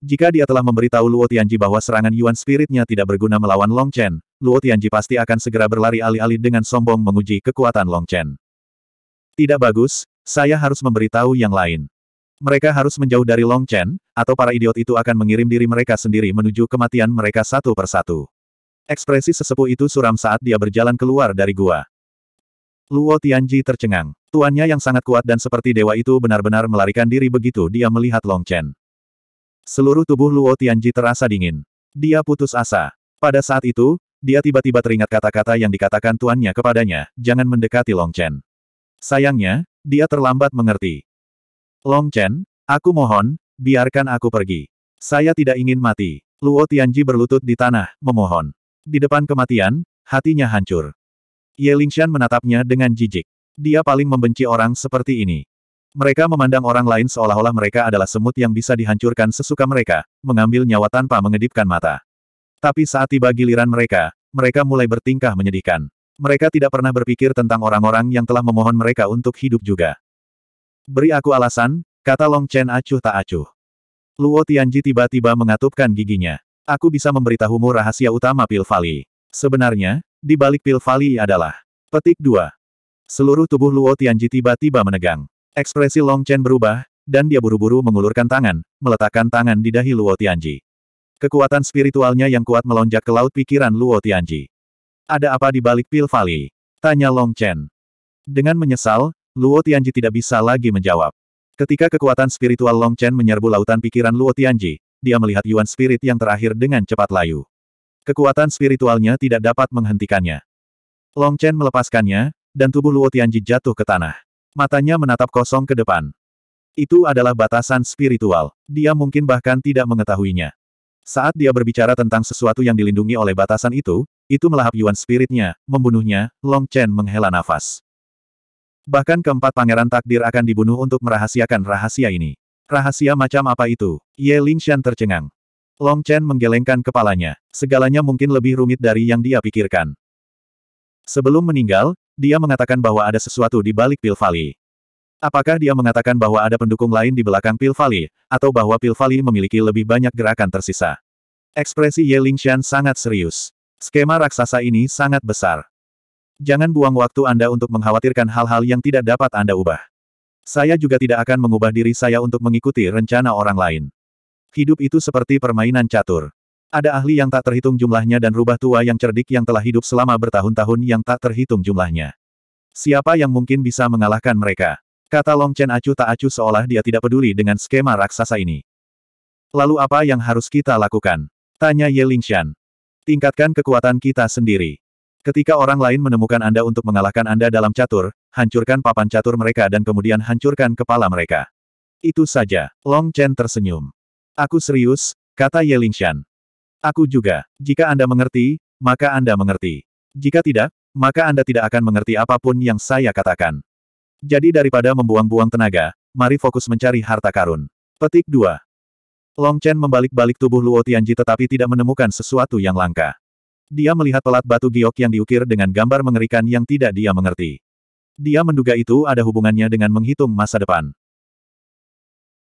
Jika dia telah memberitahu Luo Tianji bahwa serangan Yuan Spiritnya tidak berguna melawan Long Chen, Luo Tianji pasti akan segera berlari alih-alih dengan sombong menguji kekuatan Long Chen. Tidak bagus, saya harus memberitahu yang lain. Mereka harus menjauh dari Long Chen, atau para idiot itu akan mengirim diri mereka sendiri menuju kematian mereka satu persatu. Ekspresi sesepuh itu suram saat dia berjalan keluar dari gua. Luo Tianji tercengang. Tuannya yang sangat kuat dan seperti dewa itu benar-benar melarikan diri begitu dia melihat Long Chen. Seluruh tubuh Luo Tianji terasa dingin. Dia putus asa. Pada saat itu, dia tiba-tiba teringat kata-kata yang dikatakan tuannya kepadanya, jangan mendekati Long Chen. Sayangnya, dia terlambat mengerti. Long Chen, aku mohon, biarkan aku pergi. Saya tidak ingin mati. Luo Tianji berlutut di tanah, memohon. Di depan kematian, hatinya hancur. Ye Lingshan menatapnya dengan jijik. Dia paling membenci orang seperti ini. Mereka memandang orang lain seolah-olah mereka adalah semut yang bisa dihancurkan sesuka mereka, mengambil nyawa tanpa mengedipkan mata. Tapi saat tiba giliran mereka, mereka mulai bertingkah menyedihkan. Mereka tidak pernah berpikir tentang orang-orang yang telah memohon mereka untuk hidup juga. Beri aku alasan, kata Long Chen acuh tak acuh. Luo Tianji tiba-tiba mengatupkan giginya. Aku bisa memberitahumu rahasia utama pil Valley. Sebenarnya, di balik pil Valley adalah petik dua. Seluruh tubuh Luo Tianji tiba-tiba menegang. Ekspresi Long Chen berubah, dan dia buru-buru mengulurkan tangan, meletakkan tangan di dahi Luo Tianji. Kekuatan spiritualnya yang kuat melonjak ke laut pikiran Luo Tianji. Ada apa di balik pil Valley? Tanya Long Chen. Dengan menyesal, Luo Tianji tidak bisa lagi menjawab. Ketika kekuatan spiritual Long Chen menyerbu lautan pikiran Luo Tianji, dia melihat Yuan Spirit yang terakhir dengan cepat layu. Kekuatan spiritualnya tidak dapat menghentikannya. Long Chen melepaskannya, dan tubuh Luo Tianji jatuh ke tanah. Matanya menatap kosong ke depan. Itu adalah batasan spiritual. Dia mungkin bahkan tidak mengetahuinya. Saat dia berbicara tentang sesuatu yang dilindungi oleh batasan itu, itu melahap yuan spiritnya, membunuhnya, Long Chen menghela nafas. Bahkan keempat pangeran takdir akan dibunuh untuk merahasiakan rahasia ini. Rahasia macam apa itu? Ye Lingshan tercengang. Long Chen menggelengkan kepalanya. Segalanya mungkin lebih rumit dari yang dia pikirkan. Sebelum meninggal, dia mengatakan bahwa ada sesuatu di balik Pil Apakah dia mengatakan bahwa ada pendukung lain di belakang Pil atau bahwa Pil memiliki lebih banyak gerakan tersisa? Ekspresi Ye Lingxian sangat serius. Skema raksasa ini sangat besar. Jangan buang waktu Anda untuk mengkhawatirkan hal-hal yang tidak dapat Anda ubah. Saya juga tidak akan mengubah diri saya untuk mengikuti rencana orang lain. Hidup itu seperti permainan catur. Ada ahli yang tak terhitung jumlahnya dan rubah tua yang cerdik yang telah hidup selama bertahun-tahun yang tak terhitung jumlahnya. Siapa yang mungkin bisa mengalahkan mereka? Kata Long Chen acu tak acuh seolah dia tidak peduli dengan skema raksasa ini. Lalu apa yang harus kita lakukan? Tanya Ye Lingshan. Tingkatkan kekuatan kita sendiri. Ketika orang lain menemukan Anda untuk mengalahkan Anda dalam catur, hancurkan papan catur mereka dan kemudian hancurkan kepala mereka. Itu saja. Long Chen tersenyum. Aku serius, kata Ye Lingshan. Aku juga. Jika Anda mengerti, maka Anda mengerti. Jika tidak, maka Anda tidak akan mengerti apapun yang saya katakan. Jadi daripada membuang-buang tenaga, mari fokus mencari harta karun. Petik 2. Long Chen membalik-balik tubuh Luo Tianji tetapi tidak menemukan sesuatu yang langka. Dia melihat pelat batu giok yang diukir dengan gambar mengerikan yang tidak dia mengerti. Dia menduga itu ada hubungannya dengan menghitung masa depan.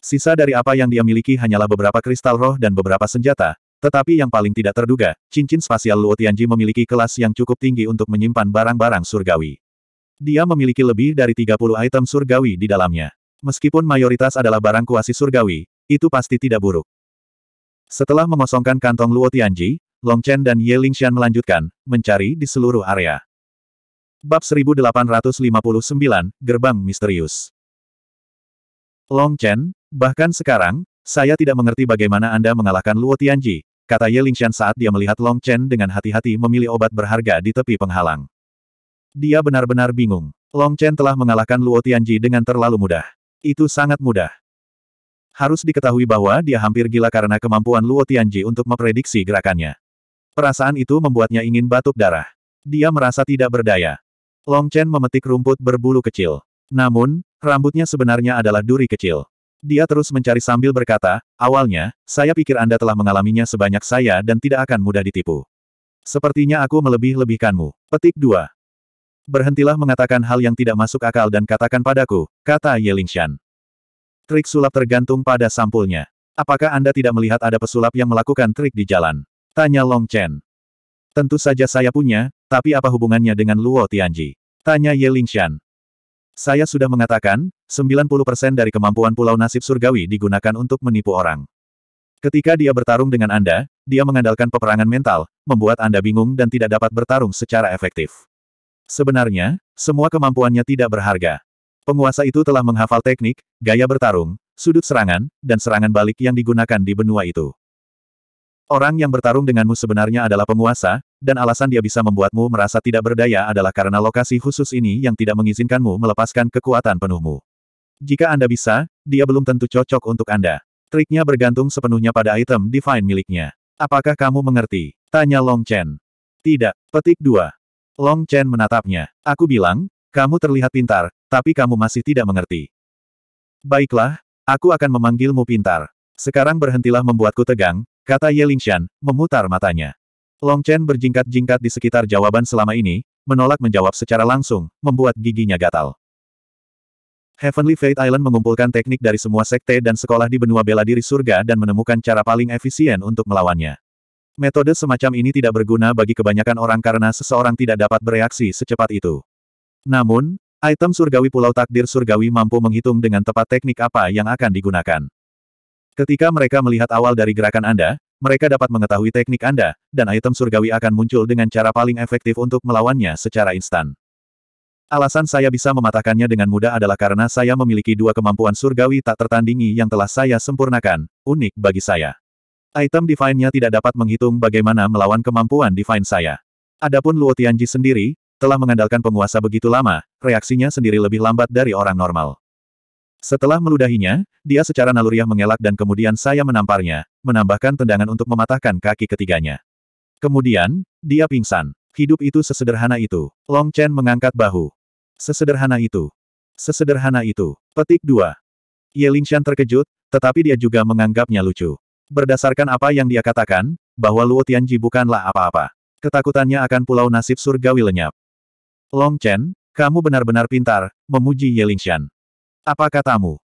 Sisa dari apa yang dia miliki hanyalah beberapa kristal roh dan beberapa senjata, tetapi yang paling tidak terduga, cincin spasial Luo Tianji memiliki kelas yang cukup tinggi untuk menyimpan barang-barang surgawi. Dia memiliki lebih dari 30 item surgawi di dalamnya. Meskipun mayoritas adalah barang kuasi surgawi, itu pasti tidak buruk. Setelah mengosongkan kantong Luo Tianji, Long Chen dan Ye Lingxian melanjutkan, mencari di seluruh area. Bab 1859, Gerbang Misterius Long Chen, bahkan sekarang, saya tidak mengerti bagaimana Anda mengalahkan Luo Tianji, kata Ye Lingshan saat dia melihat Long Chen dengan hati-hati memilih obat berharga di tepi penghalang. Dia benar-benar bingung. Long Chen telah mengalahkan Luo Tianji dengan terlalu mudah. Itu sangat mudah. Harus diketahui bahwa dia hampir gila karena kemampuan Luo Tianji untuk memprediksi gerakannya. Perasaan itu membuatnya ingin batuk darah. Dia merasa tidak berdaya. Long Chen memetik rumput berbulu kecil. Namun, rambutnya sebenarnya adalah duri kecil. Dia terus mencari sambil berkata, awalnya, saya pikir Anda telah mengalaminya sebanyak saya dan tidak akan mudah ditipu. Sepertinya aku melebih-lebihkanmu. Petik 2. Berhentilah mengatakan hal yang tidak masuk akal dan katakan padaku, kata Ye Yelingshan. Trik sulap tergantung pada sampulnya. Apakah Anda tidak melihat ada pesulap yang melakukan trik di jalan? Tanya Long Chen. Tentu saja saya punya, tapi apa hubungannya dengan Luo Tianji? Tanya Ye Yelingshan. Saya sudah mengatakan, 90% dari kemampuan pulau nasib surgawi digunakan untuk menipu orang. Ketika dia bertarung dengan Anda, dia mengandalkan peperangan mental, membuat Anda bingung dan tidak dapat bertarung secara efektif. Sebenarnya, semua kemampuannya tidak berharga. Penguasa itu telah menghafal teknik, gaya bertarung, sudut serangan, dan serangan balik yang digunakan di benua itu. Orang yang bertarung denganmu sebenarnya adalah penguasa, dan alasan dia bisa membuatmu merasa tidak berdaya adalah karena lokasi khusus ini yang tidak mengizinkanmu melepaskan kekuatan penuhmu. Jika Anda bisa, dia belum tentu cocok untuk Anda. Triknya bergantung sepenuhnya pada item divine miliknya. Apakah kamu mengerti? Tanya Long Chen. Tidak. Petik 2. Long Chen menatapnya. Aku bilang, kamu terlihat pintar, tapi kamu masih tidak mengerti. Baiklah, aku akan memanggilmu pintar. Sekarang berhentilah membuatku tegang, kata Ye Lingshan, memutar matanya. Long Chen berjingkat-jingkat di sekitar jawaban selama ini, menolak menjawab secara langsung, membuat giginya gatal. Heavenly Fate Island mengumpulkan teknik dari semua sekte dan sekolah di benua bela diri surga dan menemukan cara paling efisien untuk melawannya. Metode semacam ini tidak berguna bagi kebanyakan orang karena seseorang tidak dapat bereaksi secepat itu. Namun, item surgawi Pulau Takdir Surgawi mampu menghitung dengan tepat teknik apa yang akan digunakan. Ketika mereka melihat awal dari gerakan Anda, mereka dapat mengetahui teknik Anda, dan item surgawi akan muncul dengan cara paling efektif untuk melawannya secara instan. Alasan saya bisa mematahkannya dengan mudah adalah karena saya memiliki dua kemampuan surgawi tak tertandingi yang telah saya sempurnakan, unik bagi saya. Item Divine-nya tidak dapat menghitung bagaimana melawan kemampuan Divine saya. Adapun Luo Tianji sendiri, telah mengandalkan penguasa begitu lama, reaksinya sendiri lebih lambat dari orang normal. Setelah meludahinya, dia secara naluriah mengelak dan kemudian saya menamparnya, menambahkan tendangan untuk mematahkan kaki ketiganya. Kemudian, dia pingsan. Hidup itu sesederhana itu. Long Chen mengangkat bahu. Sesederhana itu. Sesederhana itu. Petik 2. Ye Lingshan terkejut, tetapi dia juga menganggapnya lucu. Berdasarkan apa yang dia katakan, bahwa Luo Tianji bukanlah apa-apa. Ketakutannya akan pulau nasib surgawi lenyap. Long Chen, kamu benar-benar pintar, memuji Ye Lingshan. Apa katamu?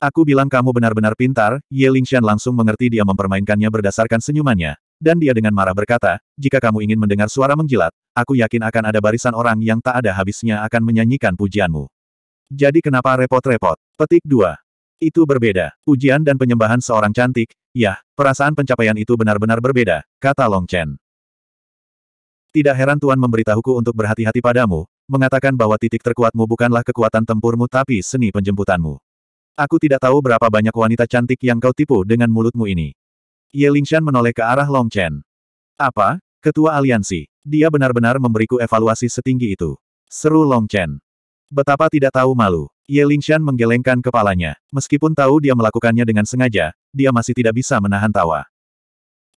Aku bilang kamu benar-benar pintar, Ye Lingshan langsung mengerti dia mempermainkannya berdasarkan senyumannya, dan dia dengan marah berkata, jika kamu ingin mendengar suara menjilat, aku yakin akan ada barisan orang yang tak ada habisnya akan menyanyikan pujianmu. Jadi kenapa repot-repot? Petik 2. Itu berbeda. Ujian dan penyembahan seorang cantik, Ya, perasaan pencapaian itu benar-benar berbeda, kata Long Chen. Tidak heran Tuan memberitahuku untuk berhati-hati padamu, mengatakan bahwa titik terkuatmu bukanlah kekuatan tempurmu tapi seni penjemputanmu. Aku tidak tahu berapa banyak wanita cantik yang kau tipu dengan mulutmu ini. Ye Lingshan menoleh ke arah Long Chen. Apa? Ketua aliansi. Dia benar-benar memberiku evaluasi setinggi itu. Seru Long Chen. Betapa tidak tahu malu. Ye Lingshan menggelengkan kepalanya. Meskipun tahu dia melakukannya dengan sengaja, dia masih tidak bisa menahan tawa.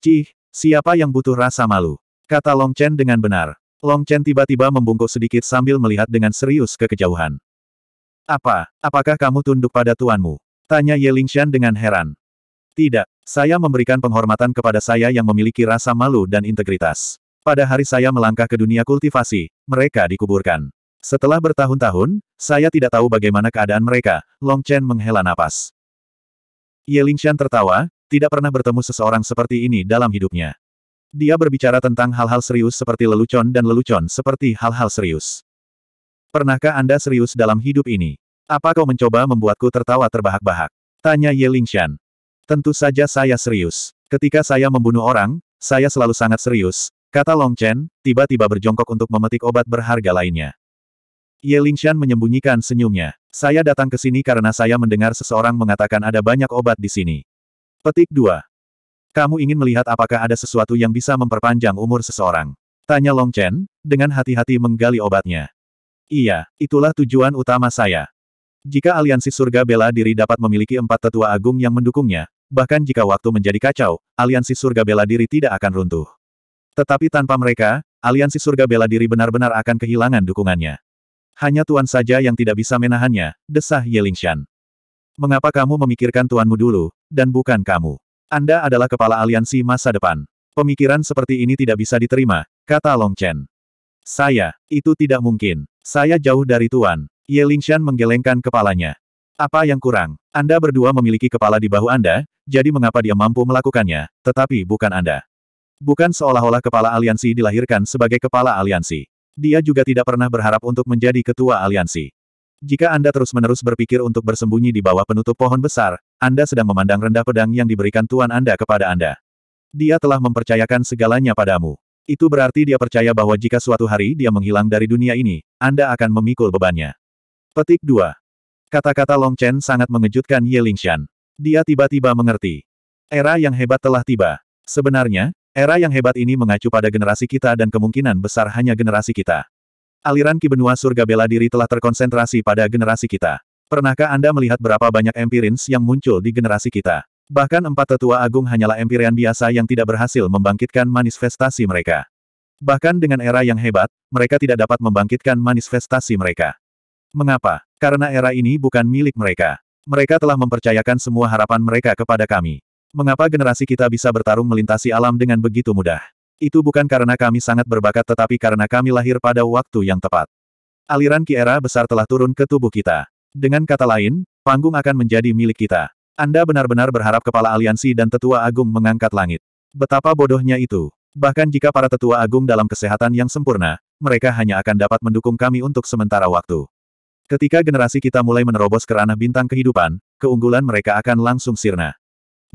Cih, siapa yang butuh rasa malu? Kata Long Chen dengan benar. Long Chen tiba-tiba membungkuk sedikit sambil melihat dengan serius ke kejauhan. Apa? Apakah kamu tunduk pada tuanmu? Tanya Ye Lingxian dengan heran. Tidak, saya memberikan penghormatan kepada saya yang memiliki rasa malu dan integritas. Pada hari saya melangkah ke dunia kultivasi, mereka dikuburkan. Setelah bertahun-tahun, saya tidak tahu bagaimana keadaan mereka, Long Chen menghela napas. Ye Lingxian tertawa, tidak pernah bertemu seseorang seperti ini dalam hidupnya. Dia berbicara tentang hal-hal serius seperti lelucon dan lelucon seperti hal-hal serius. Pernahkah Anda serius dalam hidup ini? Apa kau mencoba membuatku tertawa terbahak-bahak? Tanya Ye Lingshan. Tentu saja saya serius. Ketika saya membunuh orang, saya selalu sangat serius, kata Long Chen, tiba-tiba berjongkok untuk memetik obat berharga lainnya. Ye Lingshan menyembunyikan senyumnya. Saya datang ke sini karena saya mendengar seseorang mengatakan ada banyak obat di sini. Petik 2. Kamu ingin melihat apakah ada sesuatu yang bisa memperpanjang umur seseorang? Tanya Long Chen, dengan hati-hati menggali obatnya. Iya, itulah tujuan utama saya. Jika aliansi surga bela diri dapat memiliki empat tetua agung yang mendukungnya, bahkan jika waktu menjadi kacau, aliansi surga bela diri tidak akan runtuh. Tetapi tanpa mereka, aliansi surga bela diri benar-benar akan kehilangan dukungannya. Hanya Tuan saja yang tidak bisa menahannya, desah Yelingshan. Mengapa kamu memikirkan tuanmu dulu, dan bukan kamu? Anda adalah kepala aliansi masa depan. Pemikiran seperti ini tidak bisa diterima, kata Long Chen. Saya, itu tidak mungkin. Saya jauh dari Tuan. Ye Lingshan menggelengkan kepalanya. Apa yang kurang? Anda berdua memiliki kepala di bahu Anda, jadi mengapa dia mampu melakukannya, tetapi bukan Anda. Bukan seolah-olah kepala aliansi dilahirkan sebagai kepala aliansi. Dia juga tidak pernah berharap untuk menjadi ketua aliansi. Jika Anda terus-menerus berpikir untuk bersembunyi di bawah penutup pohon besar, anda sedang memandang rendah pedang yang diberikan Tuan Anda kepada Anda. Dia telah mempercayakan segalanya padamu. Itu berarti dia percaya bahwa jika suatu hari dia menghilang dari dunia ini, Anda akan memikul bebannya. Petik 2. Kata-kata Long Chen sangat mengejutkan Ye Lingshan. Dia tiba-tiba mengerti. Era yang hebat telah tiba. Sebenarnya, era yang hebat ini mengacu pada generasi kita dan kemungkinan besar hanya generasi kita. Aliran Ki Benua Surga Bela Diri telah terkonsentrasi pada generasi kita. Pernahkah Anda melihat berapa banyak empirins yang muncul di generasi kita? Bahkan empat tetua agung hanyalah empirian biasa yang tidak berhasil membangkitkan manifestasi mereka. Bahkan dengan era yang hebat, mereka tidak dapat membangkitkan manifestasi mereka. Mengapa? Karena era ini bukan milik mereka. Mereka telah mempercayakan semua harapan mereka kepada kami. Mengapa generasi kita bisa bertarung melintasi alam dengan begitu mudah? Itu bukan karena kami sangat berbakat tetapi karena kami lahir pada waktu yang tepat. Aliran Ki Era besar telah turun ke tubuh kita. Dengan kata lain, panggung akan menjadi milik kita. Anda benar-benar berharap kepala aliansi dan tetua agung mengangkat langit. Betapa bodohnya itu. Bahkan jika para tetua agung dalam kesehatan yang sempurna, mereka hanya akan dapat mendukung kami untuk sementara waktu. Ketika generasi kita mulai menerobos ke ranah bintang kehidupan, keunggulan mereka akan langsung sirna.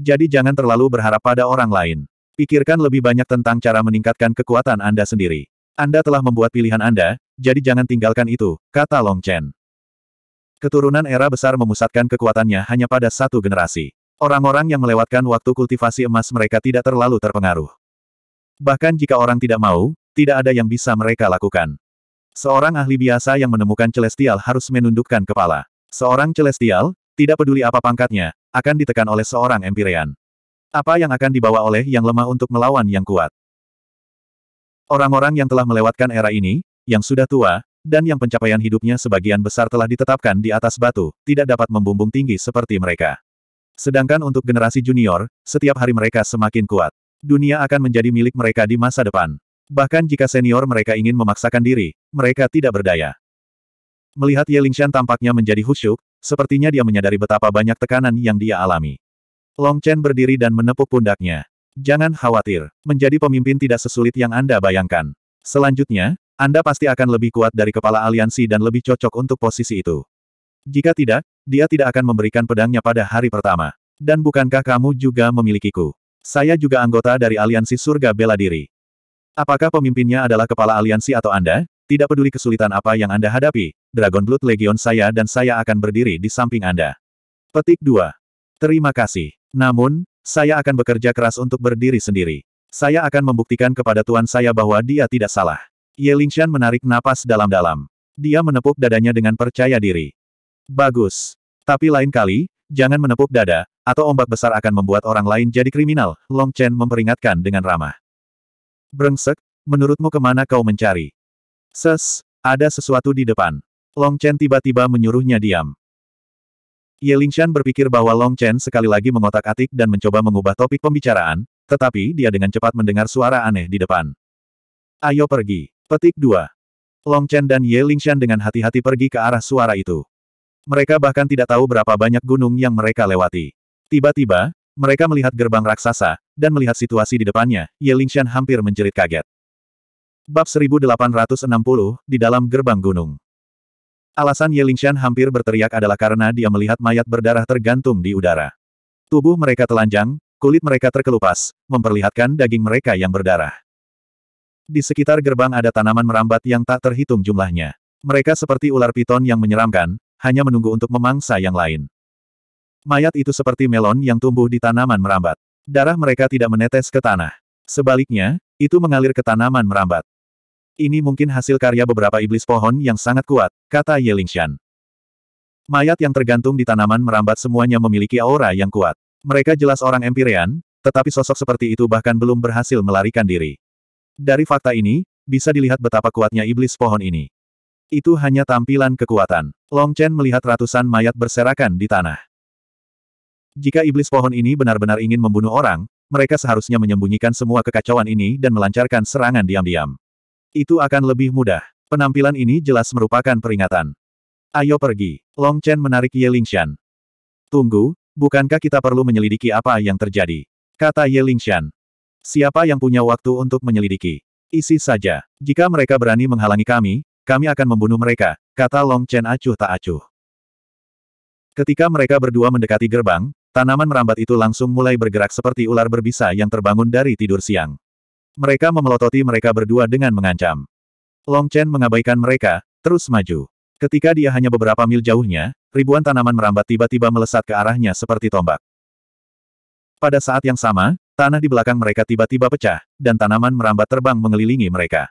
Jadi jangan terlalu berharap pada orang lain. Pikirkan lebih banyak tentang cara meningkatkan kekuatan Anda sendiri. Anda telah membuat pilihan Anda, jadi jangan tinggalkan itu, kata Long Chen. Keturunan era besar memusatkan kekuatannya hanya pada satu generasi. Orang-orang yang melewatkan waktu kultivasi emas mereka tidak terlalu terpengaruh. Bahkan jika orang tidak mau, tidak ada yang bisa mereka lakukan. Seorang ahli biasa yang menemukan celestial harus menundukkan kepala. Seorang celestial, tidak peduli apa pangkatnya, akan ditekan oleh seorang empirean. Apa yang akan dibawa oleh yang lemah untuk melawan yang kuat? Orang-orang yang telah melewatkan era ini, yang sudah tua, dan yang pencapaian hidupnya sebagian besar telah ditetapkan di atas batu, tidak dapat membumbung tinggi seperti mereka. Sedangkan untuk generasi junior, setiap hari mereka semakin kuat. Dunia akan menjadi milik mereka di masa depan. Bahkan jika senior mereka ingin memaksakan diri, mereka tidak berdaya. Melihat Ye Lingshan tampaknya menjadi husyuk, sepertinya dia menyadari betapa banyak tekanan yang dia alami. Long Chen berdiri dan menepuk pundaknya. Jangan khawatir, menjadi pemimpin tidak sesulit yang Anda bayangkan. Selanjutnya, anda pasti akan lebih kuat dari kepala aliansi dan lebih cocok untuk posisi itu. Jika tidak, dia tidak akan memberikan pedangnya pada hari pertama. Dan bukankah kamu juga memilikiku? Saya juga anggota dari aliansi surga bela diri. Apakah pemimpinnya adalah kepala aliansi atau Anda? Tidak peduli kesulitan apa yang Anda hadapi, Dragon Blood Legion saya dan saya akan berdiri di samping Anda. Petik 2. Terima kasih. Namun, saya akan bekerja keras untuk berdiri sendiri. Saya akan membuktikan kepada Tuan saya bahwa dia tidak salah. Ye Lingshan menarik napas dalam-dalam. Dia menepuk dadanya dengan percaya diri. Bagus. Tapi lain kali, jangan menepuk dada, atau ombak besar akan membuat orang lain jadi kriminal, Long Chen memperingatkan dengan ramah. Brengsek, menurutmu kemana kau mencari? Ses, ada sesuatu di depan. Long Chen tiba-tiba menyuruhnya diam. Ye Lingshan berpikir bahwa Long Chen sekali lagi mengotak-atik dan mencoba mengubah topik pembicaraan, tetapi dia dengan cepat mendengar suara aneh di depan. Ayo pergi. Petik 2. Long Chen dan Ye Lingshan dengan hati-hati pergi ke arah suara itu. Mereka bahkan tidak tahu berapa banyak gunung yang mereka lewati. Tiba-tiba, mereka melihat gerbang raksasa, dan melihat situasi di depannya, Ye Lingshan hampir menjerit kaget. Bab 1860, di dalam gerbang gunung. Alasan Ye Lingshan hampir berteriak adalah karena dia melihat mayat berdarah tergantung di udara. Tubuh mereka telanjang, kulit mereka terkelupas, memperlihatkan daging mereka yang berdarah. Di sekitar gerbang ada tanaman merambat yang tak terhitung jumlahnya. Mereka seperti ular piton yang menyeramkan, hanya menunggu untuk memangsa yang lain. Mayat itu seperti melon yang tumbuh di tanaman merambat. Darah mereka tidak menetes ke tanah. Sebaliknya, itu mengalir ke tanaman merambat. Ini mungkin hasil karya beberapa iblis pohon yang sangat kuat, kata Ye Yelingshan. Mayat yang tergantung di tanaman merambat semuanya memiliki aura yang kuat. Mereka jelas orang Empyrean, tetapi sosok seperti itu bahkan belum berhasil melarikan diri. Dari fakta ini, bisa dilihat betapa kuatnya iblis pohon ini. Itu hanya tampilan kekuatan. Long Chen melihat ratusan mayat berserakan di tanah. Jika iblis pohon ini benar-benar ingin membunuh orang, mereka seharusnya menyembunyikan semua kekacauan ini dan melancarkan serangan diam-diam. Itu akan lebih mudah. Penampilan ini jelas merupakan peringatan. Ayo pergi. Long Chen menarik Ye Lingshan. Tunggu, bukankah kita perlu menyelidiki apa yang terjadi? Kata Ye Lingshan. Siapa yang punya waktu untuk menyelidiki? Isi saja. Jika mereka berani menghalangi kami, kami akan membunuh mereka, kata Long Chen acuh tak acuh. Ketika mereka berdua mendekati gerbang, tanaman merambat itu langsung mulai bergerak seperti ular berbisa yang terbangun dari tidur siang. Mereka memelototi mereka berdua dengan mengancam. Long Chen mengabaikan mereka, terus maju. Ketika dia hanya beberapa mil jauhnya, ribuan tanaman merambat tiba-tiba melesat ke arahnya seperti tombak. Pada saat yang sama, tanah di belakang mereka tiba-tiba pecah, dan tanaman merambat terbang mengelilingi mereka.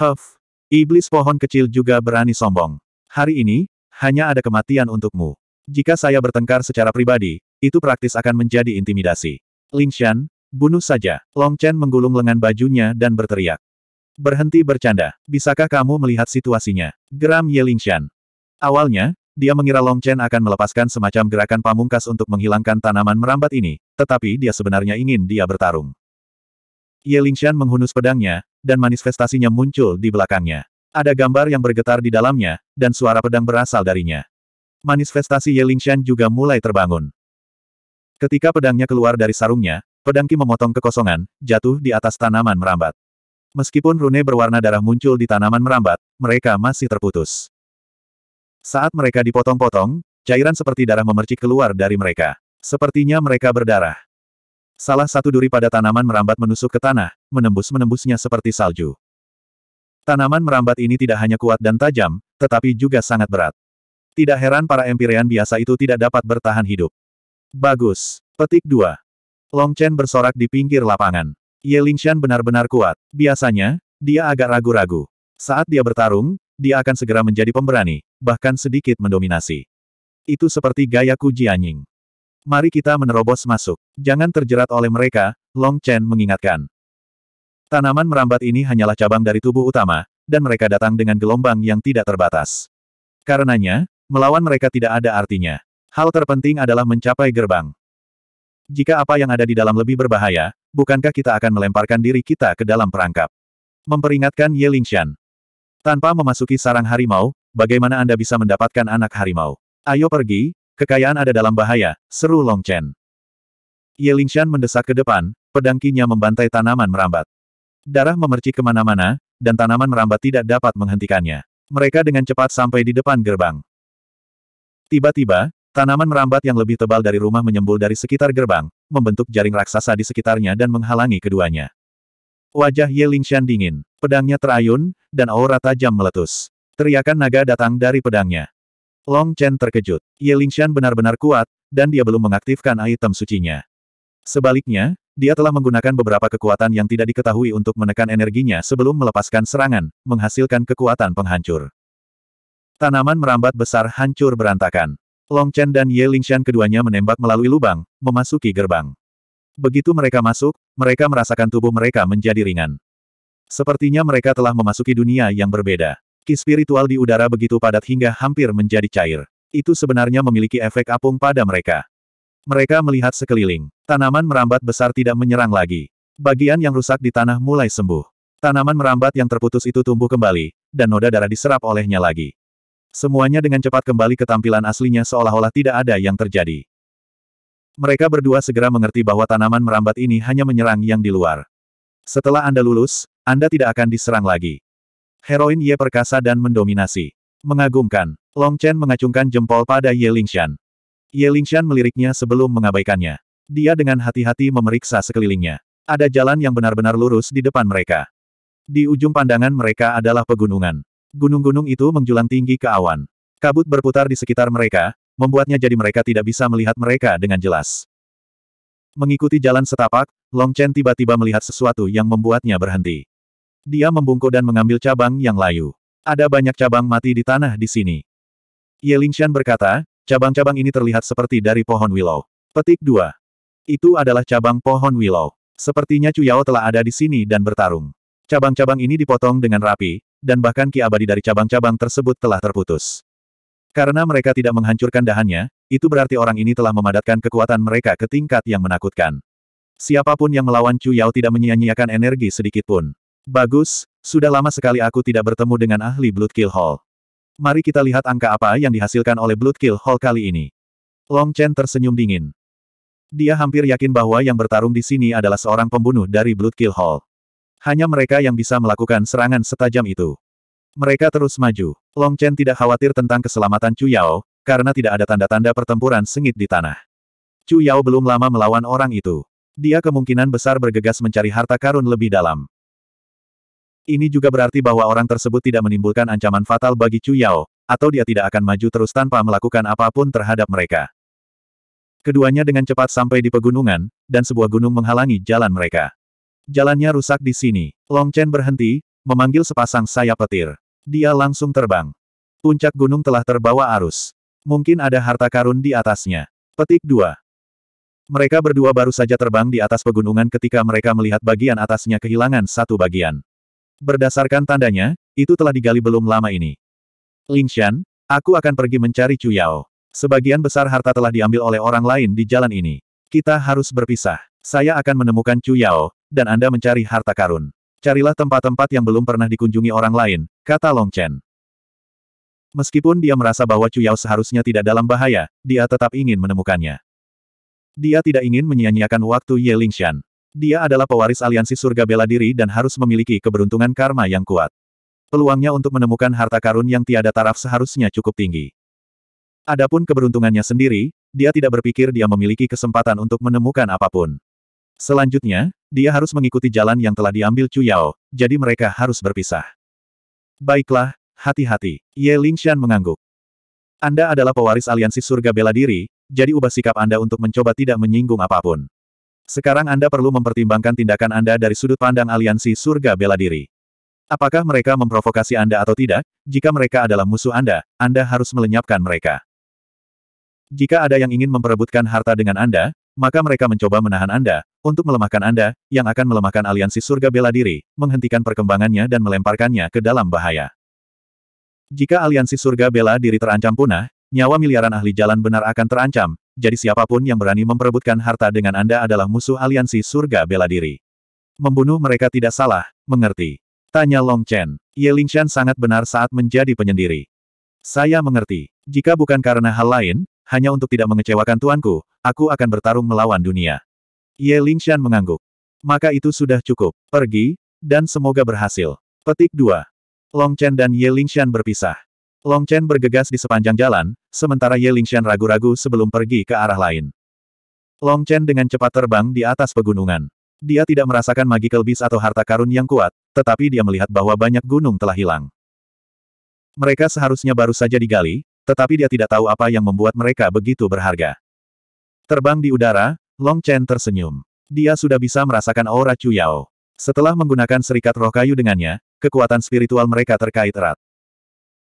Huff! Iblis pohon kecil juga berani sombong. Hari ini, hanya ada kematian untukmu. Jika saya bertengkar secara pribadi, itu praktis akan menjadi intimidasi. Ling Shan, bunuh saja. Long Chen menggulung lengan bajunya dan berteriak. Berhenti bercanda. Bisakah kamu melihat situasinya? Geram Ye Ling Shan. Awalnya, dia mengira Long Chen akan melepaskan semacam gerakan pamungkas untuk menghilangkan tanaman merambat ini, tetapi dia sebenarnya ingin dia bertarung. Ye Lingshan menghunus pedangnya, dan manifestasinya muncul di belakangnya. Ada gambar yang bergetar di dalamnya, dan suara pedang berasal darinya. Manifestasi Ye Lingshan juga mulai terbangun. Ketika pedangnya keluar dari sarungnya, pedang Ki memotong kekosongan, jatuh di atas tanaman merambat. Meskipun rune berwarna darah muncul di tanaman merambat, mereka masih terputus. Saat mereka dipotong-potong, cairan seperti darah memercik keluar dari mereka. Sepertinya mereka berdarah. Salah satu duri pada tanaman merambat menusuk ke tanah, menembus-menembusnya seperti salju. Tanaman merambat ini tidak hanya kuat dan tajam, tetapi juga sangat berat. Tidak heran para empirian biasa itu tidak dapat bertahan hidup. Bagus. Petik 2. Long Chen bersorak di pinggir lapangan. Ye Lingshan benar-benar kuat. Biasanya, dia agak ragu-ragu. Saat dia bertarung, dia akan segera menjadi pemberani, bahkan sedikit mendominasi. Itu seperti gaya Ku Jianying. Mari kita menerobos masuk. Jangan terjerat oleh mereka, Long Chen mengingatkan. Tanaman merambat ini hanyalah cabang dari tubuh utama, dan mereka datang dengan gelombang yang tidak terbatas. Karenanya, melawan mereka tidak ada artinya. Hal terpenting adalah mencapai gerbang. Jika apa yang ada di dalam lebih berbahaya, bukankah kita akan melemparkan diri kita ke dalam perangkap? Memperingatkan Ye Lingshan, tanpa memasuki sarang harimau, bagaimana Anda bisa mendapatkan anak harimau? Ayo pergi, kekayaan ada dalam bahaya, seru Long Chen. Ye Lingshan mendesak ke depan, pedang kinya membantai tanaman merambat. Darah memercik kemana-mana, dan tanaman merambat tidak dapat menghentikannya. Mereka dengan cepat sampai di depan gerbang. Tiba-tiba, tanaman merambat yang lebih tebal dari rumah menyembul dari sekitar gerbang, membentuk jaring raksasa di sekitarnya dan menghalangi keduanya. Wajah Ye Lingshan dingin. Pedangnya terayun, dan aura tajam meletus. Teriakan naga datang dari pedangnya. Long Chen terkejut. Ye Lingshan benar-benar kuat, dan dia belum mengaktifkan item sucinya. Sebaliknya, dia telah menggunakan beberapa kekuatan yang tidak diketahui untuk menekan energinya sebelum melepaskan serangan, menghasilkan kekuatan penghancur. Tanaman merambat besar hancur berantakan. Long Chen dan Ye Lingshan keduanya menembak melalui lubang, memasuki gerbang. Begitu mereka masuk, mereka merasakan tubuh mereka menjadi ringan. Sepertinya mereka telah memasuki dunia yang berbeda. Ki spiritual di udara begitu padat hingga hampir menjadi cair. Itu sebenarnya memiliki efek apung pada mereka. Mereka melihat sekeliling. Tanaman merambat besar tidak menyerang lagi. Bagian yang rusak di tanah mulai sembuh. Tanaman merambat yang terputus itu tumbuh kembali, dan noda darah diserap olehnya lagi. Semuanya dengan cepat kembali ke tampilan aslinya seolah-olah tidak ada yang terjadi. Mereka berdua segera mengerti bahwa tanaman merambat ini hanya menyerang yang di luar. Setelah Anda lulus, Anda tidak akan diserang lagi. Heroin Ye perkasa dan mendominasi. Mengagumkan. Long Chen mengacungkan jempol pada Ye Lingshan. Ye Lingshan meliriknya sebelum mengabaikannya. Dia dengan hati-hati memeriksa sekelilingnya. Ada jalan yang benar-benar lurus di depan mereka. Di ujung pandangan mereka adalah pegunungan. Gunung-gunung itu menjulang tinggi ke awan. Kabut berputar di sekitar mereka, membuatnya jadi mereka tidak bisa melihat mereka dengan jelas. Mengikuti jalan setapak, Long Chen tiba-tiba melihat sesuatu yang membuatnya berhenti. Dia membungkuk dan mengambil cabang yang layu. Ada banyak cabang mati di tanah di sini. Ye Lingshan berkata, cabang-cabang ini terlihat seperti dari pohon willow. Petik 2. Itu adalah cabang pohon willow. Sepertinya Cuyao telah ada di sini dan bertarung. Cabang-cabang ini dipotong dengan rapi, dan bahkan ki abadi dari cabang-cabang tersebut telah terputus. Karena mereka tidak menghancurkan dahannya, itu berarti orang ini telah memadatkan kekuatan mereka ke tingkat yang menakutkan. Siapapun yang melawan Chu Yao tidak menyia-nyiakan energi sedikit pun. Bagus, sudah lama sekali aku tidak bertemu dengan ahli Blood Kill Hall. Mari kita lihat angka apa yang dihasilkan oleh Blood Kill Hall kali ini. Long Chen tersenyum dingin. Dia hampir yakin bahwa yang bertarung di sini adalah seorang pembunuh dari Blood Kill Hall. Hanya mereka yang bisa melakukan serangan setajam itu. Mereka terus maju. Long Chen tidak khawatir tentang keselamatan Chu Yao, karena tidak ada tanda-tanda pertempuran sengit di tanah. Chu Yao belum lama melawan orang itu. Dia kemungkinan besar bergegas mencari harta karun lebih dalam. Ini juga berarti bahwa orang tersebut tidak menimbulkan ancaman fatal bagi Chu Yao, atau dia tidak akan maju terus tanpa melakukan apapun terhadap mereka. Keduanya dengan cepat sampai di pegunungan, dan sebuah gunung menghalangi jalan mereka. Jalannya rusak di sini. Long Chen berhenti, memanggil sepasang sayap petir. Dia langsung terbang. Puncak gunung telah terbawa arus. Mungkin ada harta karun di atasnya. Petik 2. Mereka berdua baru saja terbang di atas pegunungan ketika mereka melihat bagian atasnya kehilangan satu bagian. Berdasarkan tandanya, itu telah digali belum lama ini. Lingshan, aku akan pergi mencari Chu Yao. Sebagian besar harta telah diambil oleh orang lain di jalan ini. Kita harus berpisah. Saya akan menemukan Chu Yao, dan Anda mencari harta karun. Carilah tempat-tempat yang belum pernah dikunjungi orang lain, kata Long Chen. Meskipun dia merasa bahwa Cuyao seharusnya tidak dalam bahaya, dia tetap ingin menemukannya. Dia tidak ingin menyia-nyiakan waktu Ye Lingshan. Dia adalah pewaris aliansi surga bela diri dan harus memiliki keberuntungan karma yang kuat. Peluangnya untuk menemukan harta karun yang tiada taraf seharusnya cukup tinggi. Adapun keberuntungannya sendiri, dia tidak berpikir dia memiliki kesempatan untuk menemukan apapun. Selanjutnya, dia harus mengikuti jalan yang telah diambil Chu Yao, jadi mereka harus berpisah. Baiklah, hati-hati. Ye Lingshan mengangguk. Anda adalah pewaris aliansi surga bela diri, jadi ubah sikap Anda untuk mencoba tidak menyinggung apapun. Sekarang Anda perlu mempertimbangkan tindakan Anda dari sudut pandang aliansi surga bela diri. Apakah mereka memprovokasi Anda atau tidak? Jika mereka adalah musuh Anda, Anda harus melenyapkan mereka. Jika ada yang ingin memperebutkan harta dengan Anda, maka mereka mencoba menahan Anda, untuk melemahkan Anda, yang akan melemahkan aliansi surga bela diri, menghentikan perkembangannya dan melemparkannya ke dalam bahaya. Jika aliansi surga bela diri terancam punah, nyawa miliaran ahli jalan benar akan terancam, jadi siapapun yang berani memperebutkan harta dengan Anda adalah musuh aliansi surga bela diri. Membunuh mereka tidak salah, mengerti. Tanya Long Chen. Ye Lingshan sangat benar saat menjadi penyendiri. Saya mengerti. Jika bukan karena hal lain, hanya untuk tidak mengecewakan tuanku, aku akan bertarung melawan dunia. Ye Lingshan mengangguk. Maka itu sudah cukup. Pergi, dan semoga berhasil. Petik 2. Long Chen dan Ye Lingshan berpisah. Long Chen bergegas di sepanjang jalan, sementara Ye Lingshan ragu-ragu sebelum pergi ke arah lain. Long Chen dengan cepat terbang di atas pegunungan. Dia tidak merasakan magical beast atau harta karun yang kuat, tetapi dia melihat bahwa banyak gunung telah hilang. Mereka seharusnya baru saja digali, tetapi dia tidak tahu apa yang membuat mereka begitu berharga. Terbang di udara, Long Chen tersenyum. Dia sudah bisa merasakan aura Chu Yao. Setelah menggunakan serikat roh kayu dengannya, kekuatan spiritual mereka terkait erat.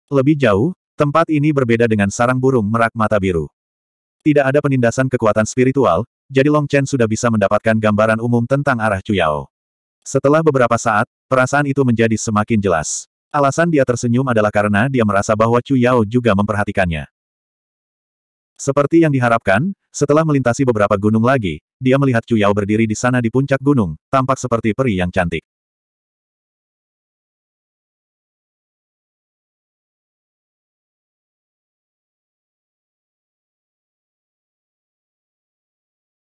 Lebih jauh, tempat ini berbeda dengan sarang burung merak mata biru. Tidak ada penindasan kekuatan spiritual, jadi Long Chen sudah bisa mendapatkan gambaran umum tentang arah Chu Yao. Setelah beberapa saat, perasaan itu menjadi semakin jelas. Alasan dia tersenyum adalah karena dia merasa bahwa Chu Yao juga memperhatikannya. Seperti yang diharapkan, setelah melintasi beberapa gunung lagi, dia melihat Chu Yao berdiri di sana di puncak gunung, tampak seperti peri yang cantik.